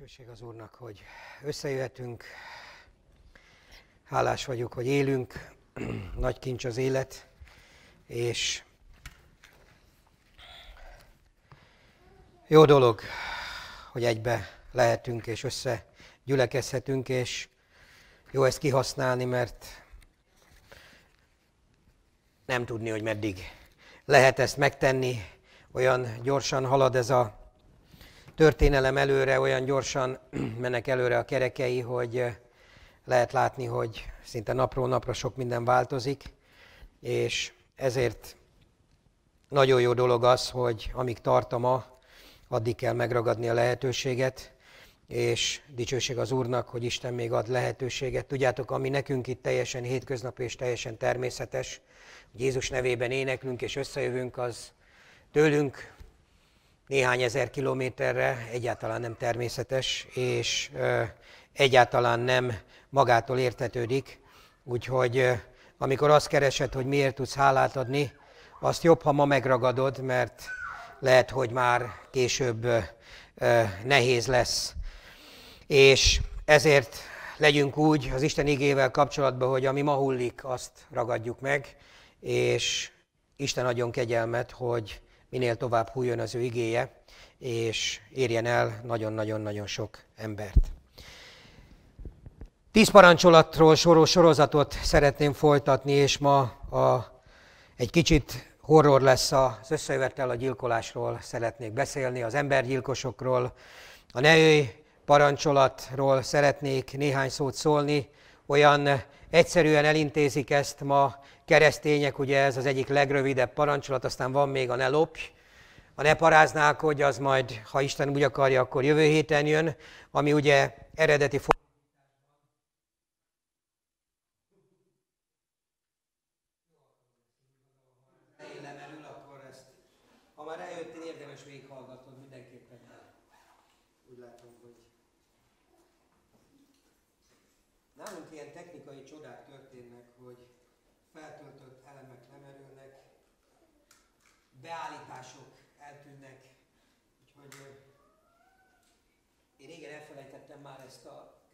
Dicsőség az Úrnak, hogy összejöhetünk. Hálás vagyok, hogy élünk. Nagy kincs az élet, és jó dolog, hogy egybe lehetünk, és össze gyülekezhetünk, és jó ezt kihasználni, mert nem tudni, hogy meddig lehet ezt megtenni. Olyan gyorsan halad ez a történelem előre, olyan gyorsan mennek előre a kerekei, hogy eh, lehet látni, hogy szinte napról napra sok minden változik, és ezért nagyon jó dolog az, hogy amíg tart a ma, addig kell megragadni a lehetőséget, és dicsőség az Úrnak, hogy Isten még ad lehetőséget. Tudjátok, ami nekünk itt teljesen hétköznapi és teljesen természetes, hogy Jézus nevében éneklünk és összejövünk, az tőlünk néhány ezer kilométerre egyáltalán nem természetes, és egyáltalán nem magától értetődik. Úgyhogy amikor azt keresed, hogy miért tudsz hálát adni, azt jobb, ha ma megragadod, mert lehet, hogy már később nehéz lesz. És ezért legyünk úgy az Isten igével kapcsolatban, hogy ami ma hullik, azt ragadjuk meg, és Isten adjon kegyelmet, hogy minél tovább hújjon az ő igéje, és érjen el nagyon-nagyon-nagyon sok embert. Tíz parancsolatról soró sorozatot szeretném folytatni, és ma a, egy kicsit horror lesz az összejövetel a gyilkolásról szeretnék beszélni, az embergyilkosokról, a ne parancsolatról szeretnék néhány szót szólni, olyan egyszerűen elintézik ezt ma keresztények, ugye ez az egyik legrövidebb parancsolat, aztán van még a ne lopj, a ne paráználkodj, az majd, ha Isten úgy akarja, akkor jövő héten jön, ami ugye eredeti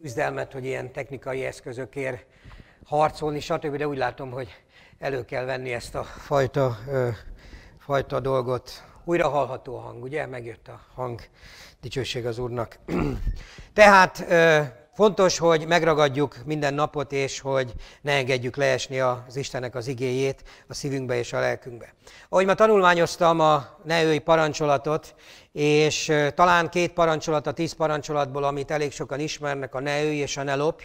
küzdelmet, hogy ilyen technikai eszközökért harcolni, stb. De úgy látom, hogy elő kell venni ezt a fajta, ö, fajta dolgot. Újra hallható a hang, ugye? Megjött a hang. Dicsőség az Úrnak. Tehát ö, Fontos, hogy megragadjuk minden napot, és hogy ne engedjük leesni az Istennek az igéjét a szívünkbe és a lelkünkbe. Ahogy ma tanulmányoztam a neői parancsolatot, és talán két parancsolat a tíz parancsolatból, amit elég sokan ismernek, a neői és a ne lopj,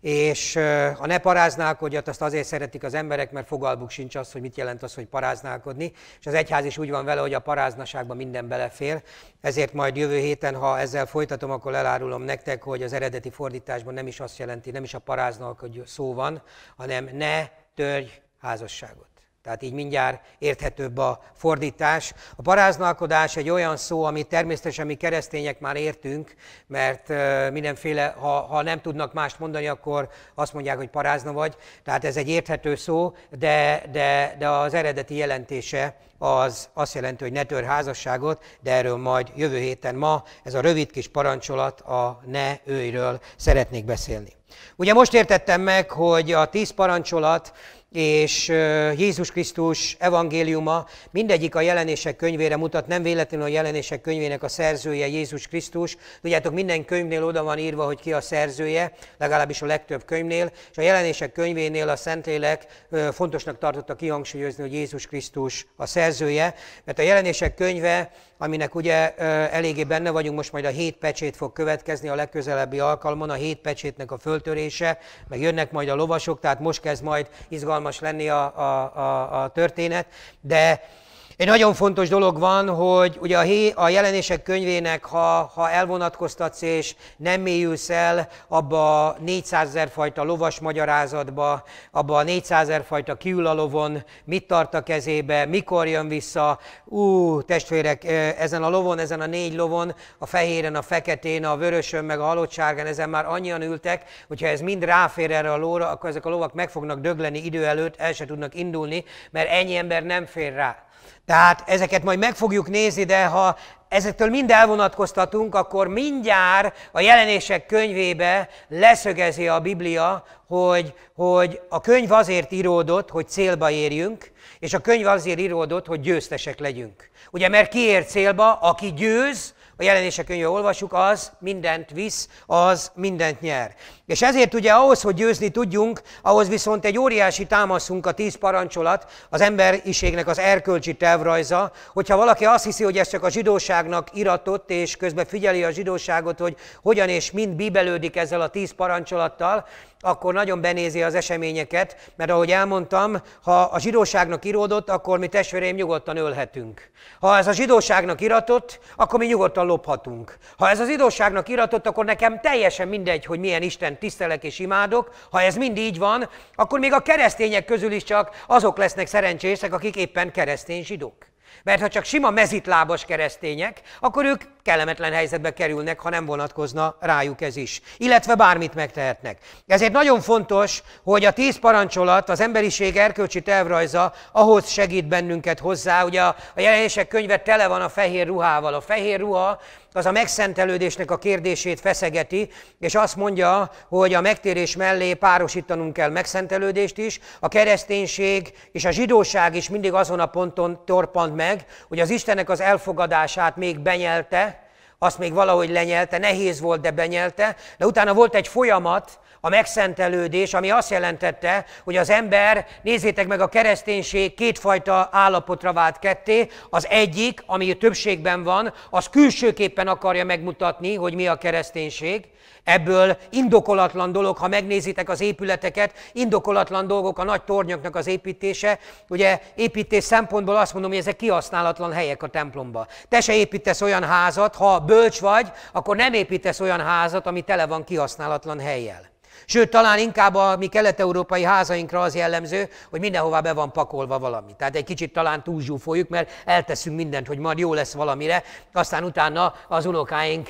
és a ne paráználkodjat azt azért szeretik az emberek, mert fogalmuk sincs az, hogy mit jelent az, hogy paráználkodni. És az egyház is úgy van vele, hogy a paráznaságban minden belefér. Ezért majd jövő héten, ha ezzel folytatom, akkor elárulom nektek, hogy az eredeti fordításban nem is azt jelenti, nem is a paráználkodj szó van, hanem ne törj házasságot. Tehát így mindjárt érthetőbb a fordítás. A paráználkodás egy olyan szó, amit természetesen mi keresztények már értünk, mert mindenféle, ha, ha nem tudnak mást mondani, akkor azt mondják, hogy parázna vagy. Tehát ez egy érthető szó, de, de, de az eredeti jelentése az azt jelenti, hogy ne tör házasságot, de erről majd jövő héten ma ez a rövid kis parancsolat a ne őiről szeretnék beszélni. Ugye most értettem meg, hogy a tíz parancsolat és Jézus Krisztus evangéliuma mindegyik a jelenések könyvére mutat, nem véletlenül a jelenések könyvének a szerzője Jézus Krisztus. Tudjátok, minden könyvnél oda van írva, hogy ki a szerzője, legalábbis a legtöbb könyvnél, és a jelenések könyvénél a Szentlélek fontosnak tartotta kihangsúlyozni, hogy Jézus Krisztus a szerzője, mert a jelenések könyve aminek ugye eléggé benne vagyunk, most majd a hét pecsét fog következni a legközelebbi alkalmon, a hét pecsétnek a föltörése, meg jönnek majd a lovasok, tehát most kezd majd izgalmas lenni a, a, a, a történet, de egy nagyon fontos dolog van, hogy ugye a, a jelenések könyvének, ha, ha elvonatkoztatsz és nem mélyülsz el abba a 400 ezer fajta lovas magyarázatba, abba a 400 ezer fajta kiül a lovon, mit tart a kezébe, mikor jön vissza, ú, testvérek, ezen a lovon, ezen a négy lovon, a fehéren, a feketén, a vörösön, meg a halott ezen már annyian ültek, hogyha ez mind ráfér erre a lóra, akkor ezek a lovak meg fognak dögleni idő előtt, el se tudnak indulni, mert ennyi ember nem fér rá. Tehát ezeket majd meg fogjuk nézni, de ha ezektől mind elvonatkoztatunk, akkor mindjárt a jelenések könyvébe leszögezi a Biblia, hogy, hogy a könyv azért íródott, hogy célba érjünk, és a könyv azért íródott, hogy győztesek legyünk. Ugye, mert kiért célba, aki győz, a jelenések könyve olvasjuk, az mindent visz, az mindent nyer. És ezért ugye ahhoz, hogy győzni tudjunk, ahhoz viszont egy óriási támaszunk a tíz parancsolat, az emberiségnek az erkölcsi tervrajza, hogyha valaki azt hiszi, hogy ez csak a zsidóságnak iratott, és közben figyeli a zsidóságot, hogy hogyan és mind bíbelődik ezzel a tíz parancsolattal, akkor nagyon benézi az eseményeket, mert ahogy elmondtam, ha a zsidóságnak íródott, akkor mi testvéreim nyugodtan ölhetünk. Ha ez a zsidóságnak iratott, akkor mi nyugodtan lophatunk. Ha ez az zsidóságnak iratott, akkor nekem teljesen mindegy, hogy milyen Isten tisztelek és imádok. Ha ez mind így van, akkor még a keresztények közül is csak azok lesznek szerencsések, akik éppen keresztény zsidók. Mert ha csak sima mezitlábas keresztények, akkor ők kellemetlen helyzetbe kerülnek, ha nem vonatkozna rájuk ez is. Illetve bármit megtehetnek. Ezért nagyon fontos, hogy a tíz parancsolat, az emberiség erkölcsi tervrajza ahhoz segít bennünket hozzá. Ugye a, a jelenések könyve tele van a fehér ruhával. A fehér ruha az a megszentelődésnek a kérdését feszegeti, és azt mondja, hogy a megtérés mellé párosítanunk kell megszentelődést is. A kereszténység és a zsidóság is mindig azon a ponton torpant meg, hogy az Istennek az elfogadását még benyelte, azt még valahogy lenyelte, nehéz volt, de benyelte, de utána volt egy folyamat, a megszentelődés, ami azt jelentette, hogy az ember, nézzétek meg, a kereszténység kétfajta állapotra vált ketté. Az egyik, ami többségben van, az külsőképpen akarja megmutatni, hogy mi a kereszténység, Ebből indokolatlan dolog, ha megnézitek az épületeket, indokolatlan dolgok a nagy tornyoknak az építése. Ugye építés szempontból azt mondom, hogy ezek kihasználatlan helyek a templomba. Te se építesz olyan házat, ha bölcs vagy, akkor nem építesz olyan házat, ami tele van kihasználatlan helyjel. Sőt, talán inkább a mi kelet-európai házainkra az jellemző, hogy mindenhová be van pakolva valami. Tehát egy kicsit talán túlzsúfoljuk, mert elteszünk mindent, hogy majd jó lesz valamire, aztán utána az unokáink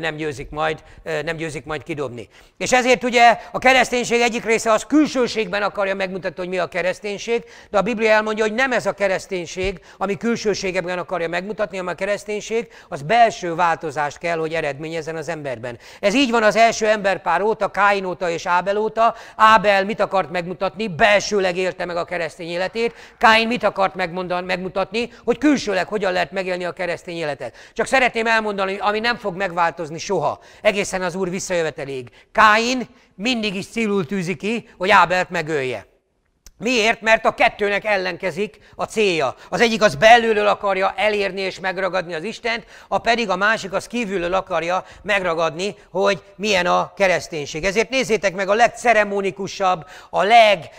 nem győzik majd, nem győzik majd kidobni. És ezért ugye a kereszténység egyik része az külsőségben akarja megmutatni, hogy mi a kereszténység, de a Biblia elmondja, hogy nem ez a kereszténység, ami külsőségben akarja megmutatni, hanem a kereszténység az belső változást kell, hogy eredményezzen az emberben. Ez így van az első emberpár óta, Káin óta és Ábel óta. Ábel mit akart megmutatni? Belsőleg élte meg a keresztény életét. Káin mit akart megmondani, megmutatni? Hogy külsőleg hogyan lehet megélni a keresztény életet. Csak szeretném elmondani, ami nem fog megváltozni soha, egészen az Úr visszajöveteléig. Káin mindig is célul tűzi ki, hogy Ábelt megölje. Miért? Mert a kettőnek ellenkezik a célja. Az egyik az belülről akarja elérni és megragadni az Istent, a pedig a másik az kívülről akarja megragadni, hogy milyen a kereszténység. Ezért nézzétek meg a legceremonikusabb, a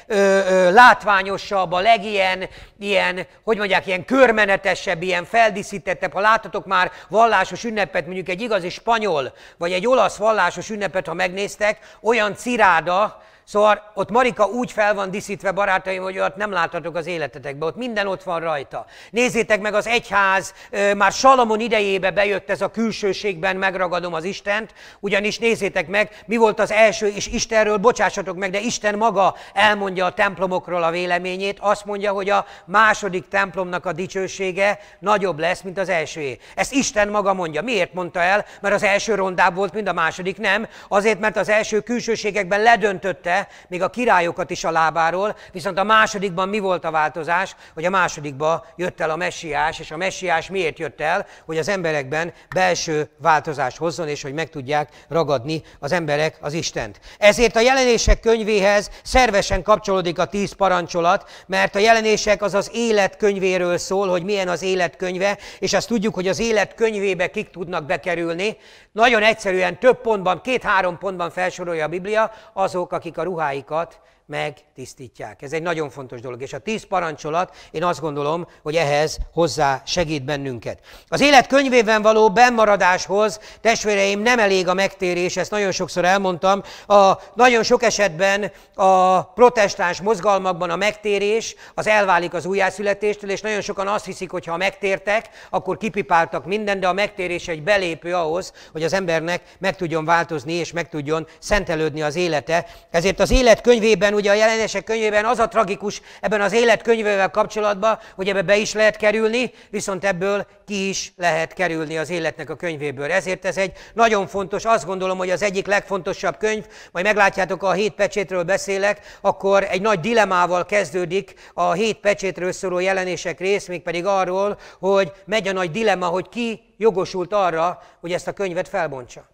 leglátványosabb, a legilyen, ilyen, hogy mondják, ilyen körmenetesebb, ilyen feldíszítettebb. Ha láttatok már vallásos ünnepet, mondjuk egy igazi spanyol, vagy egy olasz vallásos ünnepet, ha megnéztek, olyan ciráda, Szóval ott Marika úgy fel van diszítve, barátaim, hogy olyat nem láthatok az életetekbe, ott minden ott van rajta. Nézzétek meg az egyház, már Salamon idejébe bejött ez a külsőségben, megragadom az Istent, ugyanis nézzétek meg, mi volt az első, és Istenről, bocsássatok meg, de Isten maga elmondja a templomokról a véleményét, azt mondja, hogy a második templomnak a dicsősége nagyobb lesz, mint az elsőé. Ezt Isten maga mondja. Miért mondta el? Mert az első rondább volt, mint a második nem. Azért, mert az első külsőségekben ledöntötte verte, még a királyokat is a lábáról, viszont a másodikban mi volt a változás? Hogy a másodikban jött el a messiás, és a messiás miért jött el? Hogy az emberekben belső változás hozzon, és hogy meg tudják ragadni az emberek az Istent. Ezért a jelenések könyvéhez szervesen kapcsolódik a tíz parancsolat, mert a jelenések az az élet könyvéről szól, hogy milyen az élet könyve, és azt tudjuk, hogy az élet könyvébe kik tudnak bekerülni. Nagyon egyszerűen több pontban, két-három pontban felsorolja a Biblia azok, akik a a ruháikat megtisztítják. Ez egy nagyon fontos dolog, és a tíz parancsolat, én azt gondolom, hogy ehhez hozzá segít bennünket. Az élet könyvében való bennmaradáshoz, testvéreim, nem elég a megtérés, ezt nagyon sokszor elmondtam. A, nagyon sok esetben a protestáns mozgalmakban a megtérés, az elválik az újjászületéstől, és nagyon sokan azt hiszik, hogy ha megtértek, akkor kipipáltak minden, de a megtérés egy belépő ahhoz, hogy az embernek meg tudjon változni, és meg tudjon szentelődni az élete. Ezért Egyébként az életkönyvében, ugye a jelenések könyvében az a tragikus ebben az életkönyvével kapcsolatban, hogy ebbe be is lehet kerülni, viszont ebből ki is lehet kerülni az életnek a könyvéből. Ezért ez egy nagyon fontos, azt gondolom, hogy az egyik legfontosabb könyv, majd meglátjátok, a hét pecsétről beszélek, akkor egy nagy dilemával kezdődik a hét pecsétről szóló jelenések rész, mégpedig arról, hogy megy a nagy dilema, hogy ki jogosult arra, hogy ezt a könyvet felbontsa.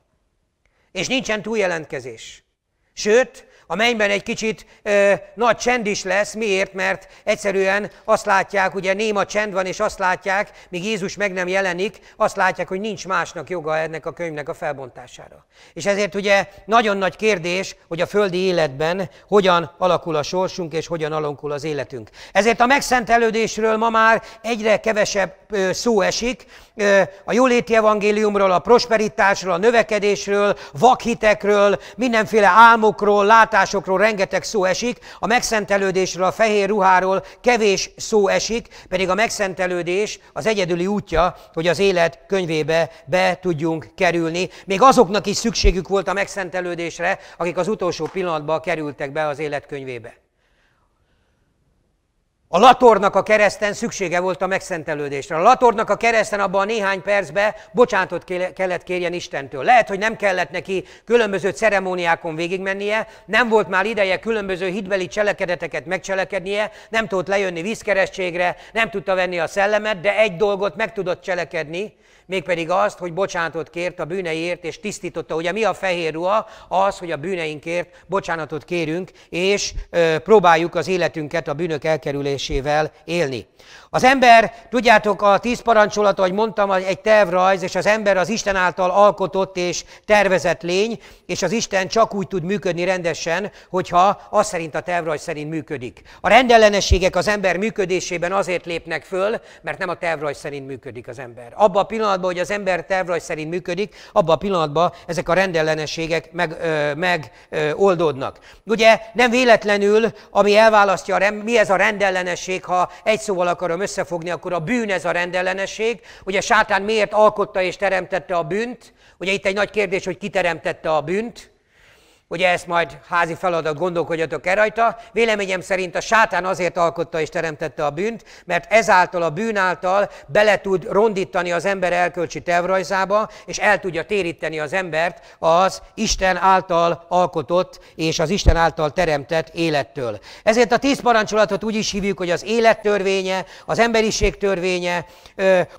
És nincsen túljelentkezés. Sőt, a mennyben egy kicsit ö, nagy csend is lesz, miért? Mert egyszerűen azt látják, ugye néma csend van, és azt látják, míg Jézus meg nem jelenik, azt látják, hogy nincs másnak joga ennek a könyvnek a felbontására. És ezért ugye nagyon nagy kérdés, hogy a földi életben hogyan alakul a sorsunk, és hogyan alakul az életünk. Ezért a megszentelődésről ma már egyre kevesebb ö, szó esik, ö, a jóléti evangéliumról, a prosperitásról, a növekedésről, vakhitekről, mindenféle álmokról, látásokról, szentásokról rengeteg szó esik, a megszentelődésről, a fehér ruháról kevés szó esik, pedig a megszentelődés az egyedüli útja, hogy az élet könyvébe be tudjunk kerülni. Még azoknak is szükségük volt a megszentelődésre, akik az utolsó pillanatban kerültek be az élet könyvébe. A Latornak a kereszten szüksége volt a megszentelődésre. A Latornak a kereszten abban a néhány percben bocsánatot kellett kérjen Istentől. Lehet, hogy nem kellett neki különböző ceremóniákon végigmennie, nem volt már ideje különböző hitbeli cselekedeteket megcselekednie, nem tudott lejönni vízkeresztségre, nem tudta venni a szellemet, de egy dolgot meg tudott cselekedni, mégpedig azt, hogy bocsánatot kért a bűneiért, és tisztította. Ugye mi a fehér ruha? Az, hogy a bűneinkért bocsánatot kérünk, és ö, próbáljuk az életünket a bűnök elkerülésével élni. Az ember, tudjátok, a tíz parancsolat, ahogy mondtam, egy tervrajz, és az ember az Isten által alkotott és tervezett lény, és az Isten csak úgy tud működni rendesen, hogyha az szerint a tervrajz szerint működik. A rendellenességek az ember működésében azért lépnek föl, mert nem a tervrajz szerint működik az ember. Abba a pillanatban, hogy az ember tervrajz szerint működik, abba a pillanatban ezek a rendellenességek megoldódnak. Meg, Ugye nem véletlenül, ami elválasztja, mi ez a rendellenesség, ha egy szóval akarom akarom összefogni, akkor a bűn ez a rendellenesség. Ugye sátán miért alkotta és teremtette a bűnt? Ugye itt egy nagy kérdés, hogy ki teremtette a bűnt. Ugye ezt majd házi feladat, gondolkodjatok el rajta. Véleményem szerint a sátán azért alkotta és teremtette a bűnt, mert ezáltal a bűn által bele tud rondítani az ember elkölcsi tervrajzába, és el tudja téríteni az embert az Isten által alkotott és az Isten által teremtett élettől. Ezért a tíz parancsolatot úgy is hívjuk, hogy az élettörvénye, az emberiség törvénye,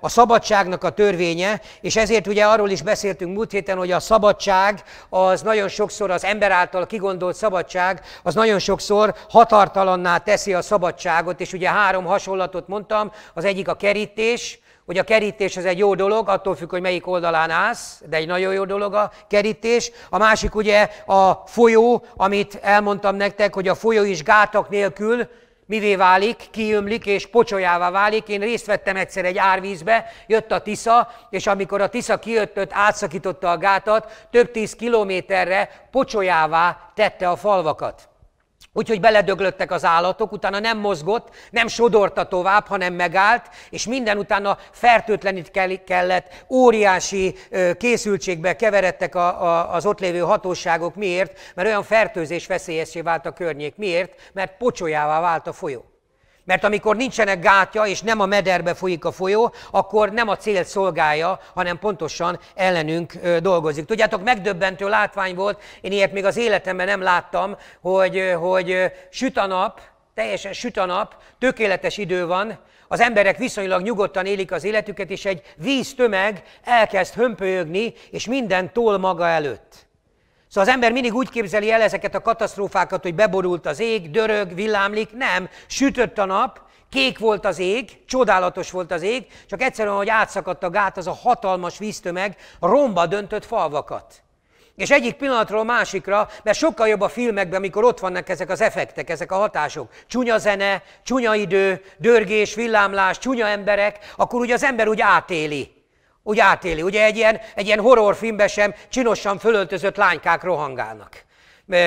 a szabadságnak a törvénye, és ezért ugye arról is beszéltünk múlt héten, hogy a szabadság az nagyon sokszor az ember ember által kigondolt szabadság, az nagyon sokszor hatartalanná teszi a szabadságot, és ugye három hasonlatot mondtam, az egyik a kerítés, hogy a kerítés az egy jó dolog, attól függ, hogy melyik oldalán állsz, de egy nagyon jó dolog a kerítés. A másik ugye a folyó, amit elmondtam nektek, hogy a folyó is gátak nélkül mivé válik, kiömlik és pocsolyává válik. Én részt vettem egyszer egy árvízbe, jött a Tisza, és amikor a Tisza kijöttött, átszakította a gátat, több tíz kilométerre pocsolyává tette a falvakat. Úgyhogy beledöglöttek az állatok, utána nem mozgott, nem sodorta tovább, hanem megállt, és minden utána fertőtlenít kellett, óriási készültségbe keveredtek a, a, az ott lévő hatóságok. Miért? Mert olyan fertőzés veszélyessé vált a környék. Miért? Mert pocsolyává vált a folyó. Mert amikor nincsenek gátja, és nem a mederbe folyik a folyó, akkor nem a cél szolgálja, hanem pontosan ellenünk dolgozik. Tudjátok, megdöbbentő látvány volt, én ilyet még az életemben nem láttam, hogy, hogy süt a nap, teljesen süt a nap, tökéletes idő van, az emberek viszonylag nyugodtan élik az életüket, és egy víztömeg elkezd hömpölyögni, és minden tol maga előtt. Szóval az ember mindig úgy képzeli el ezeket a katasztrófákat, hogy beborult az ég, dörög, villámlik. Nem, sütött a nap, kék volt az ég, csodálatos volt az ég, csak egyszerűen, hogy átszakadt a gát, az a hatalmas víztömeg romba döntött falvakat. És egyik pillanatról a másikra, mert sokkal jobb a filmekben, amikor ott vannak ezek az effektek, ezek a hatások. Csúnya zene, csúnya idő, dörgés, villámlás, csúnya emberek, akkor ugye az ember úgy átéli úgy átéli. Ugye egy ilyen, egy ilyen horrorfilmben sem csinosan fölöltözött lánykák rohangálnak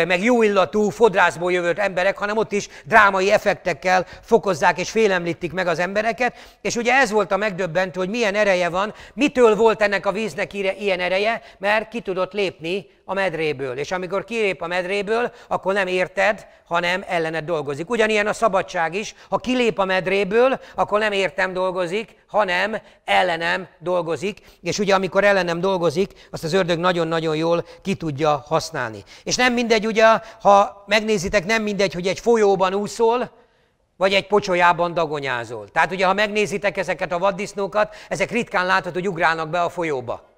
meg jó illatú, fodrászból jövőt emberek, hanem ott is drámai effektekkel fokozzák és félemlítik meg az embereket. És ugye ez volt a megdöbbentő, hogy milyen ereje van, mitől volt ennek a víznek ilyen ereje, mert ki tudott lépni a medréből. És amikor kilép a medréből, akkor nem érted, hanem ellened dolgozik. Ugyanilyen a szabadság is, ha kilép a medréből, akkor nem értem dolgozik, hanem ellenem dolgozik. És ugye amikor ellenem dolgozik, azt az ördög nagyon-nagyon jól ki tudja használni. És nem mindegy, ugye, ha megnézitek, nem mindegy, hogy egy folyóban úszol, vagy egy pocsolyában dagonyázol. Tehát ugye, ha megnézitek ezeket a vaddisznókat, ezek ritkán látható, hogy ugrálnak be a folyóba.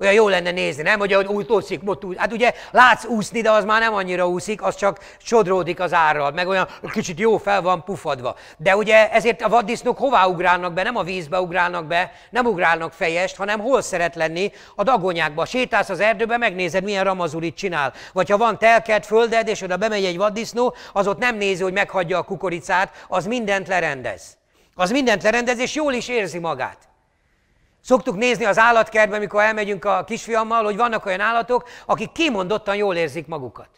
Olyan jó lenne nézni, nem? Hogy ahogy úgy úszik, ott úszik. Hát ugye látsz úszni, de az már nem annyira úszik, az csak csodródik az árral, meg olyan kicsit jó fel van pufadva. De ugye ezért a vaddisznók hová ugrálnak be? Nem a vízbe ugrálnak be, nem ugrálnak fejest, hanem hol szeret lenni? A dagonyákba. Sétálsz az erdőbe, megnézed, milyen ramazulit csinál. Vagy ha van telked, földed, és oda bemegy egy vaddisznó, az ott nem nézi, hogy meghagyja a kukoricát, az mindent lerendez. Az mindent lerendez, és jól is érzi magát. Szoktuk nézni az állatkertben, mikor elmegyünk a kisfiammal, hogy vannak olyan állatok, akik kimondottan jól érzik magukat.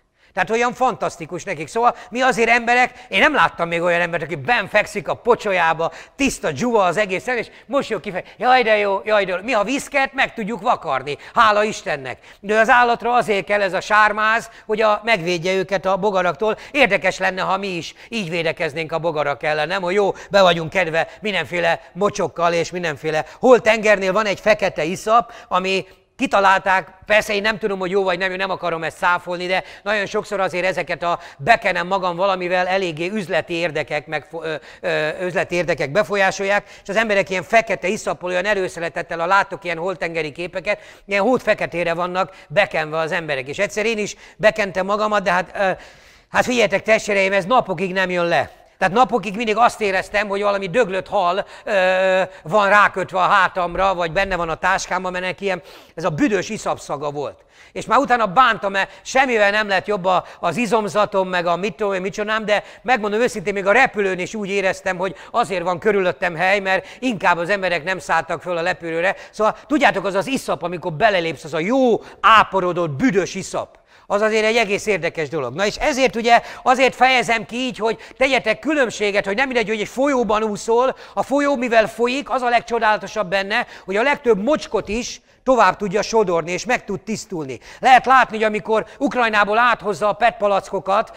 Tehát olyan fantasztikus nekik. Szóval mi azért emberek, én nem láttam még olyan embert, aki ben fekszik a pocsolyába, tiszta dzsuva az egész és most jó kifej. Jaj, de jó, jaj, de jó. Mi a viszket meg tudjuk vakarni, hála Istennek. De az állatra azért kell ez a sármáz, hogy a, megvédje őket a bogaraktól. Érdekes lenne, ha mi is így védekeznénk a bogarak ellen, nem? Hogy jó, be vagyunk kedve mindenféle mocsokkal és mindenféle. Hol tengernél van egy fekete iszap, ami kitalálták, persze én nem tudom, hogy jó vagy nem, én nem akarom ezt száfolni, de nagyon sokszor azért ezeket a bekenem magam valamivel eléggé üzleti érdekek, meg, ö, ö, üzleti érdekek befolyásolják, és az emberek ilyen fekete iszapol, olyan erőszeretettel, a látok ilyen holtengeri képeket, ilyen hót feketére vannak bekenve az emberek. És egyszer én is bekentem magamat, de hát, ö, hát figyeljetek testvéreim, ez napokig nem jön le. Tehát napokig mindig azt éreztem, hogy valami döglött hal ö, van rákötve a hátamra, vagy benne van a táskámban, mert neki ilyen, ez a büdös iszapszaga volt. És már utána bántam, mert semmivel nem lett jobb az izomzatom, meg a mit tudom én, micsonám, de megmondom őszintén, még a repülőn is úgy éreztem, hogy azért van körülöttem hely, mert inkább az emberek nem szálltak föl a repülőre. Szóval tudjátok, az az iszap, amikor belelépsz, az a jó, áporodott, büdös iszap az azért egy egész érdekes dolog. Na és ezért ugye, azért fejezem ki így, hogy tegyetek különbséget, hogy nem mindegy, hogy egy folyóban úszol, a folyó mivel folyik, az a legcsodálatosabb benne, hogy a legtöbb mocskot is tovább tudja sodorni, és meg tud tisztulni. Lehet látni, hogy amikor Ukrajnából áthozza a petpalackokat,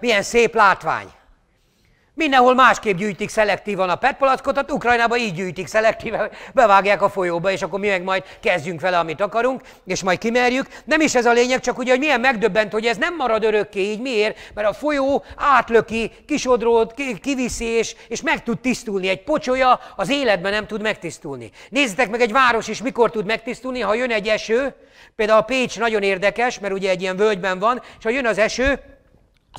milyen szép látvány. Mindenhol másképp gyűjtik szelektívan a petpalackot, hát Ukrajnában így gyűjtik szelektíven, bevágják a folyóba, és akkor mi meg majd kezdjünk vele, amit akarunk, és majd kimerjük. Nem is ez a lényeg, csak ugye, hogy milyen megdöbbent, hogy ez nem marad örökké így. Miért? Mert a folyó átlöki, kisodrót, kiviszi, és, és meg tud tisztulni. Egy pocsolya az életben nem tud megtisztulni. Nézzétek meg, egy város is mikor tud megtisztulni, ha jön egy eső, például a Pécs nagyon érdekes, mert ugye egy ilyen völgyben van, és ha jön az eső,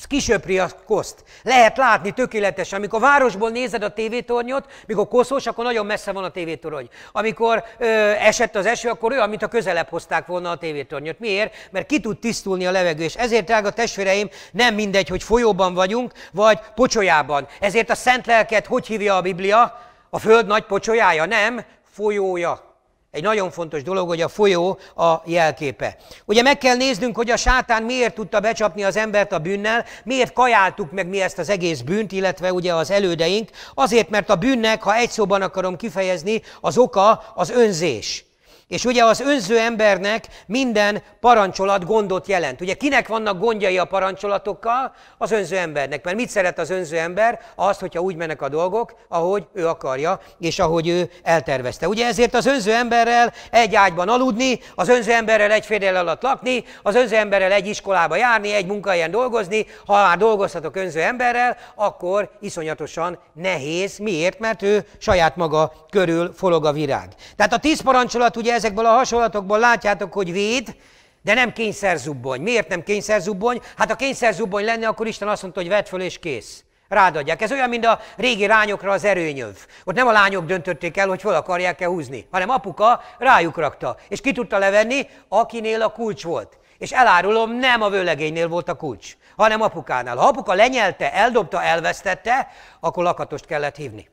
az kisöpri a koszt. Lehet látni tökéletesen. Amikor városból nézed a tévétornyot, mikor koszos, akkor nagyon messze van a tévétorony. Amikor ö, esett az eső, akkor olyan, mint a közelebb hozták volna a tévétornyot. Miért? Mert ki tud tisztulni a levegő. És ezért, drága testvéreim, nem mindegy, hogy folyóban vagyunk, vagy pocsolyában. Ezért a szent lelket hogy hívja a Biblia? A föld nagy pocsolyája? Nem, folyója. Egy nagyon fontos dolog, hogy a folyó a jelképe. Ugye meg kell néznünk, hogy a sátán miért tudta becsapni az embert a bűnnel, miért kajáltuk meg mi ezt az egész bűnt, illetve ugye az elődeink. Azért, mert a bűnnek, ha egy szóban akarom kifejezni, az oka az önzés. És ugye az önző embernek minden parancsolat gondot jelent. Ugye kinek vannak gondjai a parancsolatokkal? Az önző embernek. Mert mit szeret az önző ember? Azt, hogyha úgy mennek a dolgok, ahogy ő akarja, és ahogy ő eltervezte. Ugye ezért az önző emberrel egy ágyban aludni, az önző emberrel egy fedél alatt lakni, az önző emberrel egy iskolába járni, egy munkahelyen dolgozni. Ha már dolgozhatok önző emberrel, akkor iszonyatosan nehéz. Miért? Mert ő saját maga körül forog a virág. Tehát a tíz parancsolat ugye ezekből a hasonlatokból látjátok, hogy véd, de nem kényszerzubbony. Miért nem kényszerzubbony? Hát ha kényszerzubbony lenne, akkor Isten azt mondta, hogy vedd föl és kész. Rádadják. Ez olyan, mint a régi rányokra az erőnyöv. Ott nem a lányok döntötték el, hogy föl akarják-e húzni, hanem apuka rájuk rakta. És ki tudta levenni? Akinél a kulcs volt. És elárulom, nem a vőlegénynél volt a kulcs, hanem apukánál. Ha apuka lenyelte, eldobta, elvesztette, akkor lakatost kellett hívni.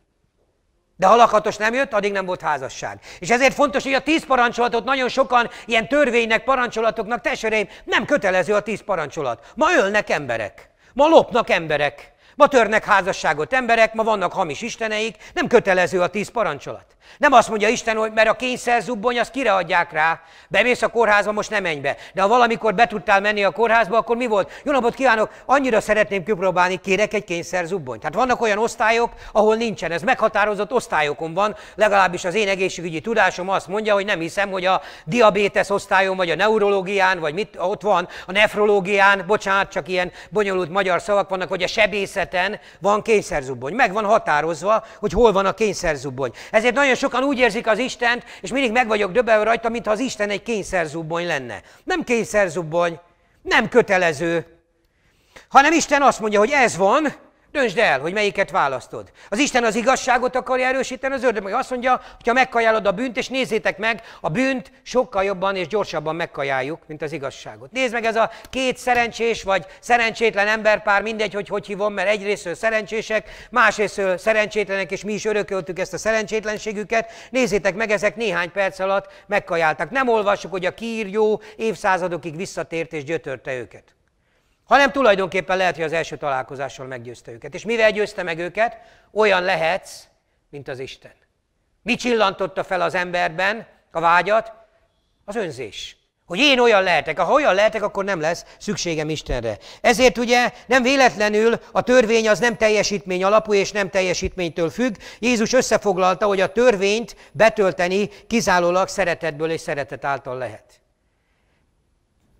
De ha nem jött, addig nem volt házasság. És ezért fontos, hogy a tíz parancsolatot nagyon sokan ilyen törvénynek, parancsolatoknak, testvéreim, nem kötelező a tíz parancsolat. Ma ölnek emberek, ma lopnak emberek, Ma törnek házasságot emberek, ma vannak hamis isteneik, nem kötelező a tíz parancsolat. Nem azt mondja Isten, hogy mert a kényszer zubbony, azt kire adják rá. Bemész a kórházba, most nem menj be. De ha valamikor be tudtál menni a kórházba, akkor mi volt? Jó napot kívánok, annyira szeretném kipróbálni, kérek egy kényszer zubbony. Tehát vannak olyan osztályok, ahol nincsen. Ez meghatározott osztályokon van, legalábbis az én egészségügyi tudásom azt mondja, hogy nem hiszem, hogy a diabétesz osztályon, vagy a neurológián, vagy mit ott van, a nefrológián, bocsánat, csak ilyen bonyolult magyar szavak vannak, hogy a sebészet területen van kényszerzubbony. Meg van határozva, hogy hol van a kényszerzubbony. Ezért nagyon sokan úgy érzik az Istent, és mindig meg vagyok döbbenve rajta, mintha az Isten egy kényszerzubbony lenne. Nem kényszerzubbony, nem kötelező, hanem Isten azt mondja, hogy ez van, Döntsd el, hogy melyiket választod. Az Isten az igazságot akarja erősíteni, az ördög azt mondja, hogyha megkajálod a bűnt, és nézzétek meg, a bűnt sokkal jobban és gyorsabban megkajáljuk, mint az igazságot. Nézd meg ez a két szerencsés vagy szerencsétlen emberpár, mindegy, hogy hogy hívom, mert egyrésztől szerencsések, másrésztől szerencsétlenek, és mi is örököltük ezt a szerencsétlenségüket. Nézzétek meg, ezek néhány perc alatt megkajáltak. Nem olvassuk, hogy a kiírjó évszázadokig visszatért és gyötörte őket hanem tulajdonképpen lehet, hogy az első találkozással meggyőzte őket. És mivel győzte meg őket? Olyan lehetsz, mint az Isten. Mi csillantotta fel az emberben a vágyat? Az önzés. Hogy én olyan lehetek. Ha olyan lehetek, akkor nem lesz szükségem Istenre. Ezért ugye nem véletlenül a törvény az nem teljesítmény alapú és nem teljesítménytől függ. Jézus összefoglalta, hogy a törvényt betölteni kizárólag szeretetből és szeretet által lehet.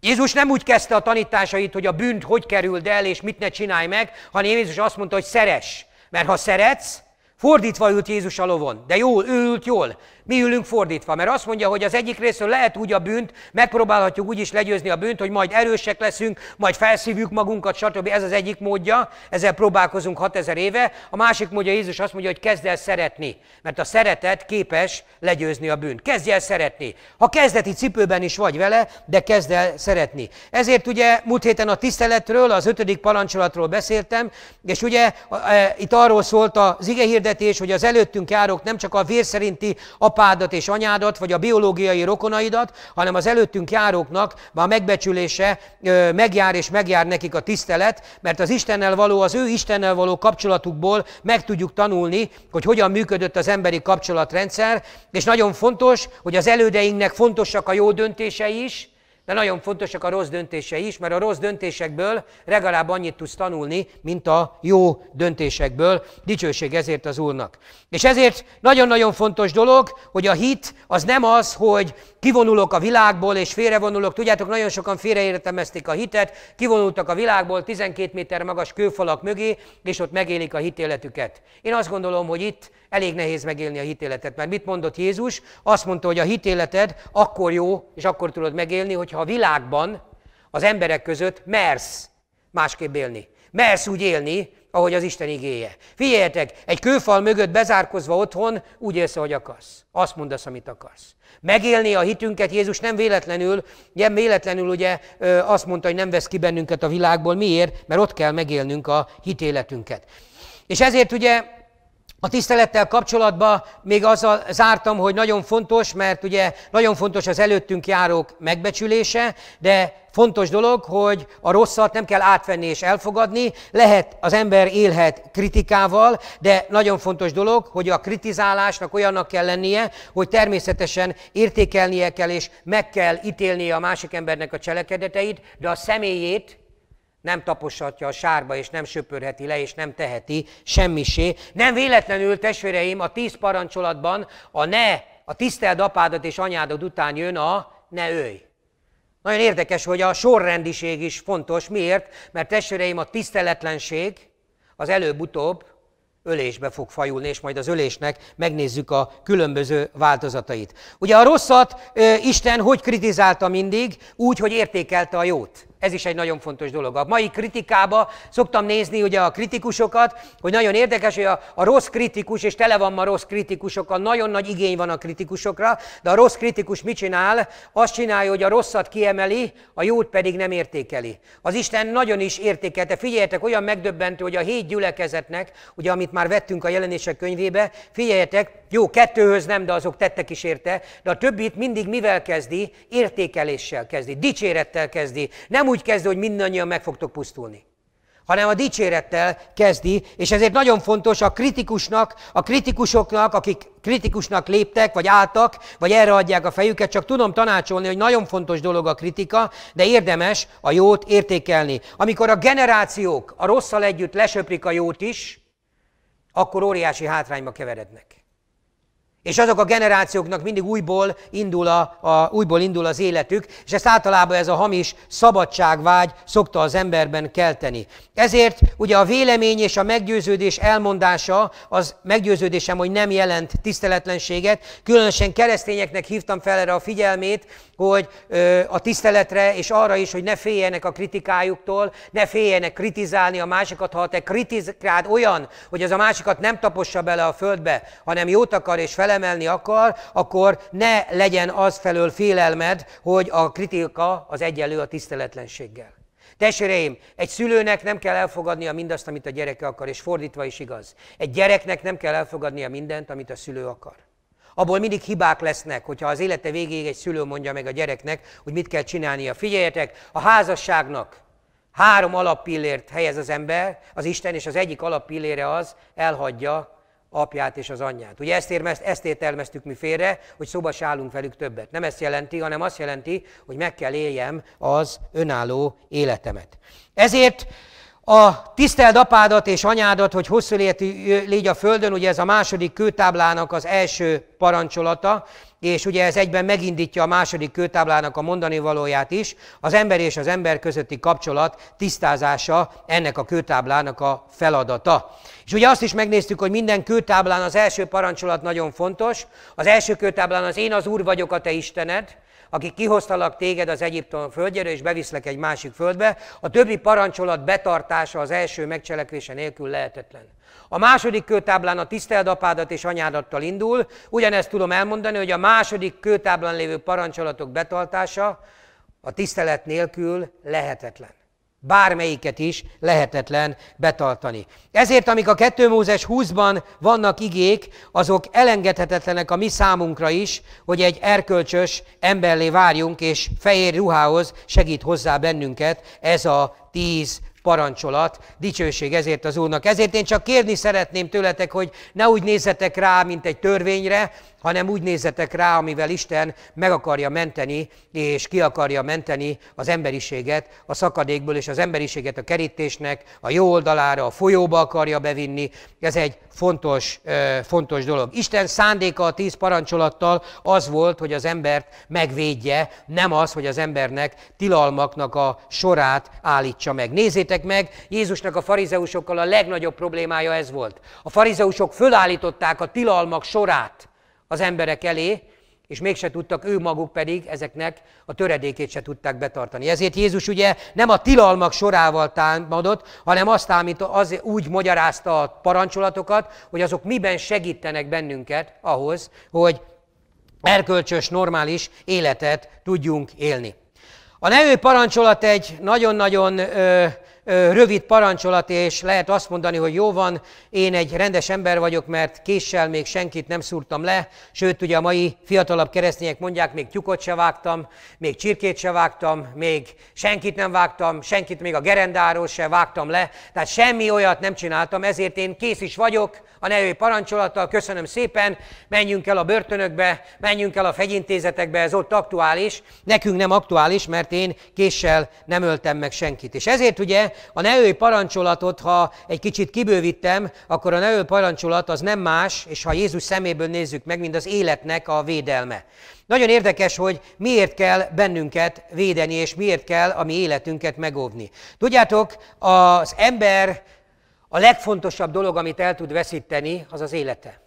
Jézus nem úgy kezdte a tanításait, hogy a bűnt hogy kerüld el, és mit ne csinálj meg, hanem Jézus azt mondta, hogy szeress. Mert ha szeretsz, fordítva ült Jézus a lovon, de jól, ő ült jól. Mi ülünk fordítva, mert azt mondja, hogy az egyik részről lehet úgy a bűnt, megpróbálhatjuk úgy is legyőzni a bűnt, hogy majd erősek leszünk, majd felszívjuk magunkat, stb. Ez az egyik módja, ezzel próbálkozunk 6000 éve. A másik módja Jézus azt mondja, hogy kezd el szeretni, mert a szeretet képes legyőzni a bűnt. Kezdj el szeretni. Ha kezdeti cipőben is vagy vele, de kezd el szeretni. Ezért ugye múlt héten a tiszteletről, az ötödik parancsolatról beszéltem, és ugye e, itt arról szólt az ige hirdetés, hogy az előttünk járók nem csak a vér szerinti apádat és anyádat, vagy a biológiai rokonaidat, hanem az előttünk járóknak a megbecsülése megjár és megjár nekik a tisztelet, mert az Istennel való, az ő Istennel való kapcsolatukból meg tudjuk tanulni, hogy hogyan működött az emberi kapcsolatrendszer, és nagyon fontos, hogy az elődeinknek fontosak a jó döntései is, de nagyon fontosak a rossz döntései is, mert a rossz döntésekből legalább annyit tudsz tanulni, mint a jó döntésekből. Dicsőség ezért az Úrnak. És ezért nagyon-nagyon fontos dolog, hogy a hit az nem az, hogy kivonulok a világból és félrevonulok. Tudjátok, nagyon sokan félreértelmezték a hitet, kivonultak a világból 12 méter magas kőfalak mögé, és ott megélik a hitéletüket. Én azt gondolom, hogy itt elég nehéz megélni a hitéletet. Mert mit mondott Jézus? Azt mondta, hogy a hitéleted akkor jó, és akkor tudod megélni, hogyha a világban, az emberek között mersz másképp élni. Mersz úgy élni, ahogy az Isten igéje. Figyeljetek, egy kőfal mögött bezárkozva otthon úgy élsz, ahogy akarsz. Azt mondasz, amit akarsz. Megélni a hitünket Jézus nem véletlenül, nem véletlenül ugye azt mondta, hogy nem vesz ki bennünket a világból. Miért? Mert ott kell megélnünk a hitéletünket. És ezért ugye a tisztelettel kapcsolatban még azzal zártam, hogy nagyon fontos, mert ugye nagyon fontos az előttünk járók megbecsülése, de fontos dolog, hogy a rosszat nem kell átvenni és elfogadni, lehet, az ember élhet kritikával, de nagyon fontos dolog, hogy a kritizálásnak olyannak kell lennie, hogy természetesen értékelnie kell és meg kell ítélnie a másik embernek a cselekedeteit, de a személyét nem taposhatja a sárba, és nem söpörheti le, és nem teheti semmisé. Nem véletlenül, testvéreim, a tíz parancsolatban a ne, a tiszteld apádat és anyádat után jön a ne őj. Nagyon érdekes, hogy a sorrendiség is fontos. Miért? Mert testvéreim, a tiszteletlenség az előbb-utóbb ölésbe fog fajulni, és majd az ölésnek megnézzük a különböző változatait. Ugye a rosszat Isten hogy kritizálta mindig? Úgy, hogy értékelte a jót. Ez is egy nagyon fontos dolog. A mai kritikába szoktam nézni ugye a kritikusokat, hogy nagyon érdekes, hogy a, a rossz kritikus, és tele van ma rossz kritikusokkal, nagyon nagy igény van a kritikusokra, de a rossz kritikus mit csinál? Azt csinálja, hogy a rosszat kiemeli, a jót pedig nem értékeli. Az Isten nagyon is értékelte. Figyeljetek, olyan megdöbbentő, hogy a hét gyülekezetnek, ugye amit már vettünk a jelenések könyvébe, figyeljetek, jó, kettőhöz nem, de azok tettek is érte, de a többit mindig mivel kezdi? Értékeléssel kezdi, dicsérettel kezdi. Nem úgy kezdi, hogy mindannyian meg fogtok pusztulni hanem a dicsérettel kezdi, és ezért nagyon fontos a kritikusnak, a kritikusoknak, akik kritikusnak léptek, vagy álltak, vagy erre adják a fejüket, csak tudom tanácsolni, hogy nagyon fontos dolog a kritika, de érdemes a jót értékelni. Amikor a generációk a rosszal együtt lesöprik a jót is, akkor óriási hátrányba keverednek. És azok a generációknak mindig újból indul, a, a, újból indul az életük, és ezt általában ez a hamis szabadságvágy szokta az emberben kelteni. Ezért ugye a vélemény és a meggyőződés elmondása, az meggyőződésem, hogy nem jelent tiszteletlenséget. Különösen keresztényeknek hívtam fel erre a figyelmét, hogy ö, a tiszteletre, és arra is, hogy ne féljenek a kritikájuktól, ne féljenek kritizálni a másikat, ha te kritizáld olyan, hogy az a másikat nem tapossa bele a földbe, hanem jót akar és felel felemelni akar, akkor ne legyen az felől félelmed, hogy a kritika az egyenlő a tiszteletlenséggel. Testvéreim, egy szülőnek nem kell elfogadnia mindazt, amit a gyereke akar, és fordítva is igaz. Egy gyereknek nem kell elfogadnia mindent, amit a szülő akar. Abból mindig hibák lesznek, hogyha az élete végéig egy szülő mondja meg a gyereknek, hogy mit kell csinálnia. Figyeljetek, a házasságnak három alappillért helyez az ember, az Isten, és az egyik alappillére az elhagyja apját és az anyját. Ugye ezt, érmezt, ezt értelmeztük mi félre, hogy szóba állunk velük többet. Nem ezt jelenti, hanem azt jelenti, hogy meg kell éljem az önálló életemet. Ezért a tiszteld apádat és anyádat, hogy hosszú életű légy a földön, ugye ez a második kőtáblának az első parancsolata, és ugye ez egyben megindítja a második kőtáblának a mondani valóját is, az ember és az ember közötti kapcsolat tisztázása ennek a kőtáblának a feladata. És ugye azt is megnéztük, hogy minden kőtáblán az első parancsolat nagyon fontos, az első kőtáblán az én az Úr vagyok a te Istened, aki kihoztalak téged az Egyiptom földjére, és beviszlek egy másik földbe, a többi parancsolat betartása az első megcselekvése nélkül lehetetlen. A második kőtáblán a tiszteld apádat és anyádattal indul, ugyanezt tudom elmondani, hogy a második kőtáblán lévő parancsolatok betartása a tisztelet nélkül lehetetlen. Bármelyiket is lehetetlen betartani. Ezért, amik a 2 Mózes 20-ban vannak igék, azok elengedhetetlenek a mi számunkra is, hogy egy erkölcsös emberlé várjunk, és fehér ruhához segít hozzá bennünket ez a tíz parancsolat. Dicsőség ezért az Úrnak. Ezért én csak kérni szeretném tőletek, hogy ne úgy nézzetek rá, mint egy törvényre, hanem úgy nézzetek rá, amivel Isten meg akarja menteni, és ki akarja menteni az emberiséget a szakadékból, és az emberiséget a kerítésnek a jó oldalára, a folyóba akarja bevinni. Ez egy fontos, fontos dolog. Isten szándéka a tíz parancsolattal az volt, hogy az embert megvédje, nem az, hogy az embernek tilalmaknak a sorát állítsa meg. Nézzétek Nézzétek meg, Jézusnak a farizeusokkal a legnagyobb problémája ez volt. A farizeusok fölállították a tilalmak sorát az emberek elé, és mégse tudtak, ő maguk pedig ezeknek a töredékét se tudták betartani. Ezért Jézus ugye nem a tilalmak sorával támadott, hanem azt állít, az úgy magyarázta a parancsolatokat, hogy azok miben segítenek bennünket ahhoz, hogy erkölcsös, normális életet tudjunk élni. A nevő parancsolat egy nagyon-nagyon ö, rövid parancsolat, és lehet azt mondani, hogy jó van, én egy rendes ember vagyok, mert késsel még senkit nem szúrtam le, sőt, ugye a mai fiatalabb keresztények mondják, még tyukot se vágtam, még csirkét se vágtam, még senkit nem vágtam, senkit még a gerendáról se vágtam le, tehát semmi olyat nem csináltam, ezért én kész is vagyok a nevő parancsolattal, köszönöm szépen, menjünk el a börtönökbe, menjünk el a fegyintézetekbe, ez ott aktuális, nekünk nem aktuális, mert én késsel nem öltem meg senkit. És ezért ugye a neői parancsolatot, ha egy kicsit kibővítem, akkor a neői parancsolat az nem más, és ha Jézus szeméből nézzük meg, mint az életnek a védelme. Nagyon érdekes, hogy miért kell bennünket védeni, és miért kell a mi életünket megóvni. Tudjátok, az ember a legfontosabb dolog, amit el tud veszíteni, az az élete.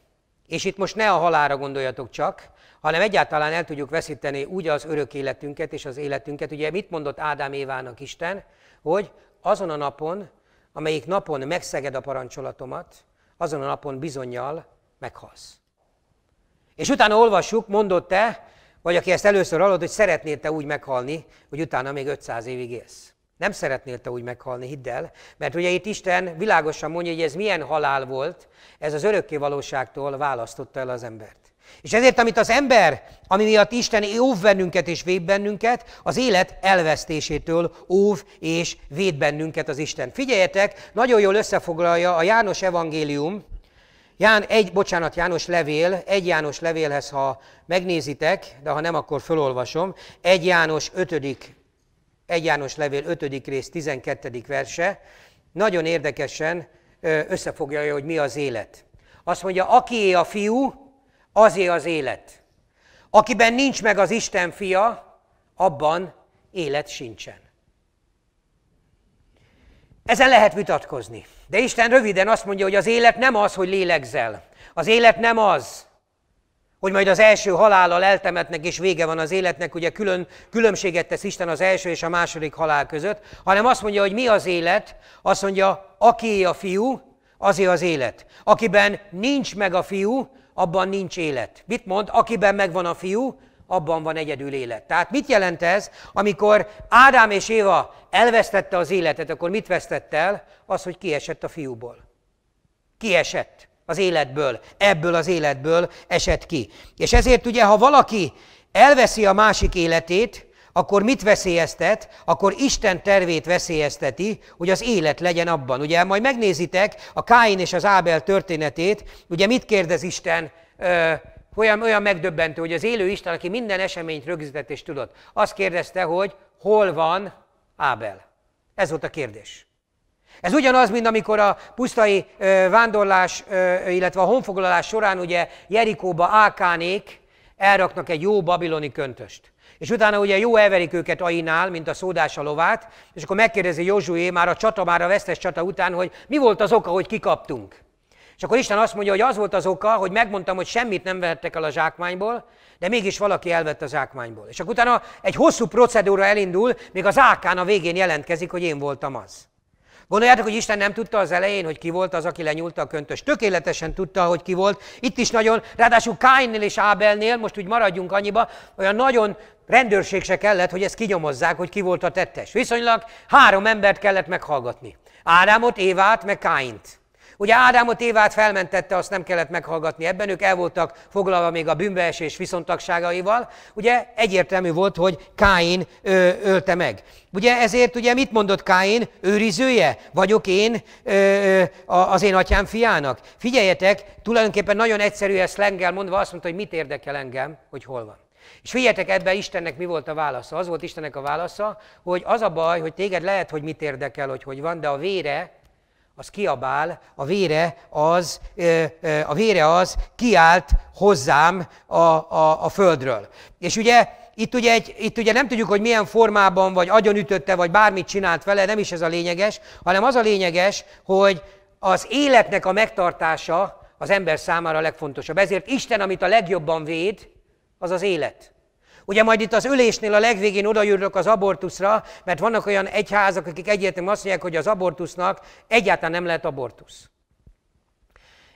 És itt most ne a halára gondoljatok csak, hanem egyáltalán el tudjuk veszíteni úgy az örök életünket és az életünket. Ugye mit mondott Ádám Évának Isten, hogy azon a napon, amelyik napon megszeged a parancsolatomat, azon a napon bizonyal meghalsz. És utána olvassuk, mondott te, vagy aki ezt először hallod, hogy szeretnél te úgy meghalni, hogy utána még 500 évig élsz. Nem szeretnél te úgy meghalni, hidd el, mert ugye itt Isten világosan mondja, hogy ez milyen halál volt, ez az örökké valóságtól választotta el az embert. És ezért, amit az ember, ami miatt Isten óv bennünket és véd bennünket, az élet elvesztésétől óv és véd bennünket az Isten. Figyeljetek, nagyon jól összefoglalja a János evangélium, Ján, egy, bocsánat, János levél, egy János levélhez, ha megnézitek, de ha nem, akkor fölolvasom, egy János 5. egy János levél 5. rész 12. verse, nagyon érdekesen összefoglalja, hogy mi az élet. Azt mondja, aki a fiú, azé az élet. Akiben nincs meg az Isten fia, abban élet sincsen. Ezen lehet vitatkozni. De Isten röviden azt mondja, hogy az élet nem az, hogy lélegzel. Az élet nem az, hogy majd az első halállal eltemetnek, és vége van az életnek, ugye külön, különbséget tesz Isten az első és a második halál között, hanem azt mondja, hogy mi az élet, azt mondja, aki a fiú, azé az élet. Akiben nincs meg a fiú, abban nincs élet. Mit mond? Akiben megvan a fiú, abban van egyedül élet. Tehát mit jelent ez, amikor Ádám és Éva elvesztette az életet, akkor mit vesztett el? Az, hogy kiesett a fiúból. Kiesett az életből, ebből az életből esett ki. És ezért ugye, ha valaki elveszi a másik életét, akkor mit veszélyeztet? Akkor Isten tervét veszélyezteti, hogy az élet legyen abban. Ugye majd megnézitek a Káin és az Ábel történetét, ugye mit kérdez Isten? Ö, olyan, olyan megdöbbentő, hogy az élő Isten, aki minden eseményt rögzített és tudott, azt kérdezte, hogy hol van Ábel? Ez volt a kérdés. Ez ugyanaz, mint amikor a pusztai ö, vándorlás, ö, illetve a honfoglalás során ugye Jerikóba Ákánék elraknak egy jó babiloni köntöst. És utána ugye jó elverik őket Ainál, mint a szódás a lovát, és akkor megkérdezi Józsué már a csata, már a vesztes csata után, hogy mi volt az oka, hogy kikaptunk. És akkor Isten azt mondja, hogy az volt az oka, hogy megmondtam, hogy semmit nem vehettek el a zsákmányból, de mégis valaki elvett a zsákmányból. És akkor utána egy hosszú procedúra elindul, még az ákán a végén jelentkezik, hogy én voltam az. Gondoljátok, hogy Isten nem tudta az elején, hogy ki volt az, aki lenyúlta a köntös. Tökéletesen tudta, hogy ki volt. Itt is nagyon, ráadásul Káinnél és Ábelnél, most úgy maradjunk annyiba, olyan nagyon rendőrség se kellett, hogy ezt kinyomozzák, hogy ki volt a tettes. Viszonylag három embert kellett meghallgatni. Ádámot, Évát, meg Káint. Ugye Ádámot, Évát felmentette, azt nem kellett meghallgatni ebben, ők el voltak foglalva még a bűnbeesés viszontagságaival. Ugye egyértelmű volt, hogy Káin ö, ölte meg. Ugye ezért ugye mit mondott Káin? Őrizője? Vagyok én ö, a, az én atyám fiának? Figyeljetek, tulajdonképpen nagyon egyszerű ezt lengel mondva azt mondta, hogy mit érdekel engem, hogy hol van. És figyeljetek ebben Istennek mi volt a válasza. Az volt Istennek a válasza, hogy az a baj, hogy téged lehet, hogy mit érdekel, hogy hogy van, de a vére az kiabál, a vére az, a vére az kiállt hozzám a, a, a földről. És ugye itt ugye, egy, itt ugye nem tudjuk, hogy milyen formában, vagy agyonütötte, vagy bármit csinált vele, nem is ez a lényeges, hanem az a lényeges, hogy az életnek a megtartása az ember számára a legfontosabb. Ezért Isten, amit a legjobban véd, az az élet. Ugye majd itt az ülésnél a legvégén odajövök az abortuszra, mert vannak olyan egyházak, akik egyértelműen azt mondják, hogy az abortusznak egyáltalán nem lehet abortusz.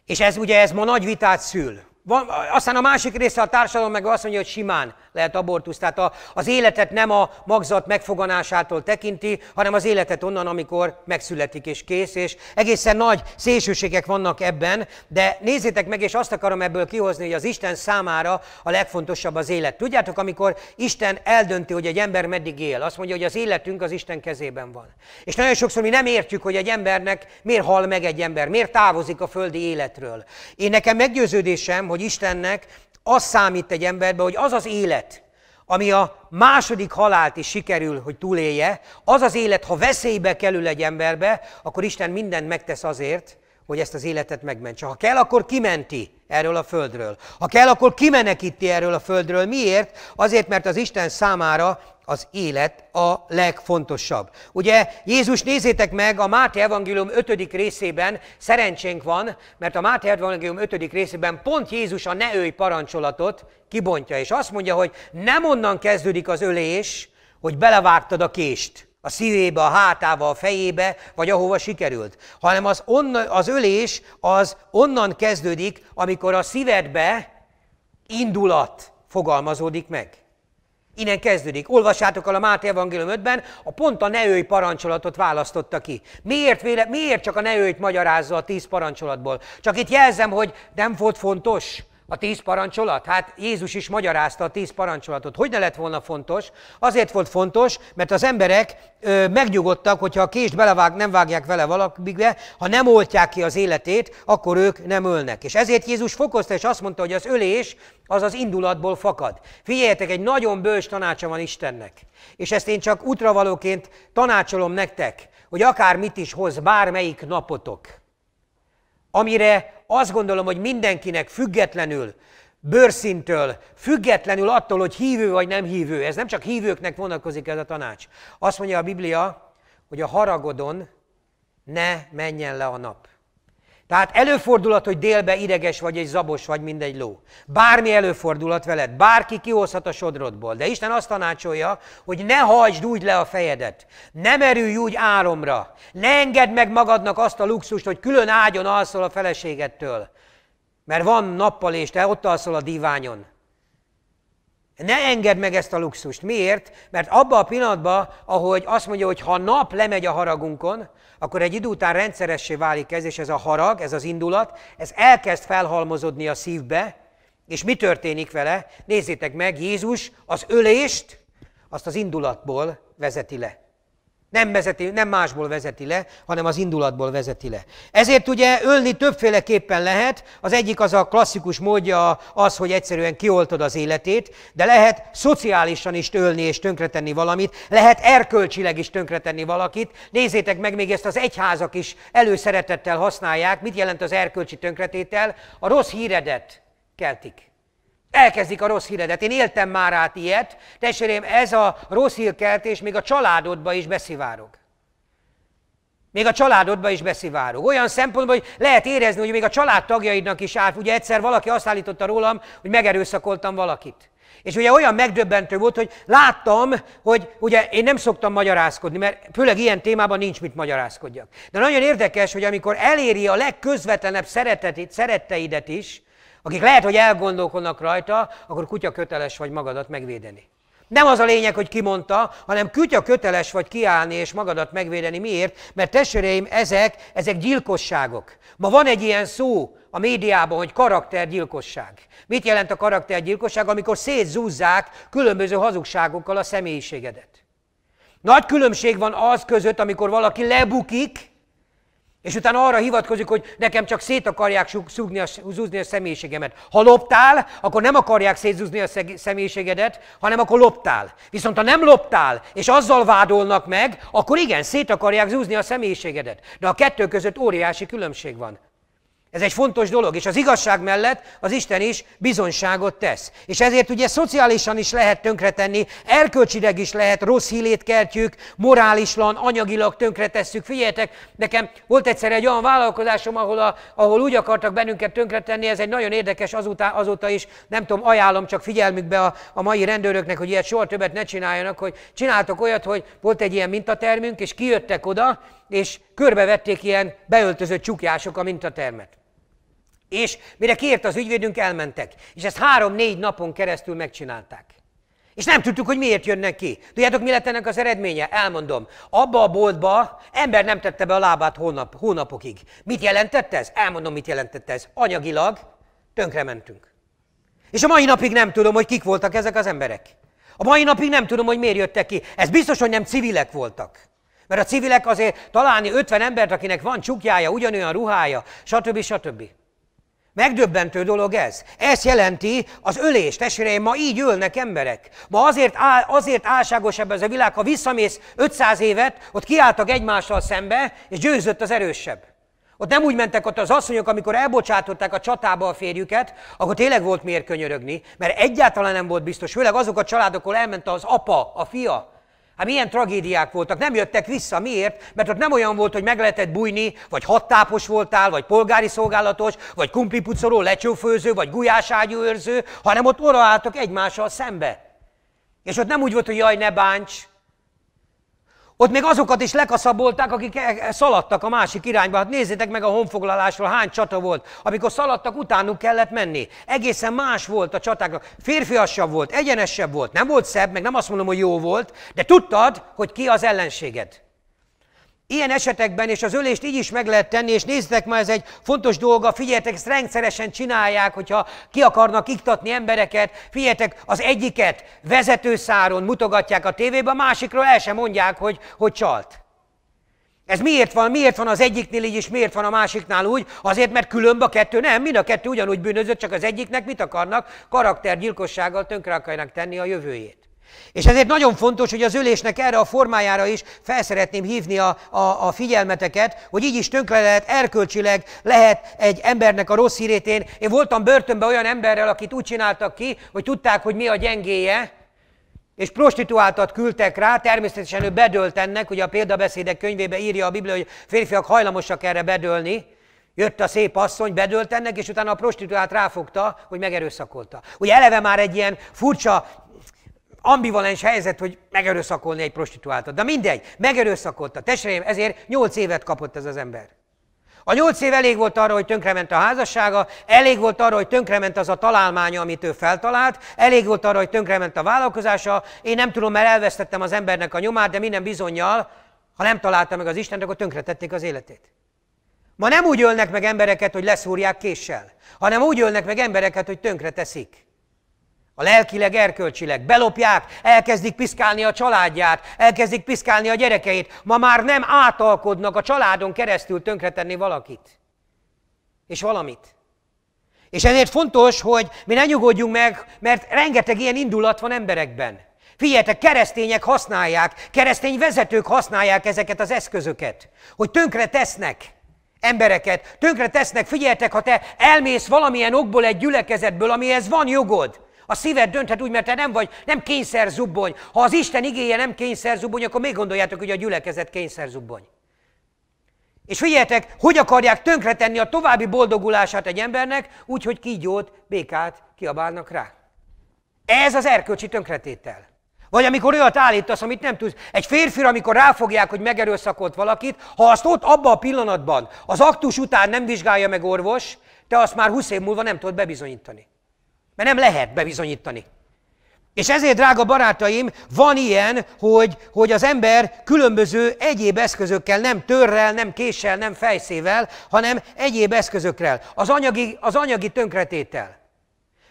És ez ugye ez ma nagy vitát szül. Van, aztán a másik része a társadalom meg azt mondja, hogy simán lehet abortusz. Tehát a, az életet nem a magzat megfoganásától tekinti, hanem az életet onnan, amikor megszületik és kész. És egészen nagy szélsőségek vannak ebben, de nézzétek meg, és azt akarom ebből kihozni, hogy az Isten számára a legfontosabb az élet. Tudjátok, amikor Isten eldönti, hogy egy ember meddig él, azt mondja, hogy az életünk az Isten kezében van. És nagyon sokszor mi nem értjük, hogy egy embernek miért hal meg egy ember, miért távozik a földi életről. Én nekem meggyőződésem, hogy Istennek az számít egy emberbe, hogy az az élet, ami a második halált is sikerül, hogy túlélje, az az élet, ha veszélybe kerül egy emberbe, akkor Isten mindent megtesz azért, hogy ezt az életet megmentse. Ha kell, akkor kimenti erről a földről. Ha kell, akkor kimenekíti erről a földről. Miért? Azért, mert az Isten számára az élet a legfontosabb. Ugye Jézus nézzétek meg a Máté evangélium 5. részében, szerencsénk van, mert a Máté evangélium 5. részében pont Jézus a ne ölj parancsolatot kibontja, és azt mondja, hogy nem onnan kezdődik az ölés, hogy belevágtad a kést a szívébe, a hátába, a fejébe, vagy ahova sikerült, hanem az, onna, az ölés az onnan kezdődik, amikor a szívedbe indulat fogalmazódik meg. Innen kezdődik. Olvassátok el a Máté Evangélium 5-ben, a pont a neői parancsolatot választotta ki. Miért, véle, miért csak a ne magyarázza a tíz parancsolatból? Csak itt jelzem, hogy nem volt fontos. A tíz parancsolat? Hát Jézus is magyarázta a tíz parancsolatot. Hogy ne lett volna fontos? Azért volt fontos, mert az emberek ö, megnyugodtak, hogyha a kést belevág, nem vágják vele valakibe, ha nem oltják ki az életét, akkor ők nem ölnek. És ezért Jézus fokozta, és azt mondta, hogy az ölés az az indulatból fakad. Figyeljetek, egy nagyon bős tanácsa van Istennek. És ezt én csak útravalóként tanácsolom nektek, hogy akár mit is hoz bármelyik napotok amire azt gondolom, hogy mindenkinek függetlenül, bőrszintől, függetlenül attól, hogy hívő vagy nem hívő, ez nem csak hívőknek vonatkozik ez a tanács. Azt mondja a Biblia, hogy a haragodon ne menjen le a nap. Tehát előfordulhat, hogy délbe ideges vagy, egy zabos vagy, mint egy ló. Bármi előfordulhat veled, bárki kihozhat a sodrodból. De Isten azt tanácsolja, hogy ne hajtsd úgy le a fejedet, ne merülj úgy álomra, ne engedd meg magadnak azt a luxust, hogy külön ágyon alszol a feleségettől. Mert van nappal és te ott alszol a diványon. Ne engedd meg ezt a luxust. Miért? Mert abban a pillanatban, ahogy azt mondja, hogy ha nap lemegy a haragunkon, akkor egy idő után rendszeressé válik ez, és ez a harag, ez az indulat, ez elkezd felhalmozódni a szívbe, és mi történik vele? Nézzétek meg, Jézus az ölést azt az indulatból vezeti le. Nem, vezeti, nem másból vezeti le, hanem az indulatból vezeti le. Ezért ugye ölni többféleképpen lehet, az egyik az a klasszikus módja az, hogy egyszerűen kioltod az életét, de lehet szociálisan is ölni és tönkretenni valamit, lehet erkölcsileg is tönkretenni valakit. Nézzétek meg, még ezt az egyházak is előszeretettel használják. Mit jelent az erkölcsi tönkretétel? A rossz híredet keltik. Elkezdik a rossz híredet. Én éltem már át ilyet. Testvérem, ez a rossz hírkeltés még a családodba is beszivárog. Még a családodba is beszivárog. Olyan szempontból, hogy lehet érezni, hogy még a családtagjaidnak is árt. Ugye egyszer valaki azt állította rólam, hogy megerőszakoltam valakit. És ugye olyan megdöbbentő volt, hogy láttam, hogy ugye én nem szoktam magyarázkodni, mert főleg ilyen témában nincs mit magyarázkodjak. De nagyon érdekes, hogy amikor eléri a legközvetlenebb szeretteidet is, akik lehet, hogy elgondolkodnak rajta, akkor kutya köteles vagy magadat megvédeni. Nem az a lényeg, hogy kimondta, hanem kutya köteles vagy kiállni és magadat megvédeni. Miért? Mert testvéreim, ezek, ezek gyilkosságok. Ma van egy ilyen szó a médiában, hogy karaktergyilkosság. Mit jelent a karaktergyilkosság? Amikor szétzúzzák különböző hazugságokkal a személyiségedet. Nagy különbség van az között, amikor valaki lebukik, és utána arra hivatkozik, hogy nekem csak szét akarják szúgni a, zúzni a személyiségemet. Ha loptál, akkor nem akarják szétzúzni a személyiségedet, hanem akkor loptál. Viszont ha nem loptál, és azzal vádolnak meg, akkor igen, szét akarják zúzni a személyiségedet. De a kettő között óriási különbség van. Ez egy fontos dolog, és az igazság mellett az Isten is bizonyságot tesz. És ezért ugye szociálisan is lehet tönkretenni, erkölcsileg is lehet, rossz hílét keltjük, morálislan, anyagilag tönkretesszük. Figyeljetek, nekem volt egyszer egy olyan vállalkozásom, ahol, a, ahol úgy akartak bennünket tönkretenni, ez egy nagyon érdekes azóta, azóta is, nem tudom, ajánlom csak figyelmükbe a, a mai rendőröknek, hogy ilyet soha többet ne csináljanak, hogy csináltak olyat, hogy volt egy ilyen mintatermünk, és kijöttek oda, és körbevették ilyen beöltözött csukjások a mintatermet. És mire kiért az ügyvédünk, elmentek. És ezt három-négy napon keresztül megcsinálták. És nem tudtuk, hogy miért jönnek ki. Tudjátok, mi lett ennek az eredménye? Elmondom. Abba a boltba ember nem tette be a lábát hónap, hónapokig. Mit jelentett ez? Elmondom, mit jelentett ez. Anyagilag tönkrementünk. És a mai napig nem tudom, hogy kik voltak ezek az emberek. A mai napig nem tudom, hogy miért jöttek ki. Ez biztos, hogy nem civilek voltak. Mert a civilek azért találni 50 embert, akinek van csukjája, ugyanolyan ruhája, stb. stb. stb. Megdöbbentő dolog ez. Ez jelenti az ölést Testvéreim, ma így ölnek emberek. Ma azért, áll, azért álságosabb ez a világ, ha visszamész 500 évet, ott kiálltak egymással szembe, és győzött az erősebb. Ott nem úgy mentek ott az asszonyok, amikor elbocsátották a csatába a férjüket, akkor tényleg volt miért könyörögni, mert egyáltalán nem volt biztos, főleg azok a családok, ahol elment az apa, a fia, Hát milyen tragédiák voltak, nem jöttek vissza. Miért? Mert ott nem olyan volt, hogy meg lehetett bújni, vagy hattápos voltál, vagy polgári szolgálatos, vagy kumplipucoló, lecsófőző, vagy gulyáságyú őrző, hanem ott odaálltak egymással szembe. És ott nem úgy volt, hogy jaj, ne bánts, ott még azokat is lekaszabolták, akik e- e- szaladtak a másik irányba. Hát nézzétek meg a honfoglalásról, hány csata volt. Amikor szaladtak, utánuk kellett menni. Egészen más volt a csatáknak. Férfiasabb volt, egyenesebb volt, nem volt szebb, meg nem azt mondom, hogy jó volt, de tudtad, hogy ki az ellenséged. Ilyen esetekben, és az ölést így is meg lehet tenni, és nézzetek már, ez egy fontos dolga, figyeljetek, ezt rendszeresen csinálják, hogyha ki akarnak iktatni embereket, figyeljetek, az egyiket vezetőszáron mutogatják a tévébe, a másikról el sem mondják, hogy, hogy csalt. Ez miért van? Miért van az egyiknél így, és miért van a másiknál úgy? Azért, mert különb a kettő nem, mind a kettő ugyanúgy bűnözött, csak az egyiknek mit akarnak? Karaktergyilkossággal tönkre akarnak tenni a jövőjét. És ezért nagyon fontos, hogy az ölésnek erre a formájára is felszeretném hívni a, a, a figyelmeteket, hogy így is tönkre lehet erkölcsileg, lehet egy embernek a rossz hírétén. én voltam börtönben olyan emberrel, akit úgy csináltak ki, hogy tudták, hogy mi a gyengéje, és prostituáltat küldtek rá, természetesen ő bedölt ennek, ugye a példabeszédek könyvébe írja a Biblia, hogy férfiak hajlamosak erre bedölni, Jött a szép asszony, bedölt ennek, és utána a prostituált ráfogta, hogy megerőszakolta. Ugye eleve már egy ilyen furcsa ambivalens helyzet, hogy megerőszakolni egy prostituáltat. De mindegy, megerőszakolta. Testvéreim, ezért 8 évet kapott ez az ember. A nyolc év elég volt arra, hogy tönkrement a házassága, elég volt arra, hogy tönkrement az a találmánya, amit ő feltalált, elég volt arra, hogy tönkrement a vállalkozása. Én nem tudom, mert elvesztettem az embernek a nyomát, de minden bizonyal, ha nem találta meg az Istent, akkor tönkretették az életét. Ma nem úgy ölnek meg embereket, hogy leszúrják késsel, hanem úgy ölnek meg embereket, hogy tönkreteszik. A lelkileg, erkölcsileg. Belopják, elkezdik piszkálni a családját, elkezdik piszkálni a gyerekeit. Ma már nem átalkodnak a családon keresztül tönkretenni valakit. És valamit. És ezért fontos, hogy mi ne nyugodjunk meg, mert rengeteg ilyen indulat van emberekben. Figyeljetek, keresztények használják, keresztény vezetők használják ezeket az eszközöket, hogy tönkre tesznek embereket, tönkre tesznek, figyeljetek, ha te elmész valamilyen okból egy gyülekezetből, amihez van jogod, a szíved dönthet úgy, mert te nem vagy, nem kényszerzubbony. Ha az Isten igéje nem kényszerzubbony, akkor még gondoljátok, hogy a gyülekezet kényszerzubbony. És figyeljetek, hogy akarják tönkretenni a további boldogulását egy embernek, úgy, hogy kígyót, békát kiabálnak rá. Ez az erkölcsi tönkretétel. Vagy amikor olyat állítasz, amit nem tudsz. Egy férfi, amikor ráfogják, hogy megerőszakolt valakit, ha azt ott abban a pillanatban, az aktus után nem vizsgálja meg orvos, te azt már 20 év múlva nem tudod bebizonyítani. Mert nem lehet bebizonyítani. És ezért, drága barátaim, van ilyen, hogy, hogy az ember különböző egyéb eszközökkel, nem törrel, nem késsel, nem fejszével, hanem egyéb eszközökkel. Az anyagi, az anyagi tönkretétel.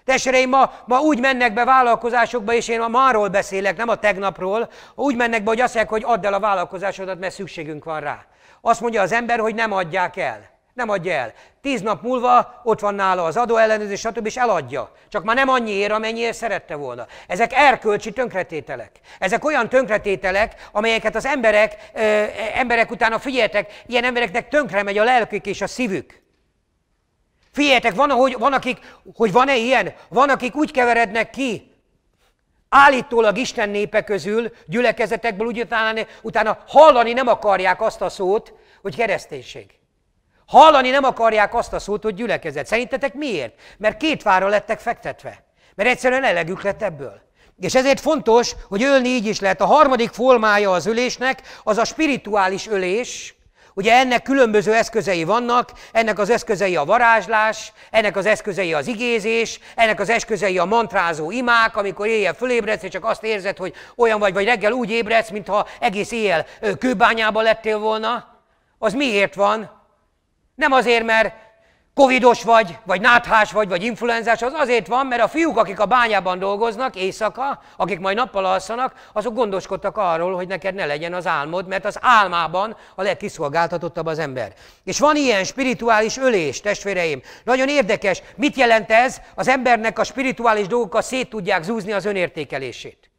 Testvéreim, ma, ma úgy mennek be vállalkozásokba, és én ma máról beszélek, nem a tegnapról, úgy mennek be, hogy azt mondják, hogy add el a vállalkozásodat, mert szükségünk van rá. Azt mondja az ember, hogy nem adják el. Nem adja el. Tíz nap múlva ott van nála az adóellenőrzés, stb. és eladja. Csak már nem ér, amennyiért szerette volna. Ezek erkölcsi tönkretételek. Ezek olyan tönkretételek, amelyeket az emberek, ö, emberek utána figyeltek, ilyen embereknek tönkre megy a lelkük és a szívük. Figyeljetek, van, ahogy, van akik, hogy van-e ilyen? Van, akik úgy keverednek ki, állítólag Isten népe közül, gyülekezetekből, úgy utána, utána hallani nem akarják azt a szót, hogy kereszténység. Hallani nem akarják azt a szót, hogy gyülekezet. Szerintetek miért? Mert két vára lettek fektetve. Mert egyszerűen elegük lett ebből. És ezért fontos, hogy ölni így is lehet. A harmadik formája az ölésnek, az a spirituális ölés. Ugye ennek különböző eszközei vannak, ennek az eszközei a varázslás, ennek az eszközei az igézés, ennek az eszközei a mantrázó imák, amikor éjjel fölébredsz, és csak azt érzed, hogy olyan vagy, vagy reggel úgy ébredsz, mintha egész éjjel kőbányába lettél volna. Az miért van? Nem azért, mert covidos vagy, vagy náthás vagy, vagy influenzás, az azért van, mert a fiúk, akik a bányában dolgoznak éjszaka, akik majd nappal alszanak, azok gondoskodtak arról, hogy neked ne legyen az álmod, mert az álmában a legkiszolgáltatottabb az ember. És van ilyen spirituális ölés, testvéreim. Nagyon érdekes, mit jelent ez? Az embernek a spirituális dolgokkal szét tudják zúzni az önértékelését.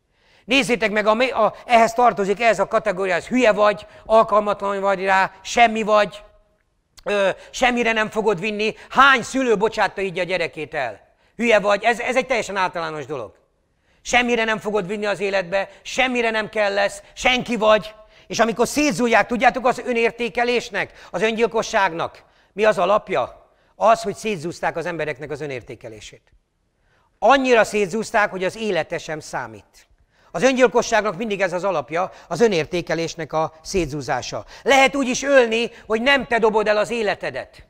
Nézzétek meg, a, a, ehhez tartozik ez a kategória, ez hülye vagy, alkalmatlan vagy rá, semmi vagy, ö, semmire nem fogod vinni. Hány szülő bocsátta így a gyerekét el? Hülye vagy, ez, ez egy teljesen általános dolog. Semmire nem fogod vinni az életbe, semmire nem kell lesz, senki vagy. És amikor szétzúlják, tudjátok, az önértékelésnek, az öngyilkosságnak mi az alapja? Az, hogy szétzúzták az embereknek az önértékelését. Annyira szétzúzták, hogy az élete sem számít. Az öngyilkosságnak mindig ez az alapja, az önértékelésnek a szétzúzása. Lehet úgy is ölni, hogy nem te dobod el az életedet.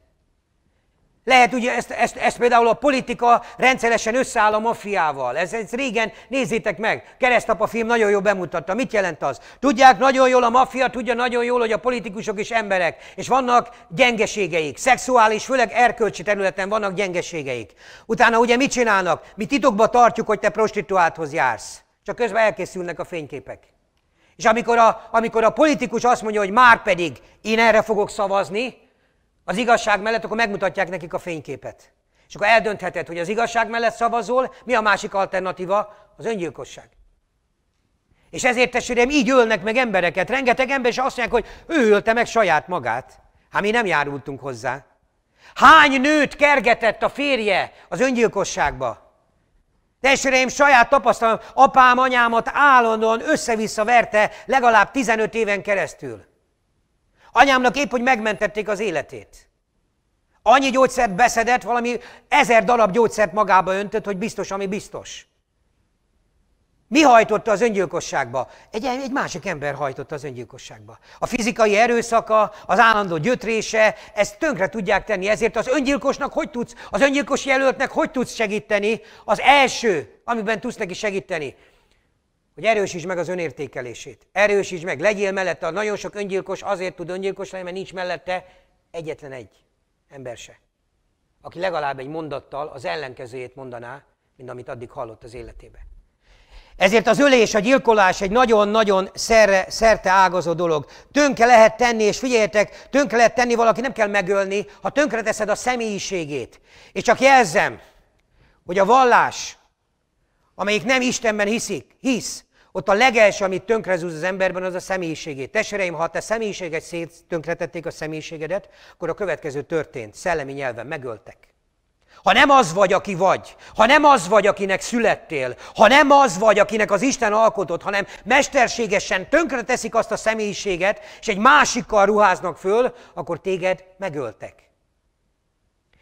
Lehet ugye ezt, ezt, ezt például a politika rendszeresen összeáll a maffiával. Ez, ez régen, nézzétek meg, Keresztapa film nagyon jól bemutatta. Mit jelent az? Tudják nagyon jól a mafia, tudja nagyon jól, hogy a politikusok is emberek, és vannak gyengeségeik. Szexuális, főleg erkölcsi területen vannak gyengeségeik. Utána ugye mit csinálnak? Mi titokba tartjuk, hogy te prostituálthoz jársz csak közben elkészülnek a fényképek. És amikor a, amikor a politikus azt mondja, hogy már pedig én erre fogok szavazni, az igazság mellett, akkor megmutatják nekik a fényképet. És akkor eldöntheted, hogy az igazság mellett szavazol, mi a másik alternatíva? Az öngyilkosság. És ezért, testvérem, így ölnek meg embereket. Rengeteg ember is azt mondják, hogy ő ölte meg saját magát. Hát mi nem járultunk hozzá. Hány nőt kergetett a férje az öngyilkosságba? Testvéreim, saját tapasztalom, apám, anyámat állandóan össze-vissza verte legalább 15 éven keresztül. Anyámnak épp, hogy megmentették az életét. Annyi gyógyszert beszedett, valami ezer darab gyógyszert magába öntött, hogy biztos, ami biztos. Mi hajtotta az öngyilkosságba? Egy, egy másik ember hajtotta az öngyilkosságba. A fizikai erőszaka, az állandó gyötrése, ezt tönkre tudják tenni. Ezért az öngyilkosnak hogy tudsz, az öngyilkos jelöltnek hogy tudsz segíteni? Az első, amiben tudsz neki segíteni, hogy erősítsd meg az önértékelését. Erősítsd meg, legyél mellette. Nagyon sok öngyilkos azért tud öngyilkos lenni, mert nincs mellette egyetlen egy ember se, aki legalább egy mondattal az ellenkezőjét mondaná, mint amit addig hallott az életében. Ezért az ölés, a gyilkolás egy nagyon-nagyon szerre, szerte ágazó dolog. Tönkre lehet tenni, és figyeljetek, tönkre lehet tenni valaki, nem kell megölni, ha tönkre teszed a személyiségét. És csak jelzem, hogy a vallás, amelyik nem Istenben hiszik, hisz, ott a legelső, amit tönkrezúz az emberben, az a személyiségét. Testvéreim, ha te személyiséget szét tönkretették a személyiségedet, akkor a következő történt. Szellemi nyelven megöltek. Ha nem az vagy, aki vagy, ha nem az vagy, akinek születtél, ha nem az vagy, akinek az Isten alkotott, hanem mesterségesen tönkre teszik azt a személyiséget, és egy másikkal ruháznak föl, akkor téged megöltek.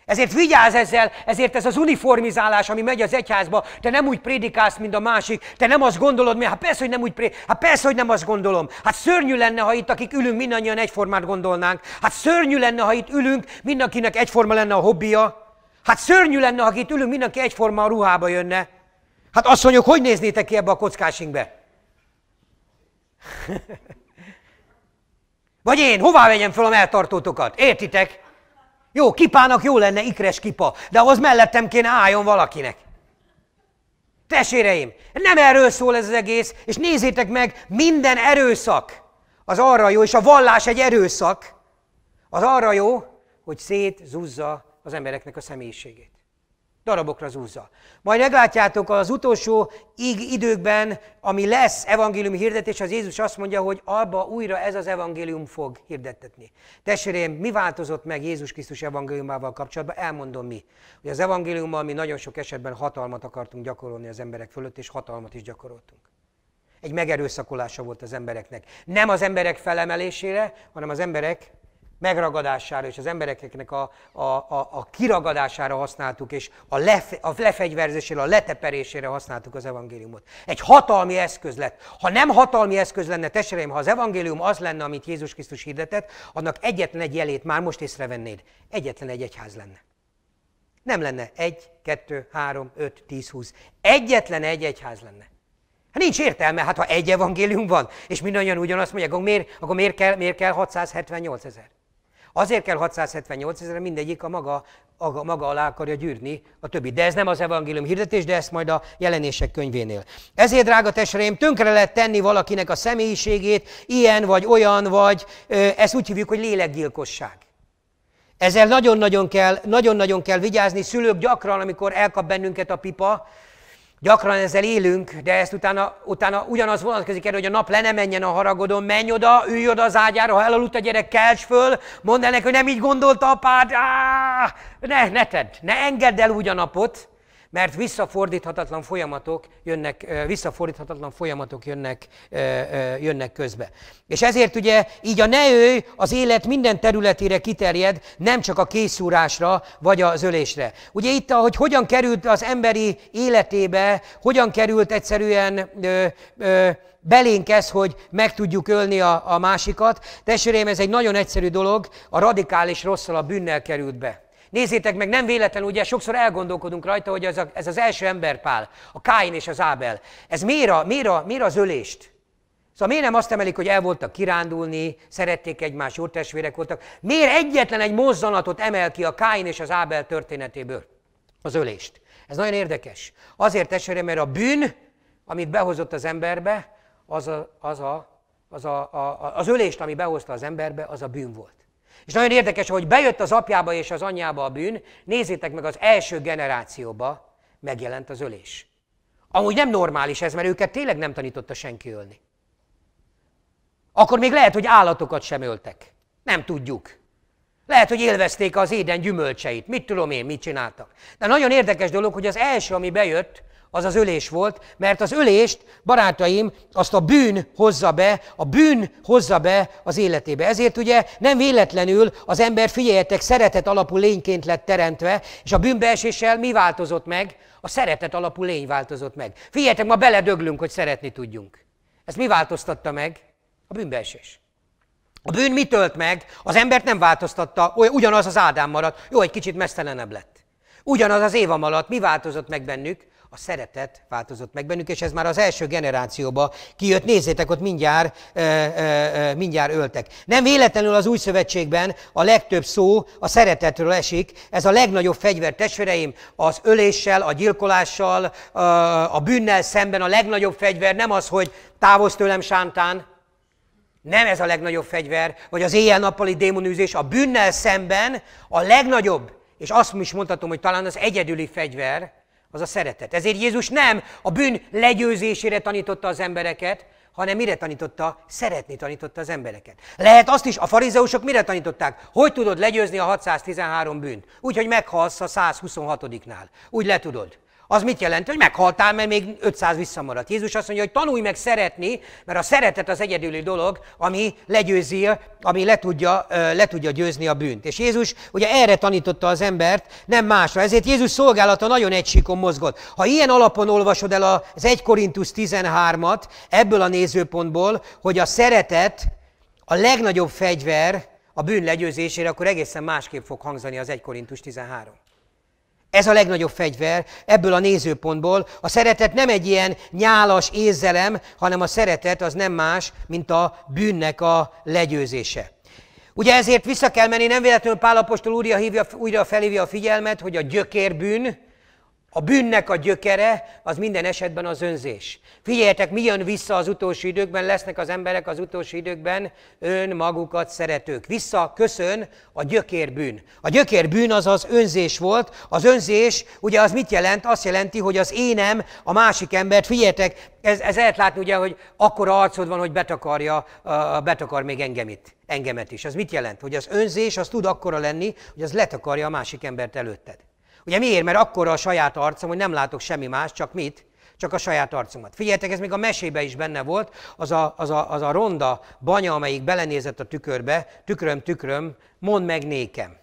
Ezért vigyázz ezzel, ezért ez az uniformizálás, ami megy az egyházba, te nem úgy prédikálsz, mint a másik, te nem azt gondolod, mi? hát persze, hogy nem úgy prédikálsz, hát persze, hogy nem azt gondolom. Hát szörnyű lenne, ha itt, akik ülünk, mindannyian egyformát gondolnánk. Hát szörnyű lenne, ha itt ülünk, mindenkinek egyforma lenne a hobbija. Hát szörnyű lenne, ha itt ülünk, mindenki egyforma a ruhába jönne. Hát mondjuk, hogy néznétek ki ebbe a kockásinkbe? Vagy én, hová vegyem fel a melltartótokat? Értitek? Jó, kipának jó lenne ikres kipa, de ahhoz mellettem kéne álljon valakinek. Teséreim, nem erről szól ez az egész, és nézzétek meg, minden erőszak az arra jó, és a vallás egy erőszak, az arra jó, hogy szétzúzza az embereknek a személyiségét. Darabokra zúzza. Majd meglátjátok az utolsó íg időkben, ami lesz evangéliumi hirdetés, az Jézus azt mondja, hogy abba újra ez az evangélium fog hirdetetni. Testvérem, mi változott meg Jézus Krisztus evangéliumával kapcsolatban? Elmondom mi. Hogy az evangéliummal mi nagyon sok esetben hatalmat akartunk gyakorolni az emberek fölött, és hatalmat is gyakoroltunk egy megerőszakolása volt az embereknek. Nem az emberek felemelésére, hanem az emberek megragadására és az embereknek a, a, a, a kiragadására használtuk, és a, lef, a lefegyverzésére, a leteperésére használtuk az evangéliumot. Egy hatalmi eszköz lett. Ha nem hatalmi eszköz lenne, testvéreim, ha az evangélium az lenne, amit Jézus Krisztus hirdetett, annak egyetlen egy jelét már most észrevennéd. Egyetlen egy egyház lenne. Nem lenne egy, kettő, három, öt, tíz, húsz. Egyetlen egy egyház lenne. Hát nincs értelme, hát ha egy evangélium van, és mindannyian ugyanazt mondják, akkor miért, akkor miért, kell, miért kell 678 ezer? Azért kell 678 ezerre, mindegyik a maga, a, maga alá akarja gyűrni a többi. De ez nem az evangélium hirdetés, de ezt majd a jelenések könyvénél. Ezért, drága testvéreim, tönkre lehet tenni valakinek a személyiségét, ilyen vagy olyan vagy, ezt úgy hívjuk, hogy lélekgyilkosság. Ezzel nagyon-nagyon kell, nagyon-nagyon kell vigyázni. Szülők gyakran, amikor elkap bennünket a pipa, Gyakran ezzel élünk, de ezt utána, utána ugyanaz vonatkozik erre, hogy a nap le ne menjen a haragodon, menj oda, ülj oda az ágyára, ha elaludt a gyerek, kelts föl, mondd el neki, hogy nem így gondolta apád, áh, ne, ne tedd, ne engedd el úgy a napot, mert visszafordíthatatlan folyamatok jönnek, visszafordíthatatlan folyamatok jönnek, jönnek közbe. És ezért ugye így a ne ő az élet minden területére kiterjed, nem csak a készúrásra vagy az ölésre. Ugye itt, ahogy hogyan került az emberi életébe, hogyan került egyszerűen ö, ö, belénk ez, hogy meg tudjuk ölni a, a másikat. Testvéreim, ez egy nagyon egyszerű dolog, a radikális rosszal a bűnnel került be. Nézzétek meg, nem véletlen, ugye sokszor elgondolkodunk rajta, hogy ez, a, ez az első emberpál, a Káin és az Ábel. Ez miért, a, miért, a, miért az ölést? Szóval miért nem azt emelik, hogy el voltak kirándulni, szerették egymást, jó testvérek voltak? Miért egyetlen egy mozzanatot emel ki a Káin és az Ábel történetéből? Az ölést. Ez nagyon érdekes. Azért testvére, mert a bűn, amit behozott az emberbe, az, a, az, a, az, a, a, az ölést, ami behozta az emberbe, az a bűn volt. És nagyon érdekes, hogy bejött az apjába és az anyjába a bűn, nézzétek meg, az első generációba megjelent az ölés. Amúgy nem normális ez, mert őket tényleg nem tanította senki ölni. Akkor még lehet, hogy állatokat sem öltek. Nem tudjuk. Lehet, hogy élvezték az éden gyümölcseit. Mit tudom én, mit csináltak. De nagyon érdekes dolog, hogy az első, ami bejött, az az ölés volt, mert az ölést, barátaim, azt a bűn hozza be, a bűn hozza be az életébe. Ezért ugye nem véletlenül az ember, figyeljetek, szeretet alapú lényként lett teremtve, és a bűnbeeséssel mi változott meg? A szeretet alapú lény változott meg. Figyeljetek, ma beledöglünk, hogy szeretni tudjunk. Ez mi változtatta meg? A bűnbeesés. A bűn mit tölt meg? Az embert nem változtatta, ugyanaz az Ádám maradt, jó, egy kicsit mesztelenebb lett. Ugyanaz az Éva maradt, mi változott meg bennük? a szeretet változott meg bennük, és ez már az első generációba kijött. Nézzétek, ott mindjárt, e, e, mindjárt öltek. Nem véletlenül az új szövetségben a legtöbb szó a szeretetről esik. Ez a legnagyobb fegyver, testvéreim, az öléssel, a gyilkolással, a bűnnel szemben a legnagyobb fegyver nem az, hogy távozz tőlem sántán, nem ez a legnagyobb fegyver, vagy az éjjel-nappali démonűzés, a bűnnel szemben a legnagyobb, és azt is mondhatom, hogy talán az egyedüli fegyver, az a szeretet. Ezért Jézus nem a bűn legyőzésére tanította az embereket, hanem mire tanította? Szeretni tanította az embereket. Lehet azt is, a farizeusok mire tanították? Hogy tudod legyőzni a 613 bűnt? Úgy, hogy meghalsz a 126-nál. Úgy le tudod. Az mit jelent, hogy meghaltál, mert még 500 visszamaradt. Jézus azt mondja, hogy tanulj meg szeretni, mert a szeretet az egyedüli dolog, ami legyőzi, ami le tudja, le tudja győzni a bűnt. És Jézus ugye erre tanította az embert, nem másra. Ezért Jézus szolgálata nagyon egysíkon mozgott. Ha ilyen alapon olvasod el az 1 Korintus 13-at, ebből a nézőpontból, hogy a szeretet a legnagyobb fegyver a bűn legyőzésére, akkor egészen másképp fog hangzani az 1 Korintus 13. Ez a legnagyobb fegyver ebből a nézőpontból. A szeretet nem egy ilyen nyálas érzelem, hanem a szeretet az nem más, mint a bűnnek a legyőzése. Ugye ezért vissza kell menni, nem véletlenül Apostol újra, hívja, újra felhívja a figyelmet, hogy a gyökérbűn, a bűnnek a gyökere az minden esetben az önzés. Figyeljetek, mi jön vissza az utolsó időkben, lesznek az emberek az utolsó időkben önmagukat szeretők. Vissza köszön a gyökérbűn. A gyökérbűn az az önzés volt. Az önzés, ugye az mit jelent? Azt jelenti, hogy az énem a másik embert, figyeljetek, ez, ez lehet látni ugye, hogy akkora arcod van, hogy betakarja, betakar még engem itt, engemet is. Az mit jelent? Hogy az önzés az tud akkora lenni, hogy az letakarja a másik embert előtted. Ugye miért? Mert akkor a saját arcom, hogy nem látok semmi más, csak mit? Csak a saját arcomat. Figyeljetek, ez még a mesébe is benne volt, az a, az a, az a ronda banya, amelyik belenézett a tükörbe, tükröm, tükröm, mondd meg nékem.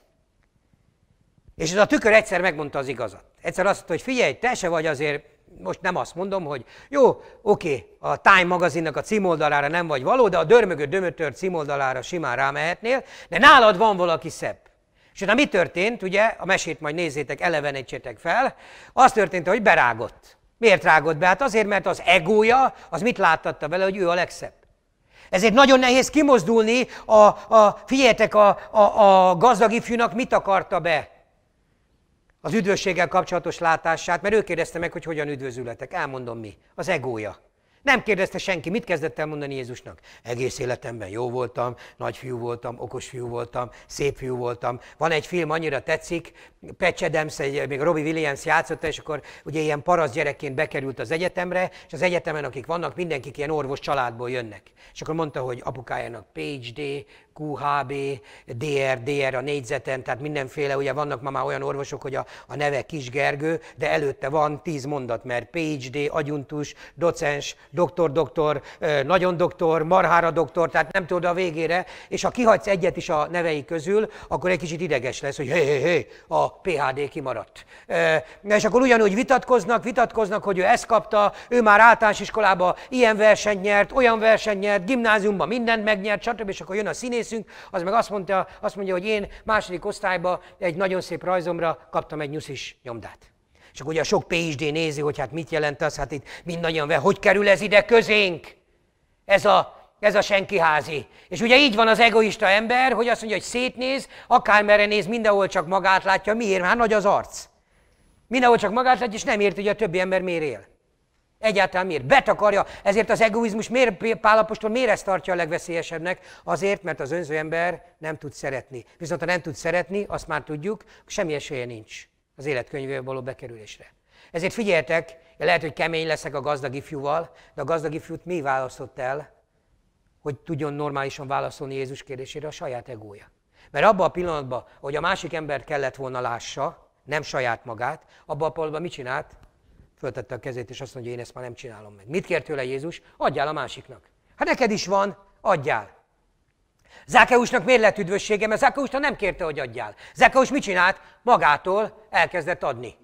És ez a tükör egyszer megmondta az igazat. Egyszer azt mondta, hogy figyelj, te se vagy azért, most nem azt mondom, hogy jó, oké, a Time magazinnak a címoldalára nem vagy való, de a Dörmögő Dömötör címoldalára simán rámehetnél, de nálad van valaki szebb. És utána mi történt, ugye, a mesét majd nézzétek, elevenítsétek fel, az történt, hogy berágott. Miért rágott be? Hát azért, mert az egója, az mit láttatta vele, hogy ő a legszebb. Ezért nagyon nehéz kimozdulni, a, a, figyeljetek, a, a, a gazdag ifjúnak mit akarta be az üdvösséggel kapcsolatos látását, mert ő kérdezte meg, hogy hogyan üdvözületek. Elmondom mi. Az egója. Nem kérdezte senki, mit kezdett el mondani Jézusnak? Egész életemben jó voltam, nagy fiú voltam, okos fiú voltam, szép fiú voltam. Van egy film, annyira tetszik, Patch Adams, egy, még Robbie Williams játszotta, és akkor ugye ilyen parasz gyerekként bekerült az egyetemre, és az egyetemen, akik vannak, mindenkik ilyen orvos családból jönnek. És akkor mondta, hogy apukájának PhD, QHB, DR, DR a négyzeten, tehát mindenféle, ugye vannak ma már olyan orvosok, hogy a, a neve Kis Gergő, de előtte van tíz mondat, mert PhD, agyuntus, docens, doktor, doktor, nagyon doktor, marhára doktor, tehát nem tudod a végére, és ha kihagysz egyet is a nevei közül, akkor egy kicsit ideges lesz, hogy hé, hé, hé, a PHD kimaradt. És akkor ugyanúgy vitatkoznak, vitatkoznak, hogy ő ezt kapta, ő már általános iskolába ilyen versenyt nyert, olyan versenyt nyert, gimnáziumban mindent megnyert, stb. És akkor jön a színész, művészünk, az meg azt, mondta, azt mondja, hogy én második osztályba egy nagyon szép rajzomra kaptam egy nyuszis nyomdát. Csak ugye a sok PhD nézi, hogy hát mit jelent az, hát itt mindannyian, hogy kerül ez ide közénk? Ez a ez a senki házi? És ugye így van az egoista ember, hogy azt mondja, hogy szétnéz, akármerre néz, mindenhol csak magát látja. Miért? Hát nagy az arc. Mindenhol csak magát látja, és nem érti, hogy a többi ember miért él. Egyáltalán miért? Betakarja. Ezért az egoizmus miért, Pálapostól miért ezt tartja a legveszélyesebbnek? Azért, mert az önző ember nem tud szeretni. Viszont ha nem tud szeretni, azt már tudjuk, semmi esélye nincs az életkönyvéből való bekerülésre. Ezért figyeltek, lehet, hogy kemény leszek a gazdag ifjúval, de a gazdag ifjút mi választott el, hogy tudjon normálisan válaszolni Jézus kérdésére a saját egója. Mert abban a pillanatban, hogy a másik embert kellett volna lássa, nem saját magát, abban a pillanatban mit csinált? Föltette a kezét, és azt mondja, én ezt már nem csinálom meg. Mit kér tőle Jézus? Adjál a másiknak. Hát neked is van, adjál. Zákeusnak miért lett üdvössége? Mert Zákeustól nem kérte, hogy adjál. Zákeus mit csinált? Magától elkezdett adni.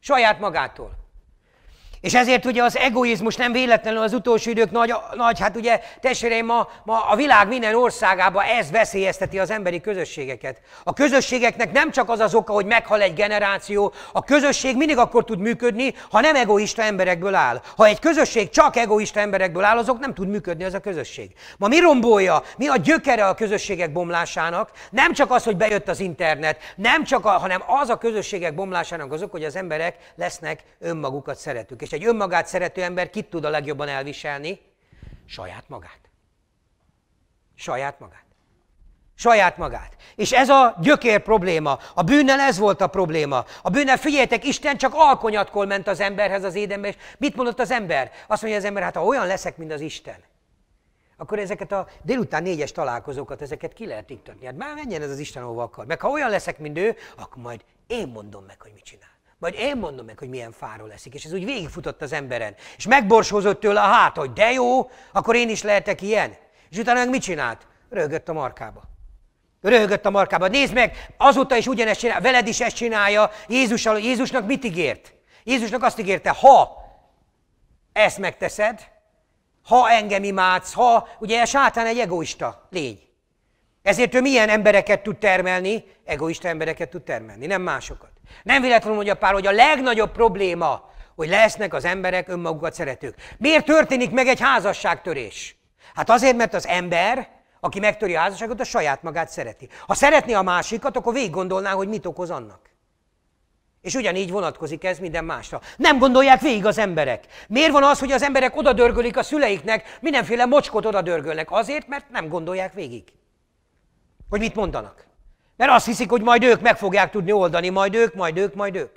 Saját magától. És ezért ugye az egoizmus nem véletlenül az utolsó idők nagy, nagy hát ugye testvéreim, ma, ma a világ minden országában ez veszélyezteti az emberi közösségeket. A közösségeknek nem csak az az oka, hogy meghal egy generáció, a közösség mindig akkor tud működni, ha nem egoista emberekből áll. Ha egy közösség csak egoista emberekből áll, azok nem tud működni az a közösség. Ma mi rombolja, mi a gyökere a közösségek bomlásának? Nem csak az, hogy bejött az internet, nem csak a, hanem az a közösségek bomlásának azok, hogy az emberek lesznek önmagukat szeretők. És egy önmagát szerető ember kit tud a legjobban elviselni? Saját magát. Saját magát. Saját magát. És ez a gyökér probléma. A bűnnel ez volt a probléma. A bűnnel figyeljetek, Isten csak alkonyatkol ment az emberhez az édenbe, és mit mondott az ember? Azt mondja az ember, hát ha olyan leszek, mint az Isten, akkor ezeket a délután négyes találkozókat, ezeket ki lehet iktatni. Hát már menjen ez az Isten, ahova akar. Meg ha olyan leszek, mint ő, akkor majd én mondom meg, hogy mit csinál. Majd én mondom meg, hogy milyen fáról leszik. És ez úgy végigfutott az emberen. És megborsózott tőle a hát, hogy de jó, akkor én is lehetek ilyen. És utána meg mit csinált? Röhögött a markába. Röhögött a markába. Nézd meg, azóta is ugyanezt csinálja, veled is ezt csinálja. Jézussal, Jézusnak mit ígért? Jézusnak azt ígérte, ha ezt megteszed, ha engem imádsz, ha, ugye a sátán egy egoista lény. Ezért ő milyen embereket tud termelni? Egoista embereket tud termelni, nem másokat. Nem véletlenül mondja Pál, hogy a legnagyobb probléma, hogy lesznek az emberek önmagukat szeretők. Miért történik meg egy házasságtörés? Hát azért, mert az ember, aki megtöri a házasságot, a saját magát szereti. Ha szeretné a másikat, akkor végig gondolná, hogy mit okoz annak. És ugyanígy vonatkozik ez minden másra. Nem gondolják végig az emberek. Miért van az, hogy az emberek odadörgölik a szüleiknek, mindenféle mocskot odadörgölnek? Azért, mert nem gondolják végig hogy mit mondanak. Mert azt hiszik, hogy majd ők meg fogják tudni oldani, majd ők, majd ők, majd ők.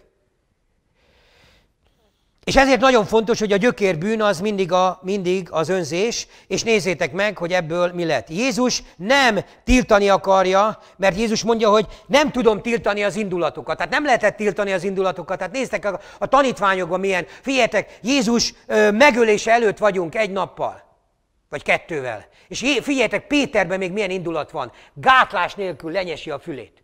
És ezért nagyon fontos, hogy a gyökérbűn az mindig, a, mindig az önzés, és nézzétek meg, hogy ebből mi lett. Jézus nem tiltani akarja, mert Jézus mondja, hogy nem tudom tiltani az indulatokat. Tehát nem lehetett tiltani az indulatokat. Tehát néztek a, a tanítványokban milyen. Figyeljetek, Jézus ö, megölése előtt vagyunk egy nappal. Vagy kettővel. És figyeljetek, Péterben még milyen indulat van. Gátlás nélkül lenyesi a fülét.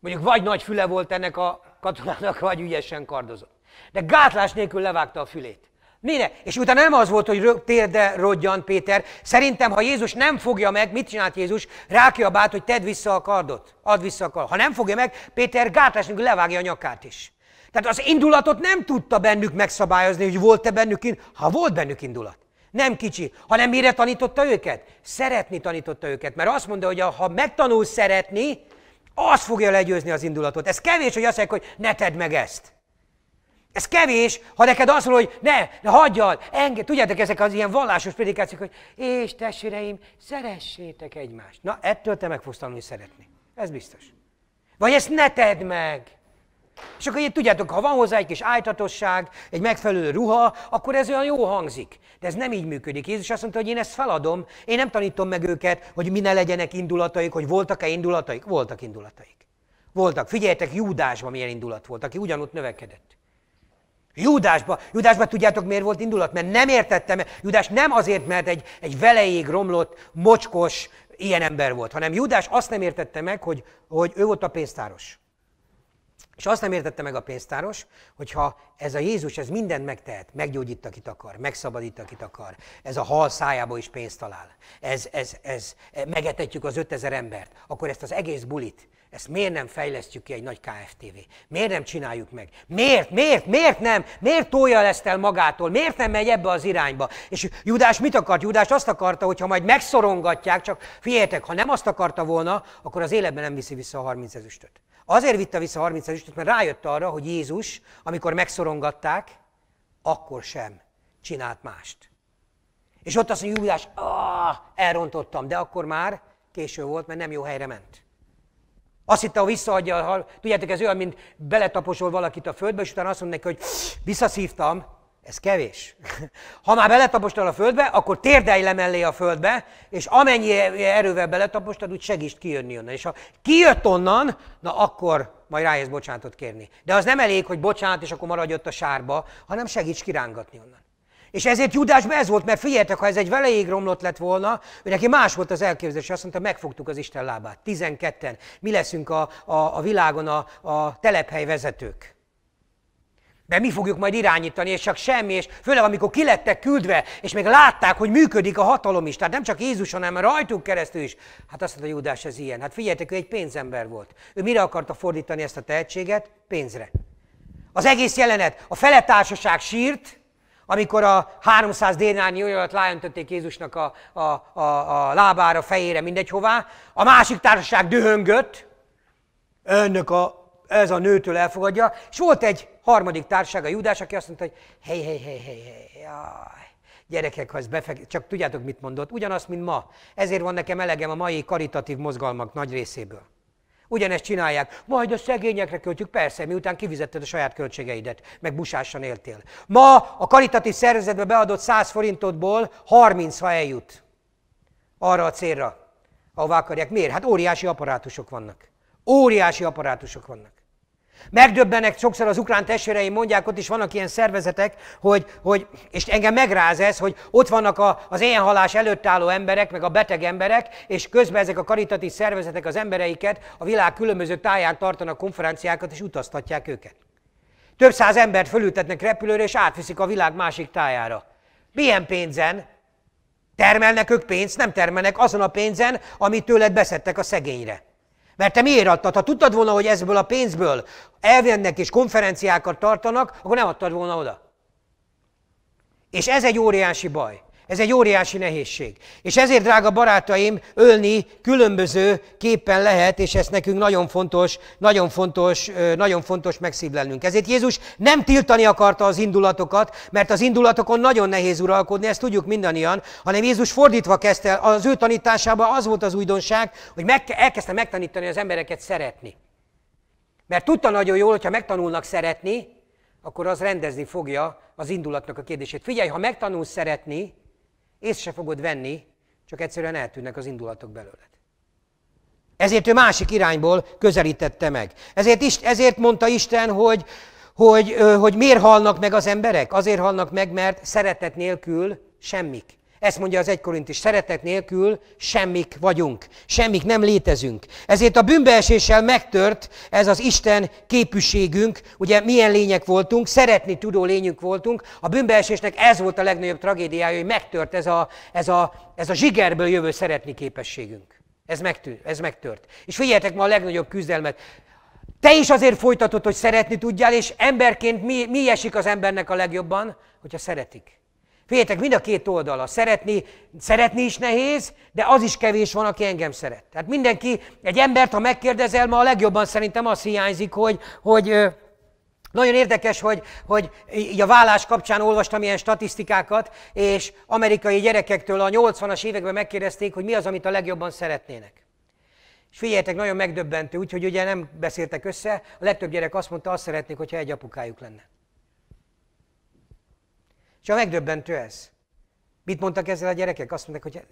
Mondjuk vagy nagy füle volt ennek a katonának, vagy ügyesen kardozott. De gátlás nélkül levágta a fülét. Mire? És utána nem az volt, hogy térde rodjan Péter. Szerintem, ha Jézus nem fogja meg, mit csinált Jézus? Rákiabált, hogy tedd vissza a kardot, add vissza a kardot. Ha nem fogja meg, Péter gátlás nélkül levágja a nyakát is. Tehát az indulatot nem tudta bennük megszabályozni, hogy volt-e bennük, in... ha volt bennük indulat. Nem kicsi, hanem mire tanította őket? Szeretni tanította őket, mert azt mondta, hogy ha megtanul szeretni, az fogja legyőzni az indulatot. Ez kevés, hogy azt mondják, hogy ne tedd meg ezt. Ez kevés, ha neked azt mondod, hogy ne, ne hagyjad, enged. Tudjátok, ezek az ilyen vallásos predikációk, hogy és testvéreim, szeressétek egymást. Na, ettől te meg fogsz tanulni szeretni. Ez biztos. Vagy ezt ne tedd meg. És akkor így tudjátok, ha van hozzá egy kis ájtatosság, egy megfelelő ruha, akkor ez olyan jó hangzik. De ez nem így működik. Jézus azt mondta, hogy én ezt feladom, én nem tanítom meg őket, hogy mi ne legyenek indulataik, hogy voltak-e indulataik. Voltak indulataik. Voltak. Figyeljetek, Júdásban milyen indulat volt, aki ugyanott növekedett. Júdásba, Júdásba tudjátok miért volt indulat? Mert nem értettem, Júdás nem azért, mert egy, egy velejéig romlott, mocskos, ilyen ember volt, hanem Júdás azt nem értette meg, hogy, hogy ő volt a pénztáros. És azt nem értette meg a pénztáros, hogyha ez a Jézus, ez mindent megtehet, meggyógyít, akit akar, megszabadít, akit akar, ez a hal szájába is pénzt talál, ez, ez, ez, megetetjük az ötezer embert, akkor ezt az egész bulit, ezt miért nem fejlesztjük ki egy nagy KFTV? Miért nem csináljuk meg? Miért? Miért? Miért nem? Miért tolja ezt el magától? Miért nem megy ebbe az irányba? És Judás mit akart? Judás azt akarta, hogy ha majd megszorongatják, csak figyeljetek, ha nem azt akarta volna, akkor az életben nem viszi vissza a 30 ezüstöt. Azért vitte vissza a 30 ezüstöt, mert rájött arra, hogy Jézus, amikor megszorongatták, akkor sem csinált mást. És ott azt mondja, Judás, elrontottam, de akkor már késő volt, mert nem jó helyre ment. Azt hitte, ha visszaadja, ha, tudjátok, ez olyan, mint beletaposol valakit a földbe, és utána azt mondja neki, hogy visszaszívtam, ez kevés. Ha már beletapostad a földbe, akkor térdelj le mellé a földbe, és amennyi erővel beletapostad, úgy segíts kijönni onnan. És ha kijött onnan, na akkor majd rájössz bocsánatot kérni. De az nem elég, hogy bocsánat, és akkor maradj ott a sárba, hanem segíts kirángatni onnan. És ezért Judásban ez volt, mert figyeljetek, ha ez egy velejéig romlott lett volna, ő neki más volt az elképzelése, azt mondta, megfogtuk az Isten lábát, 12-en, mi leszünk a, a, a világon a, a telephely vezetők. De mi fogjuk majd irányítani, és csak semmi, és főleg amikor kilettek küldve, és még látták, hogy működik a hatalom is, tehát nem csak Jézus, hanem rajtuk keresztül is. Hát azt mondta Judás, ez ilyen. Hát figyeljetek, ő egy pénzember volt. Ő mire akarta fordítani ezt a tehetséget? Pénzre. Az egész jelenet, a feletársaság sírt, amikor a 300 dénárnyi olyat ráöntötték Jézusnak a, a, a, a lábára, fejére, mindegy hová, a másik társaság dühöngött, önök a, ez a nőtől elfogadja, és volt egy harmadik társaság, a Judás, aki azt mondta, hogy hely, hely, hely, hely, hely, jaj. Gyerekek, ha ez befek... csak tudjátok, mit mondott? Ugyanazt, mint ma. Ezért van nekem elegem a mai karitatív mozgalmak nagy részéből. Ugyanezt csinálják. Majd a szegényekre költjük, persze, miután kivizetted a saját költségeidet, meg busásan éltél. Ma a karitatív szervezetbe beadott 100 forintodból 30 ha eljut arra a célra, ahová akarják. Miért? Hát óriási apparátusok vannak. Óriási apparátusok vannak. Megdöbbenek sokszor az ukrán testvéreim, mondják, ott is vannak ilyen szervezetek, hogy, hogy és engem megráz ez, hogy ott vannak a, az halás előtt álló emberek, meg a beteg emberek, és közben ezek a karitatív szervezetek az embereiket a világ különböző táján tartanak konferenciákat, és utaztatják őket. Több száz embert fölültetnek repülőre, és átviszik a világ másik tájára. Milyen pénzen? Termelnek ők pénzt? Nem termelnek azon a pénzen, amit tőled beszedtek a szegényre. Mert te miért adtad? Ha tudtad volna, hogy ezből a pénzből elvennek és konferenciákat tartanak, akkor nem adtad volna oda. És ez egy óriási baj. Ez egy óriási nehézség. És ezért, drága barátaim, ölni különböző képpen lehet, és ezt nekünk nagyon fontos, nagyon fontos, nagyon fontos megszívlelnünk. Ezért Jézus nem tiltani akarta az indulatokat, mert az indulatokon nagyon nehéz uralkodni, ezt tudjuk mindannyian, hanem Jézus fordítva kezdte, az ő tanításában az volt az újdonság, hogy meg, elkezdte megtanítani az embereket szeretni. Mert tudta nagyon jól, hogyha megtanulnak szeretni, akkor az rendezni fogja az indulatnak a kérdését. Figyelj, ha megtanulsz szeretni, észre se fogod venni, csak egyszerűen eltűnnek az indulatok belőled. Ezért ő másik irányból közelítette meg. Ezért, ezért mondta Isten, hogy, hogy, hogy miért halnak meg az emberek? Azért halnak meg, mert szeretet nélkül semmik. Ezt mondja az egykorintis, szeretet nélkül semmik vagyunk, semmik nem létezünk. Ezért a bűnbeeséssel megtört ez az Isten képűségünk, ugye milyen lények voltunk, szeretni tudó lényünk voltunk. A bűnbeesésnek ez volt a legnagyobb tragédiája, hogy megtört ez a, ez a, ez a zsigerből jövő szeretni képességünk. Ez, megtű, ez megtört. És figyeljetek ma a legnagyobb küzdelmet. Te is azért folytatod, hogy szeretni tudjál, és emberként mi, mi esik az embernek a legjobban, hogyha szeretik. Figyeljetek, mind a két oldala. Szeretni, szeretni is nehéz, de az is kevés van, aki engem szeret. Tehát mindenki, egy embert, ha megkérdezel, ma a legjobban szerintem az hiányzik, hogy, hogy nagyon érdekes, hogy, hogy így a vállás kapcsán olvastam ilyen statisztikákat, és amerikai gyerekektől a 80-as években megkérdezték, hogy mi az, amit a legjobban szeretnének. És figyeljetek, nagyon megdöbbentő, úgyhogy ugye nem beszéltek össze, a legtöbb gyerek azt mondta, azt szeretnék, hogyha egy apukájuk lenne. És a megdöbbentő ez. Mit mondtak ezzel a gyerekek? Azt mondták, hogy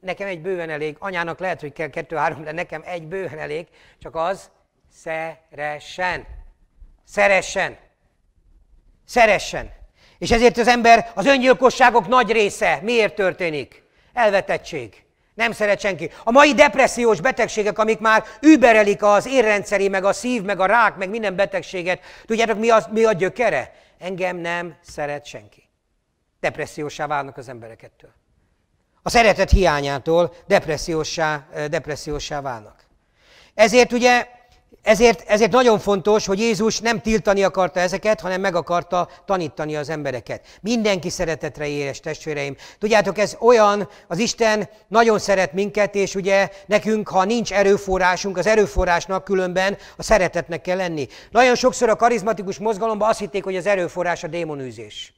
nekem egy bőven elég, anyának lehet, hogy kell kettő-három, de nekem egy bőven elég, csak az szeressen. Szeressen. Szeressen. És ezért az ember, az öngyilkosságok nagy része miért történik? Elvetettség. Nem szeret senki. A mai depressziós betegségek, amik már überelik az érrendszeri, meg a szív, meg a rák, meg minden betegséget, tudjátok mi, az, mi a gyökere? Engem nem szeret senki depressziósá válnak az emberek ettől. A szeretet hiányától depressziósá, depressziósá válnak. Ezért ugye, ezért, ezért nagyon fontos, hogy Jézus nem tiltani akarta ezeket, hanem meg akarta tanítani az embereket. Mindenki szeretetre éres, testvéreim. Tudjátok, ez olyan, az Isten nagyon szeret minket, és ugye nekünk, ha nincs erőforrásunk, az erőforrásnak különben a szeretetnek kell lenni. Nagyon sokszor a karizmatikus mozgalomban azt hitték, hogy az erőforrás a démonűzés.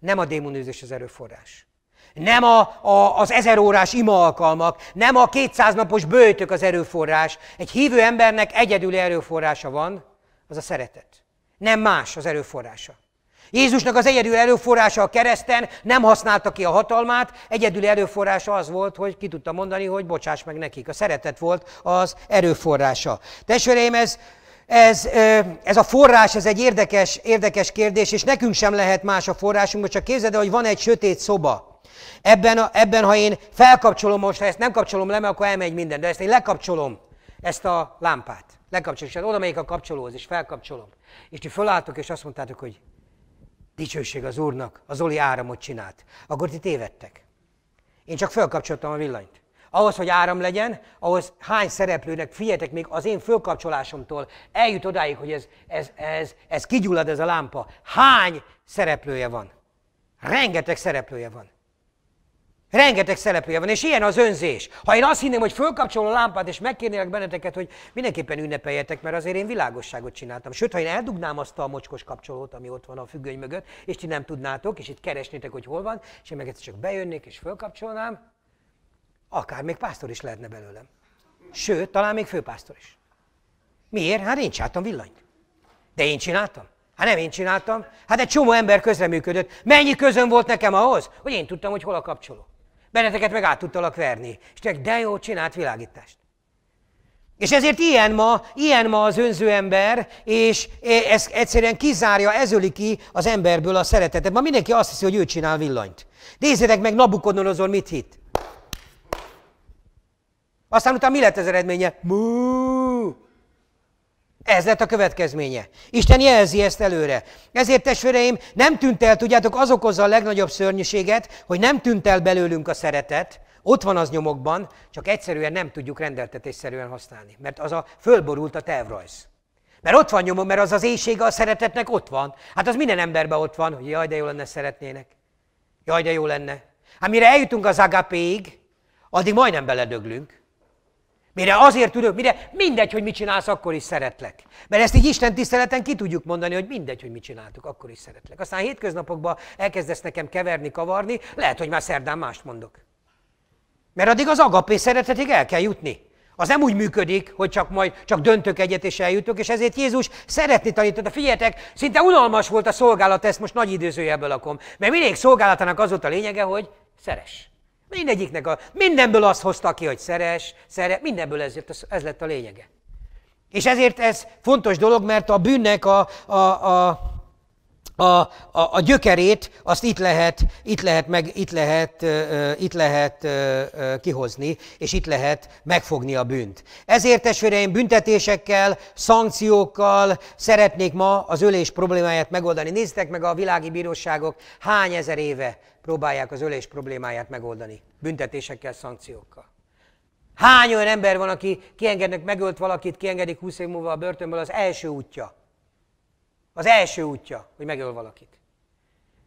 Nem a démonőzés az erőforrás. Nem a, a, az ezer órás ima alkalmak, nem a 200 napos bőjtök az erőforrás. Egy hívő embernek egyedüli erőforrása van, az a szeretet. Nem más az erőforrása. Jézusnak az egyedül erőforrása a kereszten, nem használta ki a hatalmát, egyedül erőforrása az volt, hogy ki tudta mondani, hogy bocsáss meg nekik. A szeretet volt az erőforrása. Testvéreim, ez ez, ez a forrás, ez egy érdekes, érdekes kérdés, és nekünk sem lehet más a forrásunk, csak képzeld el, hogy van egy sötét szoba. Ebben, a, ebben, ha én felkapcsolom most, ha ezt nem kapcsolom le, mert akkor elmegy minden, de ezt én lekapcsolom, ezt a lámpát. Lekapcsolom, és hát oda megyek a kapcsolóhoz, és felkapcsolom. És ti fölálltok, és azt mondtátok, hogy dicsőség az Úrnak, az Oli áramot csinált. Akkor ti tévedtek. Én csak felkapcsoltam a villanyt. Ahhoz, hogy áram legyen, ahhoz hány szereplőnek, figyeljetek még az én fölkapcsolásomtól, eljut odáig, hogy ez, ez, ez, ez kigyullad ez a lámpa. Hány szereplője van? Rengeteg szereplője van. Rengeteg szereplője van, és ilyen az önzés. Ha én azt hinném, hogy fölkapcsolom a lámpát, és megkérnélek benneteket, hogy mindenképpen ünnepeljetek, mert azért én világosságot csináltam. Sőt, ha én eldugnám azt a mocskos kapcsolót, ami ott van a függöny mögött, és ti nem tudnátok, és itt keresnétek, hogy hol van, és én meg egyszer csak bejönnék, és fölkapcsolnám, Akár még pásztor is lehetne belőlem. Sőt, talán még főpásztor is. Miért? Hát én csináltam villanyt. De én csináltam? Hát nem én csináltam. Hát egy csomó ember közreműködött. Mennyi közön volt nekem ahhoz, hogy én tudtam, hogy hol a kapcsoló. Benneteket meg át tudtalak verni. És te de jó, csinált világítást. És ezért ilyen ma, ilyen ma az önző ember, és e, ez egyszerűen kizárja, ezöli ki az emberből a szeretetet. Ma mindenki azt hiszi, hogy ő csinál villanyt. Nézzétek meg, Nabukodonozor mit hitt. Aztán utána mi lett az eredménye? Mú! Ez lett a következménye. Isten jelzi ezt előre. Ezért, testvéreim, nem tűnt el, tudjátok, az okozza a legnagyobb szörnyűséget, hogy nem tűnt el belőlünk a szeretet, ott van az nyomokban, csak egyszerűen nem tudjuk rendeltetésszerűen használni, mert az a fölborult a tervrajz. Mert ott van nyomom, mert az az éjsége a szeretetnek ott van. Hát az minden emberben ott van, hogy jaj, de jó lenne szeretnének. Jaj, de jó lenne. Hát mire eljutunk az agapéig, addig majdnem beledöglünk. Mire azért ülök, mire mindegy, hogy mit csinálsz, akkor is szeretlek. Mert ezt így Isten tiszteleten ki tudjuk mondani, hogy mindegy, hogy mit csináltuk, akkor is szeretlek. Aztán hétköznapokban elkezdesz nekem keverni, kavarni, lehet, hogy már szerdán mást mondok. Mert addig az agapé szeretetig el kell jutni. Az nem úgy működik, hogy csak majd csak döntök egyet és eljutok, és ezért Jézus szeretni tanította. Figyeljetek, szinte unalmas volt a szolgálat, ezt most nagy időzőjelből lakom. Mert minél szolgálatának az volt a lényege, hogy szeress. Mindegyiknek a, mindenből azt hozta ki, hogy szeres, szeret, mindenből ez, ez lett a lényege. És ezért ez fontos dolog, mert a bűnnek a, a, a a, a, a gyökerét, azt itt lehet, itt lehet, meg, itt lehet, uh, itt lehet uh, kihozni, és itt lehet megfogni a bűnt. Ezért, testvéreim, büntetésekkel, szankciókkal szeretnék ma az ölés problémáját megoldani. Nézzétek meg a világi bíróságok hány ezer éve próbálják az ölés problémáját megoldani. Büntetésekkel, szankciókkal. Hány olyan ember van, aki kiengednek, megölt valakit, kiengedik 20 év múlva a börtönből, az első útja – az első útja, hogy megöl valakit.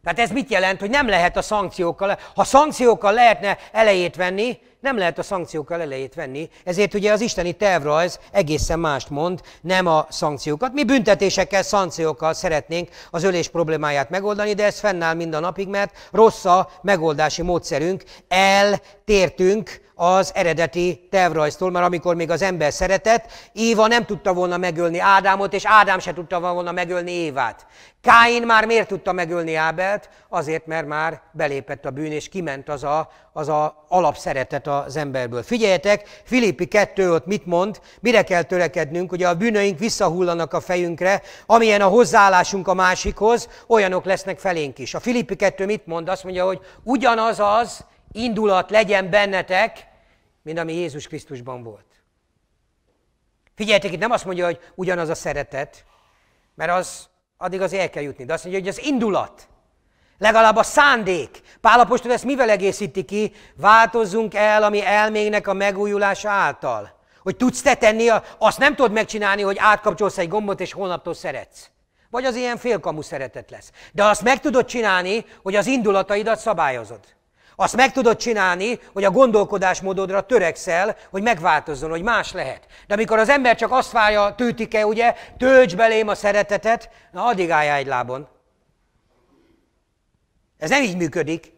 Tehát ez mit jelent, hogy nem lehet a szankciókkal, ha szankciókkal lehetne elejét venni, nem lehet a szankciókkal elejét venni, ezért ugye az isteni tervrajz egészen mást mond, nem a szankciókat. Mi büntetésekkel, szankciókkal szeretnénk az ölés problémáját megoldani, de ez fennáll mind a napig, mert rossz a megoldási módszerünk, eltértünk az eredeti tervrajztól, mert amikor még az ember szeretett, Éva nem tudta volna megölni Ádámot, és Ádám se tudta volna megölni Évát. Káin már miért tudta megölni Ábelt? Azért, mert már belépett a bűn, és kiment az a az a alapszeretet az emberből. Figyeljetek, Filippi 2 ott mit mond, mire kell törekednünk, hogy a bűnöink visszahullanak a fejünkre, amilyen a hozzáállásunk a másikhoz, olyanok lesznek felénk is. A Filippi 2 mit mond? Azt mondja, hogy ugyanaz az indulat legyen bennetek, mint ami Jézus Krisztusban volt. Figyeljetek, itt nem azt mondja, hogy ugyanaz a szeretet, mert az addig az el kell jutni, de azt mondja, hogy az indulat, Legalább a szándék. Pálapostól ezt mivel egészíti ki? Változzunk el, ami elménknek a megújulása által. Hogy tudsz te tenni, azt nem tudod megcsinálni, hogy átkapcsolsz egy gombot, és holnaptól szeretsz. Vagy az ilyen félkamú szeretet lesz. De azt meg tudod csinálni, hogy az indulataidat szabályozod. Azt meg tudod csinálni, hogy a gondolkodásmódodra törekszel, hogy megváltozzon, hogy más lehet. De amikor az ember csak azt várja, tőtike, ugye, tölts belém a szeretetet, na addig álljál egy lábon. Ez nem így működik.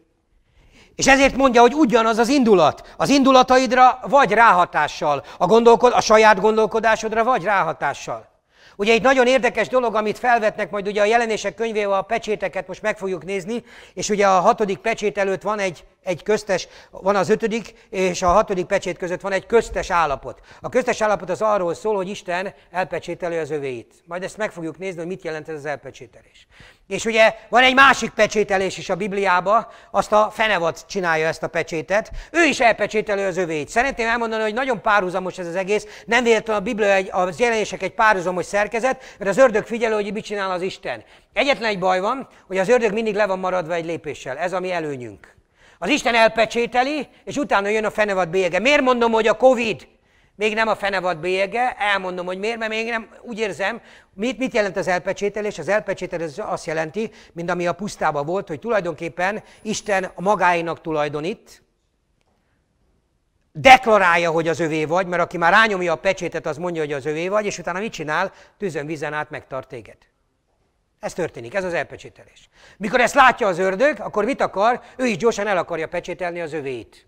És ezért mondja, hogy ugyanaz az indulat. Az indulataidra vagy ráhatással, a, gondolkod, a saját gondolkodásodra vagy ráhatással. Ugye egy nagyon érdekes dolog, amit felvetnek majd ugye a jelenések könyvével a pecséteket, most meg fogjuk nézni, és ugye a hatodik pecsét előtt van egy egy köztes, van az ötödik és a hatodik pecsét között van egy köztes állapot. A köztes állapot az arról szól, hogy Isten elpecsételi az övéit. Majd ezt meg fogjuk nézni, hogy mit jelent ez az elpecsételés. És ugye van egy másik pecsételés is a Bibliába, azt a fenevad csinálja ezt a pecsétet. Ő is elpecsételi az övéit. Szeretném elmondani, hogy nagyon párhuzamos ez az egész. Nem véletlenül a Biblia, egy, az jelenések egy párhuzamos szerkezet, mert az ördög figyelő, hogy mit csinál az Isten. Egyetlen egy baj van, hogy az ördög mindig le van maradva egy lépéssel. Ez a mi előnyünk. Az Isten elpecsételi, és utána jön a fenevad bélyege. Miért mondom, hogy a Covid még nem a fenevad bélyege? Elmondom, hogy miért, mert még nem úgy érzem, mit, mit jelent az elpecsételés? Az elpecsételés azt jelenti, mint ami a pusztában volt, hogy tulajdonképpen Isten a magáinak tulajdonít, deklarálja, hogy az övé vagy, mert aki már rányomja a pecsétet, az mondja, hogy az övé vagy, és utána mit csinál? Tűzön vízen át megtart téged. Ez történik, ez az elpecsételés. Mikor ezt látja az ördög, akkor mit akar? Ő is gyorsan el akarja pecsételni az övéit.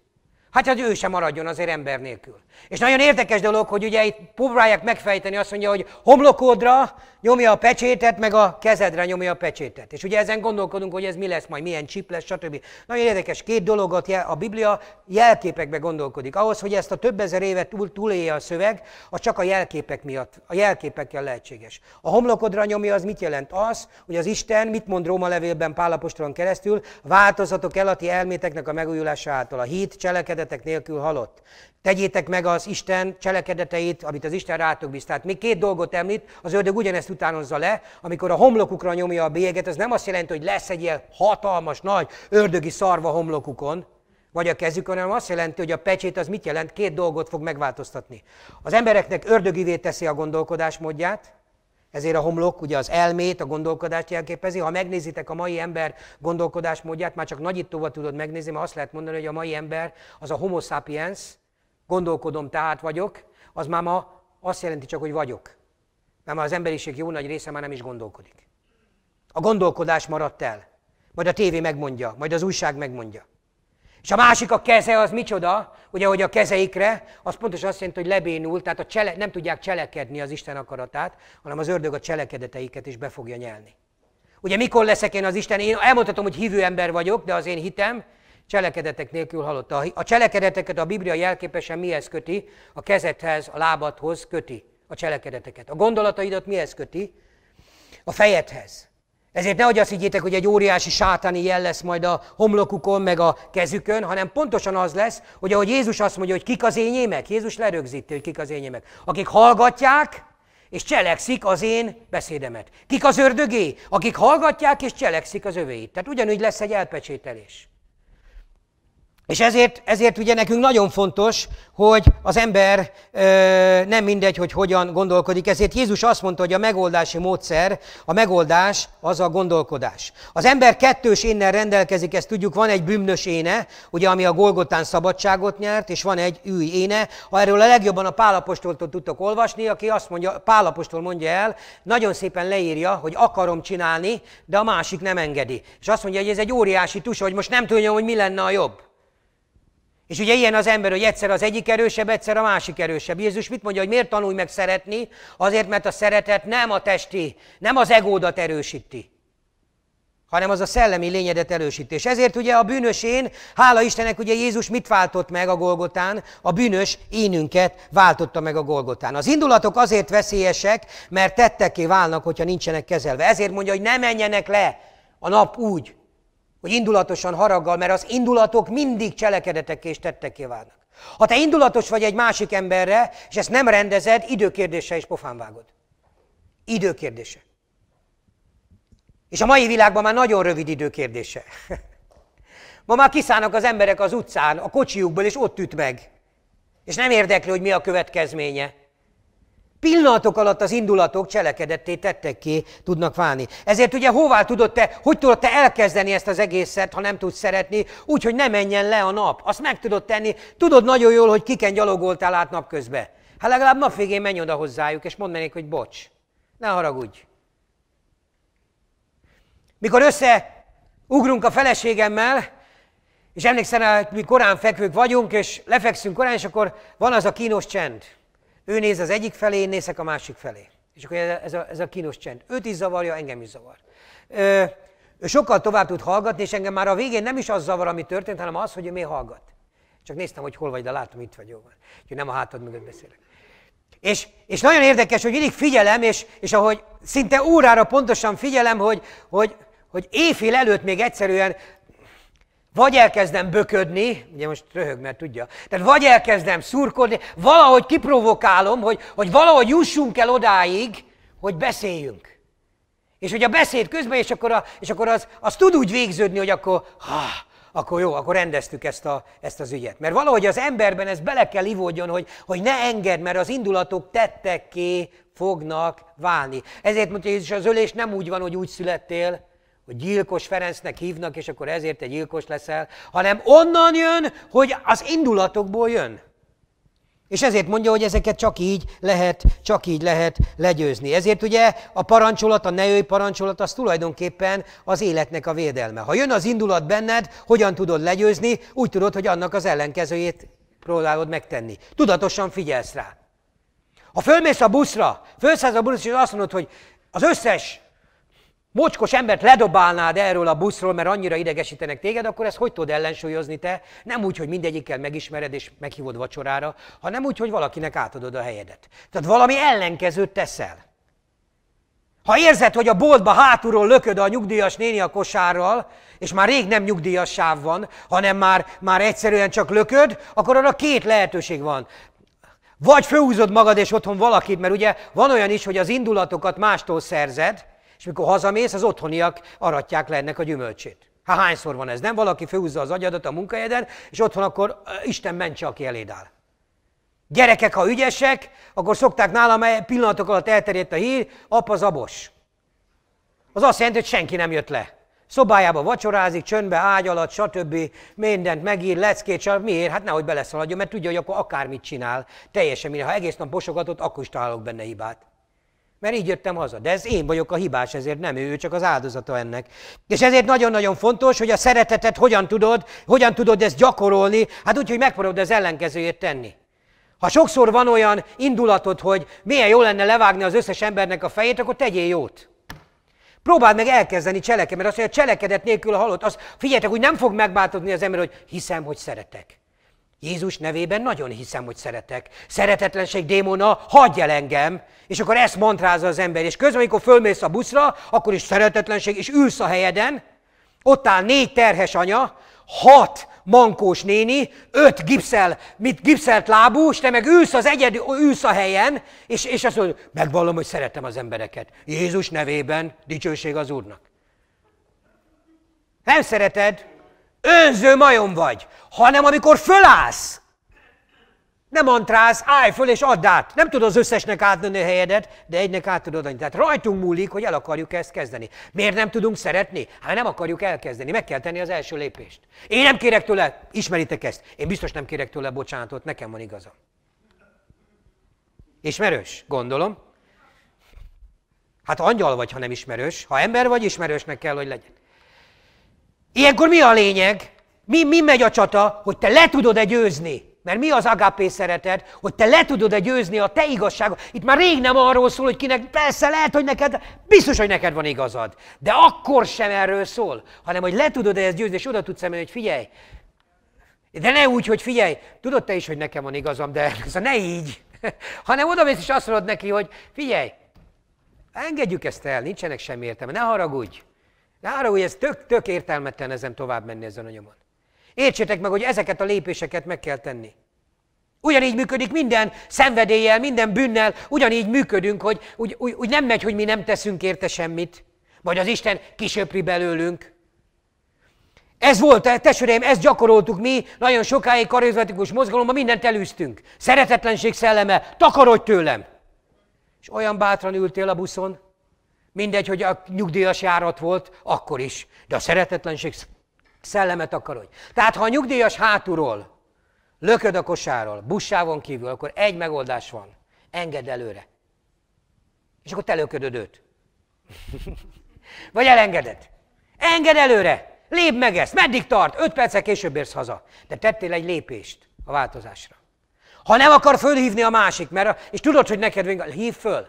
Hát, hogy ő sem maradjon azért ember nélkül. És nagyon érdekes dolog, hogy ugye itt próbálják megfejteni, azt mondja, hogy homlokodra nyomja a pecsétet, meg a kezedre nyomja a pecsétet. És ugye ezen gondolkodunk, hogy ez mi lesz majd, milyen csip lesz, stb. Nagyon érdekes, két dologot a Biblia jelképekbe gondolkodik. Ahhoz, hogy ezt a több ezer évet túl, túlélje a szöveg, az csak a jelképek miatt, a jelképekkel lehetséges. A homlokodra nyomja az mit jelent? Az, hogy az Isten, mit mond Róma levélben Pálapostron keresztül, változatok elati elméteknek a megújulása által. A hit cselekedetek nélkül halott. Tegyétek meg az Isten cselekedeteit, amit az Isten rátok bíz. Tehát még két dolgot említ, az ördög ugyanezt utánozza le, amikor a homlokukra nyomja a bélyeget, Ez nem azt jelenti, hogy lesz egy ilyen hatalmas, nagy ördögi szarva homlokukon, vagy a kezükön, hanem azt jelenti, hogy a pecsét az mit jelent, két dolgot fog megváltoztatni. Az embereknek ördögivé teszi a gondolkodásmódját, ezért a homlok ugye az elmét, a gondolkodást jelképezi. Ha megnézitek a mai ember gondolkodásmódját, már csak nagyítóval tudod megnézni, mert azt lehet mondani, hogy a mai ember az a homo sapiens, Gondolkodom, tehát vagyok, az már ma azt jelenti csak, hogy vagyok. Mert már az emberiség jó nagy része már nem is gondolkodik. A gondolkodás maradt el. Majd a tévé megmondja, majd az újság megmondja. És a másik a keze az micsoda? Ugye, hogy a kezeikre, az pontosan azt jelenti, hogy lebénul, tehát a csele, nem tudják cselekedni az Isten akaratát, hanem az ördög a cselekedeteiket is be fogja nyelni. Ugye mikor leszek én az Isten? Én elmondhatom, hogy hívő ember vagyok, de az én hitem cselekedetek nélkül halott. A cselekedeteket a Biblia jelképesen mihez köti? A kezedhez, a lábadhoz köti a cselekedeteket. A gondolataidat mihez köti? A fejedhez. Ezért nehogy azt higgyétek, hogy egy óriási sátáni jel lesz majd a homlokukon, meg a kezükön, hanem pontosan az lesz, hogy ahogy Jézus azt mondja, hogy kik az enyémek, Jézus lerögzíti, hogy kik az enyémek. Akik hallgatják, és cselekszik az én beszédemet. Kik az ördögé? Akik hallgatják és cselekszik az övéit. Tehát ugyanúgy lesz egy elpecsételés. És ezért, ezért ugye nekünk nagyon fontos, hogy az ember ö, nem mindegy, hogy hogyan gondolkodik. Ezért Jézus azt mondta, hogy a megoldási módszer, a megoldás az a gondolkodás. Az ember kettős énnel rendelkezik, ezt tudjuk, van egy bűnös éne, ugye, ami a Golgotán szabadságot nyert, és van egy új éne. Erről a legjobban a Pálapostoltól tudtok olvasni, aki azt mondja, Pálapostól mondja el, nagyon szépen leírja, hogy akarom csinálni, de a másik nem engedi. És azt mondja, hogy ez egy óriási tusa, hogy most nem tudja, hogy mi lenne a jobb. És ugye ilyen az ember, hogy egyszer az egyik erősebb, egyszer a másik erősebb. Jézus mit mondja, hogy miért tanulj meg szeretni? Azért, mert a szeretet nem a testi, nem az egódat erősíti, hanem az a szellemi lényedet erősíti. És ezért ugye a én, hála Istennek, ugye Jézus mit váltott meg a Golgotán? A bűnös énünket váltotta meg a Golgotán. Az indulatok azért veszélyesek, mert tetteké válnak, hogyha nincsenek kezelve. Ezért mondja, hogy ne menjenek le a nap úgy, hogy indulatosan haraggal, mert az indulatok mindig cselekedetek és tetteké válnak. Ha te indulatos vagy egy másik emberre, és ezt nem rendezed, időkérdése is pofán vágod. Időkérdése. És a mai világban már nagyon rövid időkérdése. Ma már kiszállnak az emberek az utcán, a kocsiukból, és ott üt meg. És nem érdekli, hogy mi a következménye. Pillanatok alatt az indulatok cselekedetté ki tudnak válni. Ezért ugye hová tudod te, hogy tudod te elkezdeni ezt az egészet, ha nem tudsz szeretni, úgy, hogy ne menjen le a nap. Azt meg tudod tenni, tudod nagyon jól, hogy kiken gyalogoltál át napközben. Hát legalább napvégén menj oda hozzájuk, és mondd nekik, hogy bocs, ne haragudj. Mikor összeugrunk a feleségemmel, és emlékszem, hogy mi korán fekvők vagyunk, és lefekszünk korán, és akkor van az a kínos csend – ő néz az egyik felé, én nézek a másik felé. És akkor ez a, ez a, ez a kínos csend. Őt is zavarja, engem is zavar. Ö, ő sokkal tovább tud hallgatni, és engem már a végén nem is az zavar, ami történt, hanem az, hogy ő miért hallgat. Csak néztem, hogy hol vagy, de látom, itt vagy, jó van. Úgyhogy nem a hátad mögött beszélek. És, és nagyon érdekes, hogy mindig figyelem, és, és ahogy szinte órára pontosan figyelem, hogy, hogy, hogy éjfél előtt még egyszerűen vagy elkezdem böködni, ugye most röhög, mert tudja, tehát vagy elkezdem szurkodni, valahogy kiprovokálom, hogy, hogy valahogy jussunk el odáig, hogy beszéljünk. És hogy a beszéd közben, és akkor, a, és akkor az, az tud úgy végződni, hogy akkor, ha, akkor jó, akkor rendeztük ezt, a, ezt az ügyet. Mert valahogy az emberben ez bele kell ivódjon, hogy, hogy ne engedd, mert az indulatok tettekké fognak válni. Ezért mondja Jézus, az ölés nem úgy van, hogy úgy születtél, hogy gyilkos Ferencnek hívnak, és akkor ezért egy gyilkos leszel, hanem onnan jön, hogy az indulatokból jön. És ezért mondja, hogy ezeket csak így lehet, csak így lehet legyőzni. Ezért ugye a parancsolat, a neői parancsolat, az tulajdonképpen az életnek a védelme. Ha jön az indulat benned, hogyan tudod legyőzni? Úgy tudod, hogy annak az ellenkezőjét próbálod megtenni. Tudatosan figyelsz rá. Ha fölmész a buszra, fölszállsz a buszra, és azt mondod, hogy az összes mocskos embert ledobálnád erről a buszról, mert annyira idegesítenek téged, akkor ezt hogy tudod ellensúlyozni te? Nem úgy, hogy mindegyikkel megismered és meghívod vacsorára, hanem úgy, hogy valakinek átadod a helyedet. Tehát valami ellenkezőt teszel. Ha érzed, hogy a boltba hátulról lököd a nyugdíjas néni a kosárral, és már rég nem nyugdíjas sáv van, hanem már, már egyszerűen csak lököd, akkor arra két lehetőség van. Vagy főhúzod magad, és otthon valakit, mert ugye van olyan is, hogy az indulatokat mástól szerzed, mikor hazamész, az otthoniak aratják le ennek a gyümölcsét. Há, hányszor van ez? Nem valaki főhúzza az agyadat a munkahelyeden, és otthon akkor Isten mentse, aki eléd áll. Gyerekek, ha ügyesek, akkor szokták nálam pillanatok alatt elterjedt a hír, apa zabos. Az azt jelenti, hogy senki nem jött le. Szobájába vacsorázik, csöndbe, ágy alatt, stb. Mindent megír, leckét, stb. Miért? Hát nehogy beleszaladjon, mert tudja, hogy akkor akármit csinál. Teljesen mire. Ha egész nap bosogatott, akkor is találok benne hibát. Mert így jöttem haza. De ez én vagyok a hibás, ezért nem ő, ő csak az áldozata ennek. És ezért nagyon-nagyon fontos, hogy a szeretetet hogyan tudod, hogyan tudod ezt gyakorolni, hát úgy, hogy megpróbálod az ellenkezőjét tenni. Ha sokszor van olyan indulatod, hogy milyen jó lenne levágni az összes embernek a fejét, akkor tegyél jót. Próbáld meg elkezdeni cselekedni, mert azt, hogy a cselekedet nélkül a halott, az figyeljetek, hogy nem fog megbátodni az ember, hogy hiszem, hogy szeretek. Jézus nevében nagyon hiszem, hogy szeretek. Szeretetlenség démona, hagyj el engem! És akkor ezt mantrázza az ember. És közben, amikor fölmész a buszra, akkor is szeretetlenség, és ülsz a helyeden, ott áll négy terhes anya, hat mankós néni, öt gipszel, mit gipszelt lábú, és te meg ülsz az egyedül, ülsz a helyen, és, és azt mondod, megvallom, hogy szeretem az embereket. Jézus nevében, dicsőség az Úrnak. Nem szereted, önző majom vagy, hanem amikor fölállsz, nem mantrálsz, állj föl és add át. Nem tudod az összesnek átadni a helyedet, de egynek át tudod adni. Tehát rajtunk múlik, hogy el akarjuk ezt kezdeni. Miért nem tudunk szeretni? Hát nem akarjuk elkezdeni. Meg kell tenni az első lépést. Én nem kérek tőle, ismeritek ezt, én biztos nem kérek tőle bocsánatot, nekem van igazam. Ismerős, gondolom. Hát angyal vagy, ha nem ismerős. Ha ember vagy, ismerősnek kell, hogy legyen. Ilyenkor mi a lényeg? Mi, mi megy a csata, hogy te le tudod-e győzni? Mert mi az agápé szeretet, hogy te le tudod-e győzni a te igazságod. Itt már rég nem arról szól, hogy kinek, persze lehet, hogy neked, biztos, hogy neked van igazad. De akkor sem erről szól, hanem hogy le tudod-e ezt győzni, és oda tudsz emelni, hogy figyelj. De ne úgy, hogy figyelj, tudod te is, hogy nekem van igazam, de a szóval ne így. hanem oda mész és azt mondod neki, hogy figyelj, engedjük ezt el, nincsenek semmi értelme, ne haragudj. De arra, hogy ez tök, tök értelmetlen ezen tovább menni ezen a nyomon. Értsétek meg, hogy ezeket a lépéseket meg kell tenni. Ugyanígy működik minden szenvedéllyel, minden bűnnel, ugyanígy működünk, hogy úgy, úgy, úgy nem megy, hogy mi nem teszünk érte semmit, vagy az Isten kisöpri belőlünk. Ez volt, testvéreim, ezt gyakoroltuk mi, nagyon sokáig karizmatikus mozgalomban mindent elűztünk. Szeretetlenség szelleme, takarodj tőlem! És olyan bátran ültél a buszon, Mindegy, hogy a nyugdíjas járat volt, akkor is. De a szeretetlenség szellemet akarod. Tehát ha a nyugdíjas hátulról lököd a kosárral, buszsávon kívül, akkor egy megoldás van. Engedd előre. És akkor te löködöd őt. Vagy elengeded. Engedd előre. Lép meg ezt. Meddig tart? Öt perccel később érsz haza. De tettél egy lépést a változásra. Ha nem akar fölhívni a másik, mert a, és tudod, hogy neked még hív föl.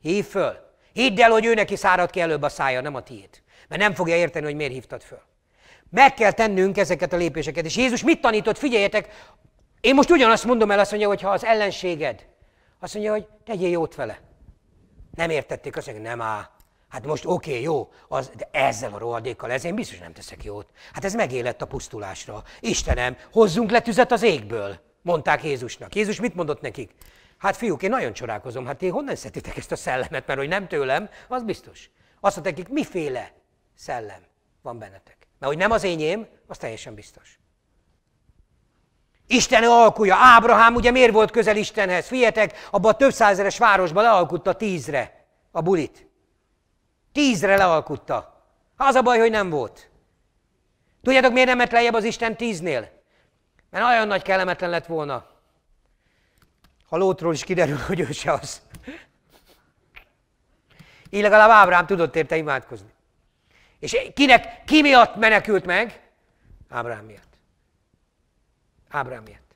Hív föl. Hidd el, hogy ő neki szárad ki előbb a szája, nem a tiéd. Mert nem fogja érteni, hogy miért hívtad föl. Meg kell tennünk ezeket a lépéseket. És Jézus mit tanított? Figyeljetek, én most ugyanazt mondom el, azt mondja, hogy ha az ellenséged, azt mondja, hogy tegyél jót vele. Nem értették, azt mondja, nem á. Hát most oké, okay, jó, az, de ezzel a rohadékkal, ez én biztos nem teszek jót. Hát ez megélett a pusztulásra. Istenem, hozzunk le tüzet az égből, mondták Jézusnak. Jézus mit mondott nekik? Hát fiúk, én nagyon csodálkozom, hát én honnan szedtétek ezt a szellemet, mert hogy nem tőlem, az biztos. Azt mondták, hogy miféle szellem van bennetek. Mert hogy nem az enyém, az teljesen biztos. Isten alkúja, Ábrahám ugye miért volt közel Istenhez? Fietek, abban a több százeres városban lealkutta tízre a bulit. Tízre lealkutta. Az a baj, hogy nem volt. Tudjátok, miért nem ment lejjebb az Isten tíznél? Mert nagyon nagy kellemetlen lett volna. Ha Lótról is kiderül, hogy ő se az. Így legalább Ábrám tudott érte imádkozni. És kinek, ki miatt menekült meg? Ábrám miatt. Ábrám miatt.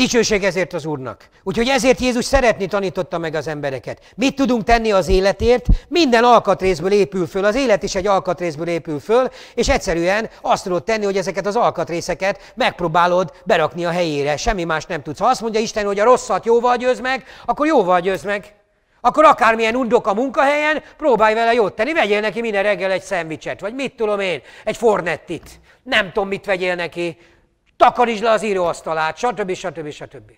Dicsőség ezért az Úrnak. Úgyhogy ezért Jézus szeretni tanította meg az embereket. Mit tudunk tenni az életért? Minden alkatrészből épül föl, az élet is egy alkatrészből épül föl, és egyszerűen azt tudod tenni, hogy ezeket az alkatrészeket megpróbálod berakni a helyére. Semmi más nem tudsz. Ha azt mondja Isten, hogy a rosszat jóval győz meg, akkor jóval győz meg. Akkor akármilyen undok a munkahelyen, próbálj vele jót tenni, vegyél neki minden reggel egy szendvicset, vagy mit tudom én, egy fornettit. Nem tudom, mit vegyél neki, takarítsd le az íróasztalát, stb. stb. stb.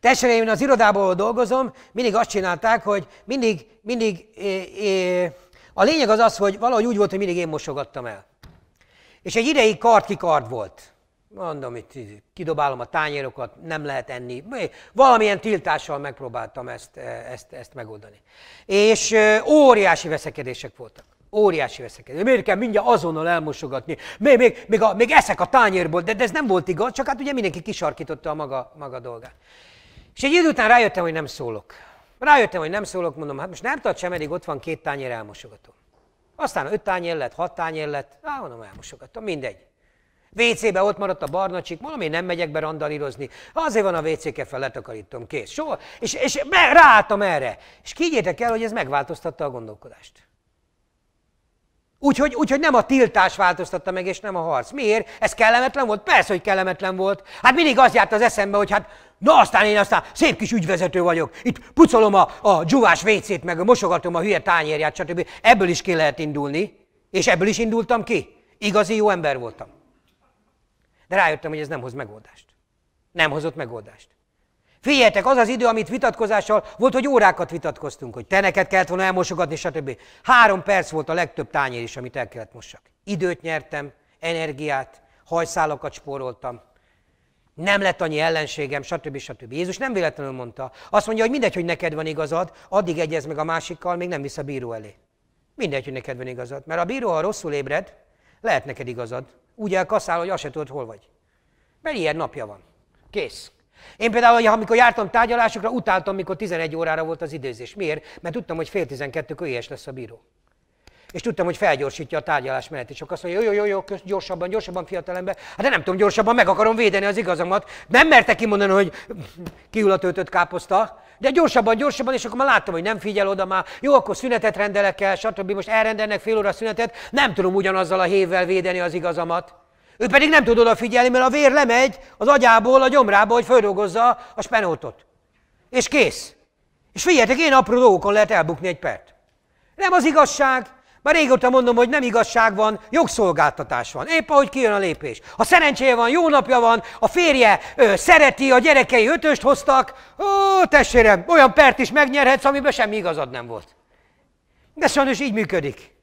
Testvéreim, én az irodából dolgozom, mindig azt csinálták, hogy mindig, mindig, é, é, a lényeg az az, hogy valahogy úgy volt, hogy mindig én mosogattam el. És egy ideig kard kard volt. Mondom, itt kidobálom a tányérokat, nem lehet enni. Valamilyen tiltással megpróbáltam ezt, e, ezt, ezt megoldani. És óriási veszekedések voltak. Óriási veszekedés. Miért kell mindjárt azonnal elmosogatni? Még, még, még, a, még eszek a tányérból, de, de ez nem volt igaz, csak hát ugye mindenki kisarkította a maga, maga dolgát. És egy idő után rájöttem, hogy nem szólok. Rájöttem, hogy nem szólok, mondom, hát most nem tart sem, eddig ott van két tányér elmosogató. Aztán öt tányér lett, hat tányér lett, á, mondom, elmosogattam, mindegy. WC-be ott maradt a barna csík, mondom, én nem megyek be randalírozni, azért van a WC fel letakarítom, kész. Soha. És, és ráálltam erre. És kigyétek el, hogy ez megváltoztatta a gondolkodást. Úgyhogy, úgyhogy nem a tiltás változtatta meg, és nem a harc. Miért? Ez kellemetlen volt? Persze, hogy kellemetlen volt. Hát mindig az járt az eszembe, hogy hát na aztán én aztán szép kis ügyvezető vagyok. Itt pucolom a, a dzsúvás vécét, meg mosogatom a hülye tányérját, stb. Ebből is ki lehet indulni, és ebből is indultam ki. Igazi jó ember voltam. De rájöttem, hogy ez nem hoz megoldást. Nem hozott megoldást. Figyeljetek, az az idő, amit vitatkozással volt, hogy órákat vitatkoztunk, hogy teneket kellett volna elmosogatni, stb. Három perc volt a legtöbb tányér is, amit el kellett mossak. Időt nyertem, energiát, hajszálokat spóroltam, nem lett annyi ellenségem, stb. stb. Jézus nem véletlenül mondta. Azt mondja, hogy mindegy, hogy neked van igazad, addig egyez meg a másikkal, még nem vissza a bíró elé. Mindegy, hogy neked van igazad. Mert a bíró, ha rosszul ébred, lehet neked igazad. Úgy elkaszál, hogy azt se tudod, hol vagy. Mert ilyen napja van. Kész. Én például, amikor jártam tárgyalásokra, utáltam, mikor 11 órára volt az időzés. Miért? Mert tudtam, hogy fél 12-kor éhes lesz a bíró. És tudtam, hogy felgyorsítja a tárgyalás menetét, és akkor azt mondja, jó, jó, jó, jó gyorsabban, gyorsabban, fiatalember. Hát de nem tudom, gyorsabban meg akarom védeni az igazamat. Nem merte kimondani, hogy kiül a töltött káposzta, de gyorsabban, gyorsabban, és akkor már láttam, hogy nem figyel oda már, jó, akkor szünetet rendelek el, stb. Most elrendelnek fél óra szünetet, nem tudom ugyanazzal a hévvel védeni az igazamat. Ő pedig nem tud odafigyelni, mert a vér lemegy az agyából, a gyomrába, hogy földolgozza a spenótot. És kész. És figyeljetek, én apró dolgokon lehet elbukni egy pert. Nem az igazság, már régóta mondom, hogy nem igazság van, jogszolgáltatás van. Épp ahogy kijön a lépés. Ha szerencséje van, jó napja van, a férje ő, szereti, a gyerekei ötöst hoztak, ó, testvérem, olyan pert is megnyerhetsz, amiben semmi igazad nem volt. De sajnos így működik.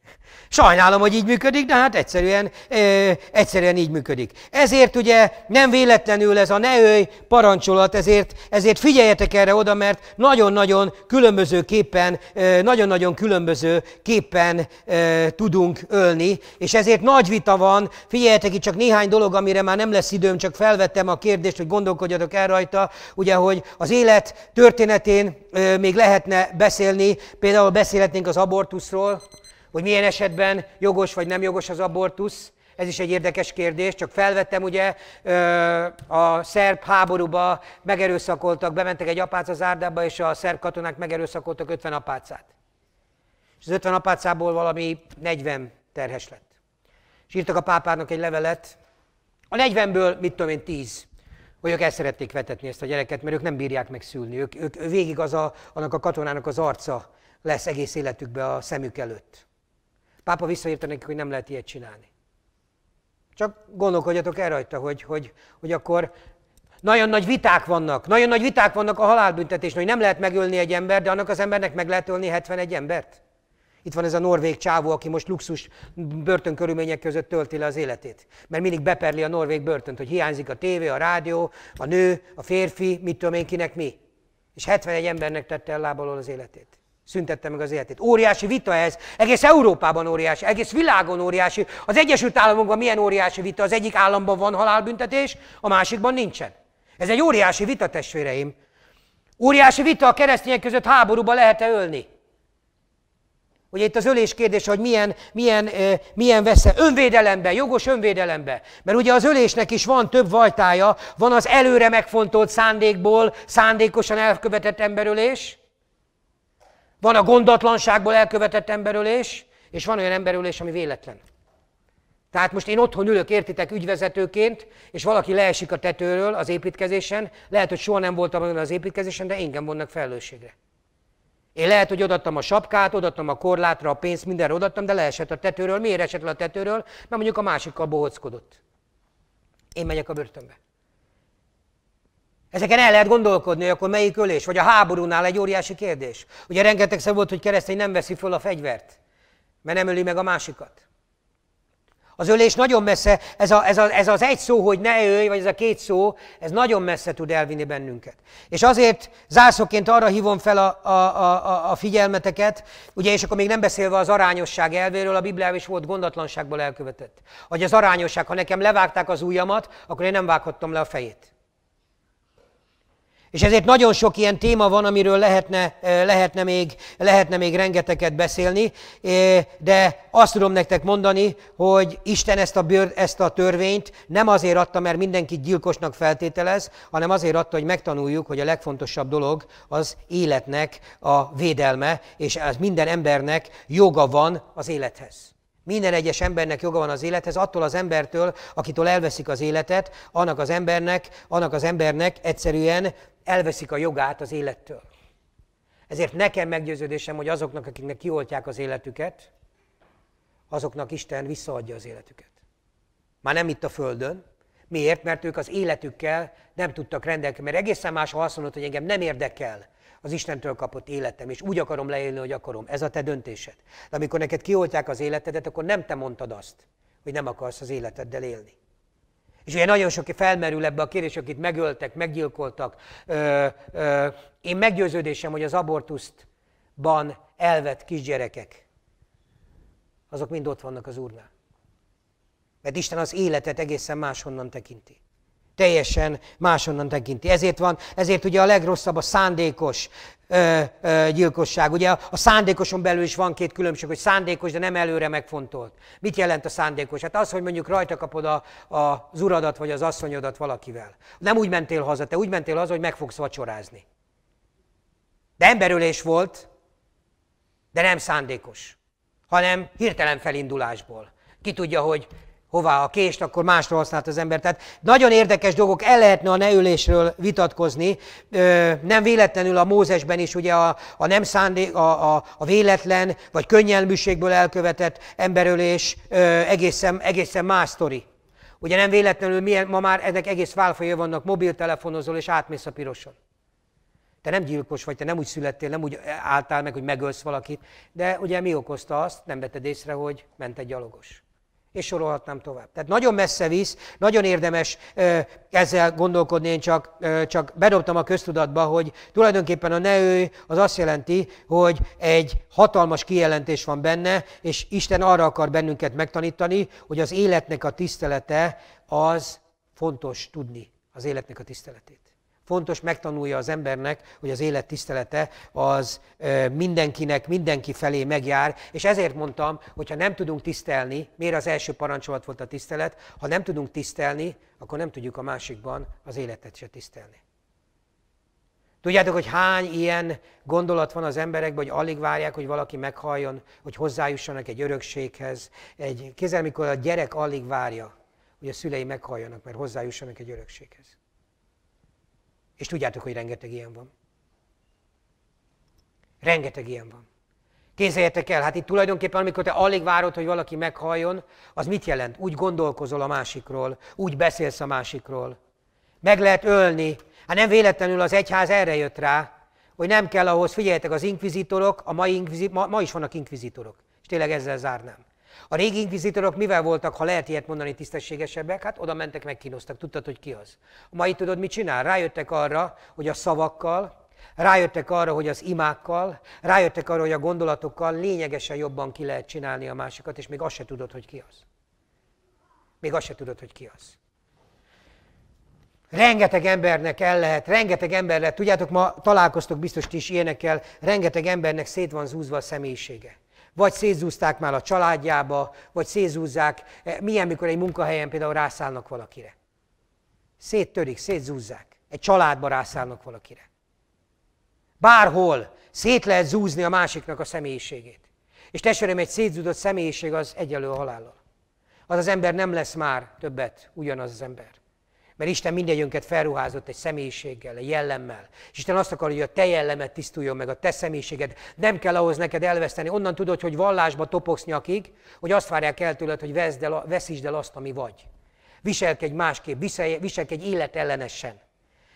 Sajnálom, hogy így működik, de hát egyszerűen, ö, egyszerűen így működik. Ezért ugye nem véletlenül ez a ne ölj parancsolat, ezért, ezért figyeljetek erre oda, mert nagyon-nagyon különböző képpen, ö, nagyon-nagyon különböző képpen ö, tudunk ölni, és ezért nagy vita van, figyeljetek itt csak néhány dolog, amire már nem lesz időm, csak felvettem a kérdést, hogy gondolkodjatok el rajta, ugye, hogy az élet történetén ö, még lehetne beszélni, például beszélhetnénk az abortuszról, hogy milyen esetben jogos vagy nem jogos az abortusz, ez is egy érdekes kérdés, csak felvettem ugye a szerb háborúba megerőszakoltak, bementek egy az árdába, és a szerb katonák megerőszakoltak 50 apácát. És az 50 apácából valami 40 terhes lett. És írtak a pápának egy levelet, a 40-ből, mit tudom én, 10 hogy ők el szerették vetetni ezt a gyereket, mert ők nem bírják megszülni. Ők, ők végig az a, annak a katonának az arca lesz egész életükbe a szemük előtt. Pápa visszaírta nekik, hogy nem lehet ilyet csinálni. Csak gondolkodjatok el rajta, hogy, hogy, hogy akkor nagyon nagy viták vannak, nagyon nagy viták vannak a halálbüntetésnél, hogy nem lehet megölni egy embert, de annak az embernek meg lehet ölni 71 embert. Itt van ez a norvég csávó, aki most luxus börtönkörülmények között tölti le az életét. Mert mindig beperli a norvég börtönt, hogy hiányzik a tévé, a rádió, a nő, a férfi, mit tudom én kinek mi. És 71 embernek tette el lábalól az életét szüntette meg az életét. Óriási vita ez. Egész Európában óriási, egész világon óriási. Az Egyesült Államokban milyen óriási vita? Az egyik államban van halálbüntetés, a másikban nincsen. Ez egy óriási vita, testvéreim. Óriási vita a keresztények között háborúba lehet-e ölni? Ugye itt az ölés kérdése, hogy milyen, milyen, milyen vesze önvédelembe, jogos önvédelembe. Mert ugye az ölésnek is van több vajtája, van az előre megfontolt szándékból, szándékosan elkövetett emberölés, van a gondatlanságból elkövetett emberölés, és van olyan emberölés, ami véletlen. Tehát most én otthon ülök, értitek, ügyvezetőként, és valaki leesik a tetőről az építkezésen, lehet, hogy soha nem voltam az építkezésen, de engem vonnak felelősségre. Én lehet, hogy odattam a sapkát, odattam a korlátra, a pénzt, mindenre odattam, de leesett a tetőről. Miért esett le a tetőről? Mert mondjuk a másikkal bohockodott. Én megyek a börtönbe. Ezeken el lehet gondolkodni, hogy akkor melyik ölés, vagy a háborúnál egy óriási kérdés. Ugye szó volt, hogy keresztény nem veszi föl a fegyvert, mert nem öli meg a másikat. Az ölés nagyon messze, ez, a, ez, a, ez az egy szó, hogy ne ölj, vagy ez a két szó, ez nagyon messze tud elvinni bennünket. És azért zászoként arra hívom fel a, a, a, a figyelmeteket, ugye, és akkor még nem beszélve az arányosság elvéről, a Bibliában is volt gondatlanságból elkövetett. Hogy az arányosság, ha nekem levágták az ujjamat, akkor én nem vághattam le a fejét. És ezért nagyon sok ilyen téma van, amiről lehetne, eh, lehetne, még, lehetne még rengeteget beszélni, eh, de azt tudom nektek mondani, hogy Isten ezt a, bőr, ezt a törvényt nem azért adta, mert mindenkit gyilkosnak feltételez, hanem azért adta, hogy megtanuljuk, hogy a legfontosabb dolog az életnek a védelme, és az minden embernek joga van az élethez. Minden egyes embernek joga van az élethez, attól az embertől, akitől elveszik az életet, annak az embernek, annak az embernek egyszerűen elveszik a jogát az élettől. Ezért nekem meggyőződésem, hogy azoknak, akiknek kioltják az életüket, azoknak Isten visszaadja az életüket. Már nem itt a Földön. Miért? Mert ők az életükkel nem tudtak rendelkezni. Mert egészen más, ha azt mondod, hogy engem nem érdekel, az Istentől kapott életem, és úgy akarom leélni, hogy akarom. Ez a te döntésed. De amikor neked kioltják az életedet, akkor nem te mondtad azt, hogy nem akarsz az életeddel élni. És ugye nagyon sok felmerül ebbe a kérdés, akit megöltek, meggyilkoltak. Ö, ö, én meggyőződésem, hogy az abortusztban elvett kisgyerekek, azok mind ott vannak az Úrnál. Mert Isten az életet egészen máshonnan tekinti teljesen máshonnan tekinti. Ezért van, ezért ugye a legrosszabb a szándékos ö, ö, gyilkosság. Ugye a szándékoson belül is van két különbség, hogy szándékos, de nem előre megfontolt. Mit jelent a szándékos? Hát az, hogy mondjuk rajta kapod a, a, az uradat vagy az asszonyodat valakivel. Nem úgy mentél haza, te úgy mentél haza, hogy meg fogsz vacsorázni. De emberülés volt, de nem szándékos, hanem hirtelen felindulásból. Ki tudja, hogy hová a kést, akkor másra használt az ember. Tehát nagyon érdekes dolgok, el lehetne a neülésről vitatkozni. Nem véletlenül a Mózesben is ugye a, a nem szándék, a, a, a véletlen vagy könnyelműségből elkövetett emberölés egészen, egészen más sztori. Ugye nem véletlenül milyen, ma már ezek egész válfajai vannak, mobiltelefonozol és átmész a piroson. Te nem gyilkos vagy, te nem úgy születtél, nem úgy álltál meg, hogy megölsz valakit, de ugye mi okozta azt, nem vetted észre, hogy ment egy gyalogos és sorolhatnám tovább. Tehát nagyon messze visz, nagyon érdemes ezzel gondolkodni, én csak, csak bedobtam a köztudatba, hogy tulajdonképpen a ne ő az azt jelenti, hogy egy hatalmas kijelentés van benne, és Isten arra akar bennünket megtanítani, hogy az életnek a tisztelete az fontos tudni, az életnek a tiszteletét. Fontos megtanulja az embernek, hogy az élet tisztelete az mindenkinek, mindenki felé megjár, és ezért mondtam, hogy ha nem tudunk tisztelni, miért az első parancsolat volt a tisztelet, ha nem tudunk tisztelni, akkor nem tudjuk a másikban az életet se tisztelni. Tudjátok, hogy hány ilyen gondolat van az emberekben, hogy alig várják, hogy valaki meghalljon, hogy hozzájussanak egy örökséghez. Egy kézzel, mikor a gyerek alig várja, hogy a szülei meghalljanak, mert hozzájussanak egy örökséghez. És tudjátok, hogy rengeteg ilyen van. Rengeteg ilyen van. Képzeljétek el, hát itt tulajdonképpen, amikor te alig várod, hogy valaki meghalljon, az mit jelent? Úgy gondolkozol a másikról, úgy beszélsz a másikról. Meg lehet ölni. Hát nem véletlenül az egyház erre jött rá, hogy nem kell ahhoz, figyeljetek, az inkvizitorok, a mai inkvizi, ma, ma is vannak inkvizitorok, és tényleg ezzel zárnám. A régi inkvizitorok mivel voltak, ha lehet ilyet mondani, tisztességesebbek? Hát oda mentek, megkínoztak, tudtad, hogy ki az. A mai tudod, mit csinál? Rájöttek arra, hogy a szavakkal, rájöttek arra, hogy az imákkal, rájöttek arra, hogy a gondolatokkal lényegesen jobban ki lehet csinálni a másikat, és még azt se tudod, hogy ki az. Még azt se tudod, hogy ki az. Rengeteg embernek el lehet, rengeteg emberre, Tudjátok, ma találkoztok biztos ti is ilyenekkel, rengeteg embernek szét van zúzva a személyisége. Vagy szézúzták már a családjába, vagy szézúzzák. Eh, milyen, mikor egy munkahelyen például rászállnak valakire? Széttörik, szétzúzzák. Egy családba rászállnak valakire. Bárhol szét lehet zúzni a másiknak a személyiségét. És testvérem, egy szétzúzott személyiség az egyelő halállal. Az az ember nem lesz már többet ugyanaz az ember. Mert Isten mindegyünket felruházott egy személyiséggel, egy jellemmel. És Isten azt akarja, hogy a te jellemet tisztuljon meg, a te személyiséged. Nem kell ahhoz neked elveszteni. Onnan tudod, hogy vallásba topogsz nyakig, hogy azt várják el tőled, hogy el, veszítsd el azt, ami vagy. Viselkedj másképp, viselkedj életellenesen.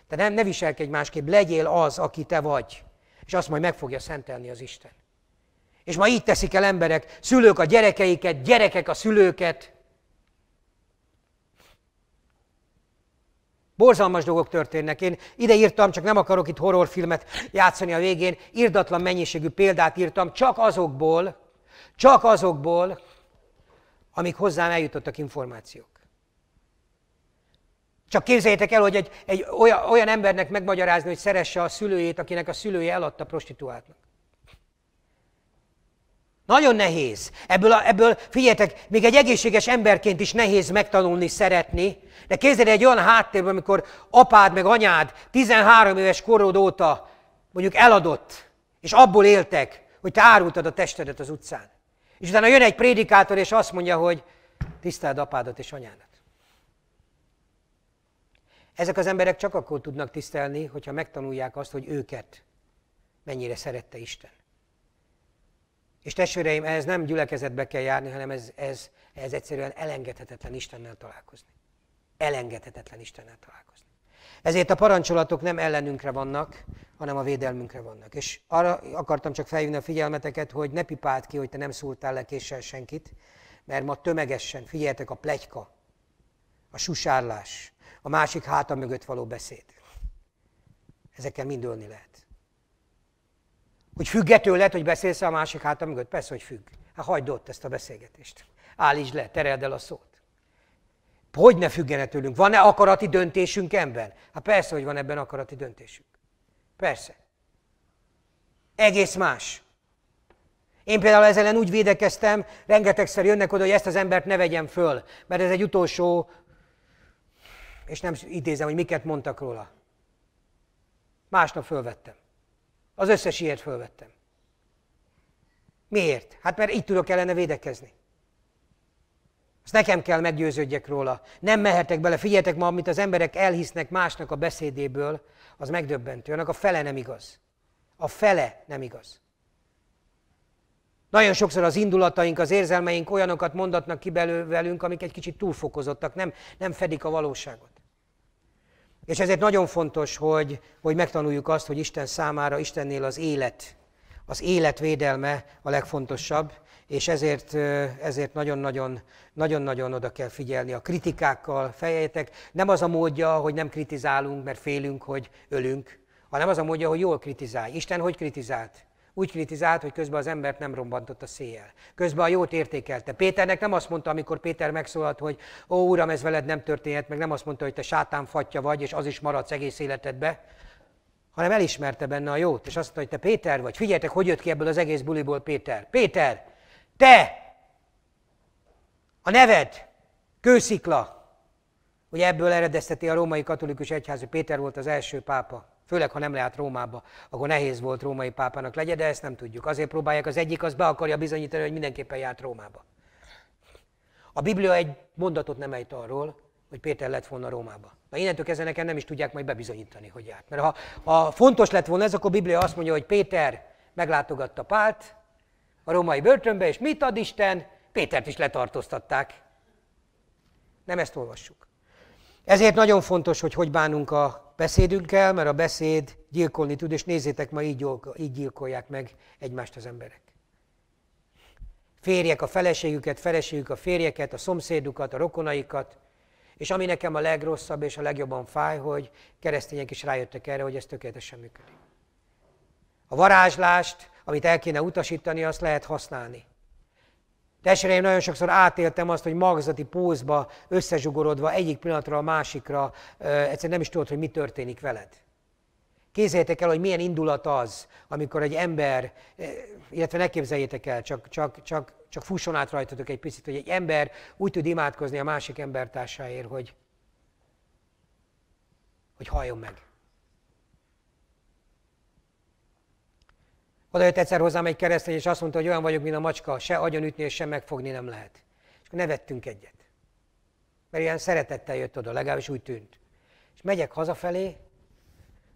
Te nem, ne viselkedj másképp, legyél az, aki te vagy. És azt majd meg fogja szentelni az Isten. És ma így teszik el emberek, szülők a gyerekeiket, gyerekek a szülőket, Borzalmas dolgok történnek. Én ide írtam, csak nem akarok itt horrorfilmet játszani a végén, írdatlan mennyiségű példát írtam, csak azokból, csak azokból, amik hozzám eljutottak információk. Csak képzeljétek el, hogy egy, egy olyan, olyan embernek megmagyarázni, hogy szeresse a szülőjét, akinek a szülője eladta prostituáltnak. Nagyon nehéz. Ebből, a, ebből figyeljetek, még egy egészséges emberként is nehéz megtanulni szeretni, de képzeld egy olyan háttérben, amikor apád meg anyád 13 éves korod óta mondjuk eladott, és abból éltek, hogy te árultad a testedet az utcán. És utána jön egy prédikátor, és azt mondja, hogy tiszteld apádat és anyádat. Ezek az emberek csak akkor tudnak tisztelni, hogyha megtanulják azt, hogy őket mennyire szerette Isten. És testvéreim, ehhez nem gyülekezetbe kell járni, hanem ez, ez, ez egyszerűen elengedhetetlen Istennel találkozni. Elengedhetetlen Istennel találkozni. Ezért a parancsolatok nem ellenünkre vannak, hanem a védelmünkre vannak. És arra akartam csak felhívni a figyelmeteket, hogy ne pipált ki, hogy te nem szúrtál le késsel senkit, mert ma tömegesen, figyeltek a plegyka, a susárlás, a másik háta mögött való beszéd. Ezekkel mind ölni lehet. Hogy függető lett, hogy beszélsz a másik hátam mögött? Persze, hogy függ. Hát hagyd ott ezt a beszélgetést. Állítsd le, tereld el a szót. Hogy ne függene tőlünk? Van-e akarati döntésünk ebben? Hát persze, hogy van ebben akarati döntésünk. Persze. Egész más. Én például ezzel úgy védekeztem, rengetegszer jönnek oda, hogy ezt az embert ne vegyem föl, mert ez egy utolsó, és nem idézem, hogy miket mondtak róla. Másnap fölvettem. Az összes ilyet fölvettem. Miért? Hát mert így tudok ellene védekezni. Ezt nekem kell meggyőződjek róla. Nem mehetek bele. Figyeljetek ma, amit az emberek elhisznek másnak a beszédéből, az megdöbbentő. Annak a fele nem igaz. A fele nem igaz. Nagyon sokszor az indulataink, az érzelmeink olyanokat mondatnak ki belőlünk, amik egy kicsit túlfokozottak, nem, nem fedik a valóságot. És ezért nagyon fontos, hogy, hogy megtanuljuk azt, hogy Isten számára, Istennél az élet, az élet védelme a legfontosabb, és ezért, ezért nagyon-nagyon, nagyon-nagyon oda kell figyelni a kritikákkal, fejetek. Nem az a módja, hogy nem kritizálunk, mert félünk, hogy ölünk, hanem az a módja, hogy jól kritizálj. Isten hogy kritizált? úgy kritizált, hogy közben az embert nem rombantott a széjjel. Közben a jót értékelte. Péternek nem azt mondta, amikor Péter megszólalt, hogy ó, uram, ez veled nem történhet, meg nem azt mondta, hogy te sátán fatja vagy, és az is maradsz egész életedbe, hanem elismerte benne a jót, és azt mondta, hogy te Péter vagy. Figyeljetek, hogy jött ki ebből az egész buliból Péter. Péter, te! A neved, kőszikla, Ugye ebből eredezteti a római katolikus egyház, hogy Péter volt az első pápa. Főleg, ha nem lehet Rómába, akkor nehéz volt római pápának legyen de ezt nem tudjuk. Azért próbálják, az egyik az be akarja bizonyítani, hogy mindenképpen járt Rómába. A Biblia egy mondatot nem ejt arról, hogy Péter lett volna Rómába. Na innentől kezdve nekem nem is tudják majd bebizonyítani, hogy járt. Mert ha, ha fontos lett volna ez, akkor a Biblia azt mondja, hogy Péter meglátogatta Pált a római börtönbe, és mit ad Isten? Pétert is letartóztatták. Nem ezt olvassuk. Ezért nagyon fontos, hogy hogy bánunk a beszédünkkel, mert a beszéd gyilkolni tud, és nézzétek, ma így, így gyilkolják meg egymást az emberek. Férjek a feleségüket, feleségük a férjeket, a szomszédukat, a rokonaikat, és ami nekem a legrosszabb és a legjobban fáj, hogy keresztények is rájöttek erre, hogy ez tökéletesen működik. A varázslást, amit el kéne utasítani, azt lehet használni. Testvéreim, nagyon sokszor átéltem azt, hogy magzati pózba összezsugorodva egyik pillanatra a másikra egyszerűen nem is tudod, hogy mi történik veled. Képzeljétek el, hogy milyen indulat az, amikor egy ember, illetve ne képzeljétek el, csak, csak, csak, csak fusson át rajtatok egy picit, hogy egy ember úgy tud imádkozni a másik embertársáért, hogy, hogy halljon meg. jött egyszer hozzám egy keresztény, és azt mondta, hogy olyan vagyok, mint a macska, se agyonütni és se megfogni nem lehet. És akkor nevettünk egyet. Mert ilyen szeretettel jött oda, legalábbis úgy tűnt. És megyek hazafelé,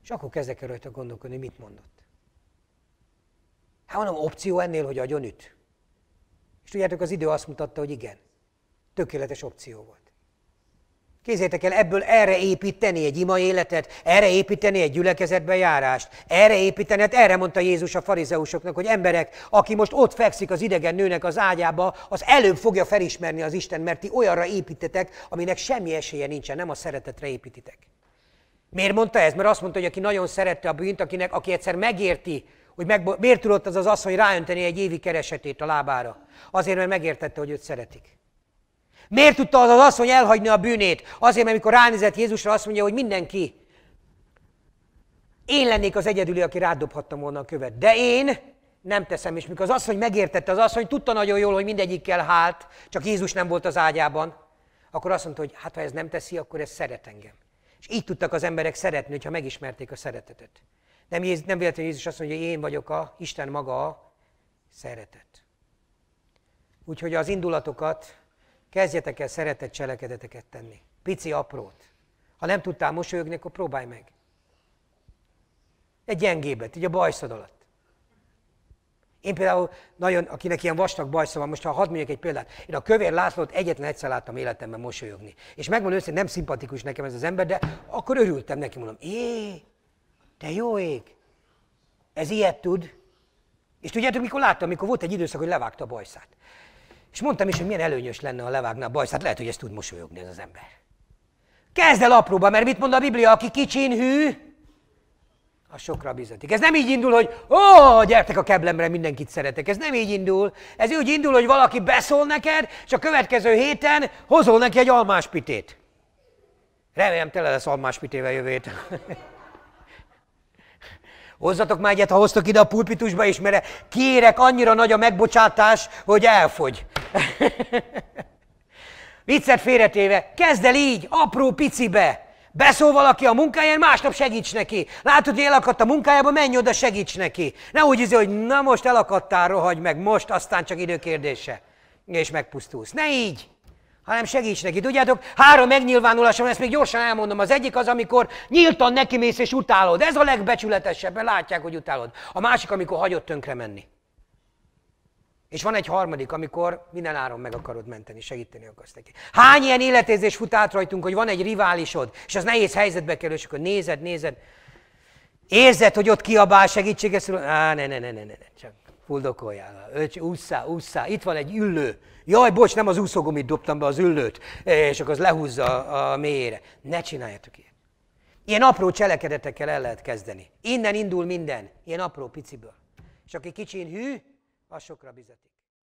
és akkor kezdek el rajta gondolkodni, mit mondott. Hát mondom, opció ennél, hogy agyonüt. És tudjátok, az idő azt mutatta, hogy igen. Tökéletes opció volt. Kézzétek el, ebből erre építeni egy ima életet, erre építeni egy gyülekezetbe járást, erre építeni, hát erre mondta Jézus a farizeusoknak, hogy emberek, aki most ott fekszik az idegen nőnek az ágyába, az előbb fogja felismerni az Isten, mert ti olyanra építetek, aminek semmi esélye nincsen, nem a szeretetre építitek. Miért mondta ez? Mert azt mondta, hogy aki nagyon szerette a bűnt, akinek, aki egyszer megérti, hogy meg, miért tudott az az asszony ráönteni egy évi keresetét a lábára? Azért, mert megértette, hogy őt szeretik. Miért tudta az az asszony elhagyni a bűnét? Azért, mert amikor ránézett Jézusra, azt mondja, hogy mindenki, én lennék az egyedüli, aki rádobhattam volna a követ. De én nem teszem. És mikor az asszony megértette, az asszony tudta nagyon jól, hogy mindegyikkel hált, csak Jézus nem volt az ágyában, akkor azt mondta, hogy hát ha ez nem teszi, akkor ez szeret engem. És így tudtak az emberek szeretni, hogyha megismerték a szeretetet. Nem, Jézus, nem véletlenül Jézus azt mondja, hogy én vagyok a Isten maga a szeretet. Úgyhogy az indulatokat Kezdjetek el szeretett cselekedeteket tenni. Pici aprót. Ha nem tudtál mosolyogni, akkor próbálj meg. Egy gyengébet, így a bajszod alatt. Én például nagyon, akinek ilyen vastag bajsza van, most ha hadd mondjak egy példát, én a Kövér Lászlót egyetlen egyszer láttam életemben mosolyogni. És megmondom őszintén, nem szimpatikus nekem ez az ember, de akkor örültem neki, mondom, é, te jó ég, ez ilyet tud. És tudjátok, mikor láttam, mikor volt egy időszak, hogy levágta a bajszát. És mondtam is, hogy milyen előnyös lenne, ha levágná a bajszát. lehet, hogy ezt tud mosolyogni ez az ember. Kezd el apróba, mert mit mond a Biblia, aki kicsin hű, a sokra bizatik. Ez nem így indul, hogy ó, gyertek a keblemre, mindenkit szeretek. Ez nem így indul. Ez úgy indul, hogy valaki beszól neked, és a következő héten hozol neki egy almáspitét. Remélem, tele lesz almáspitével jövő héten. Hozzatok már egyet, ha hoztok ide a pulpitusba is, mert kérek, annyira nagy a megbocsátás, hogy elfogy. Viccet félretéve, kezd el így, apró picibe. Beszól valaki a munkáján, másnap segíts neki. Látod, hogy elakadt a munkájába, menj oda, segíts neki. Ne úgy izé, hogy na most elakadtál, rohagy meg, most aztán csak időkérdése. És megpusztulsz. Ne így, hanem segíts neki. Tudjátok, három megnyilvánulásom, ezt még gyorsan elmondom. Az egyik az, amikor nyíltan neki mész és utálod. Ez a legbecsületesebb, mert látják, hogy utálod. A másik, amikor hagyod tönkre menni. És van egy harmadik, amikor minden áron meg akarod menteni, segíteni akarsz neki. Hány ilyen életézés fut át rajtunk, hogy van egy riválisod, és az nehéz helyzetbe kerül, és akkor nézed, nézed, érzed, hogy ott kiabál segítséges, á, ne, ne, ne, ne, ne, csak fuldokoljál, ússzá, ússzá, itt van egy üllő, jaj, bocs, nem az úszogomit dobtam be, az üllőt, és akkor az lehúzza a mélyére. Ne csináljátok ilyet. Ilyen apró cselekedetekkel el lehet kezdeni. Innen indul minden, ilyen apró piciből. És aki kicsin hű, az sokra bizeti.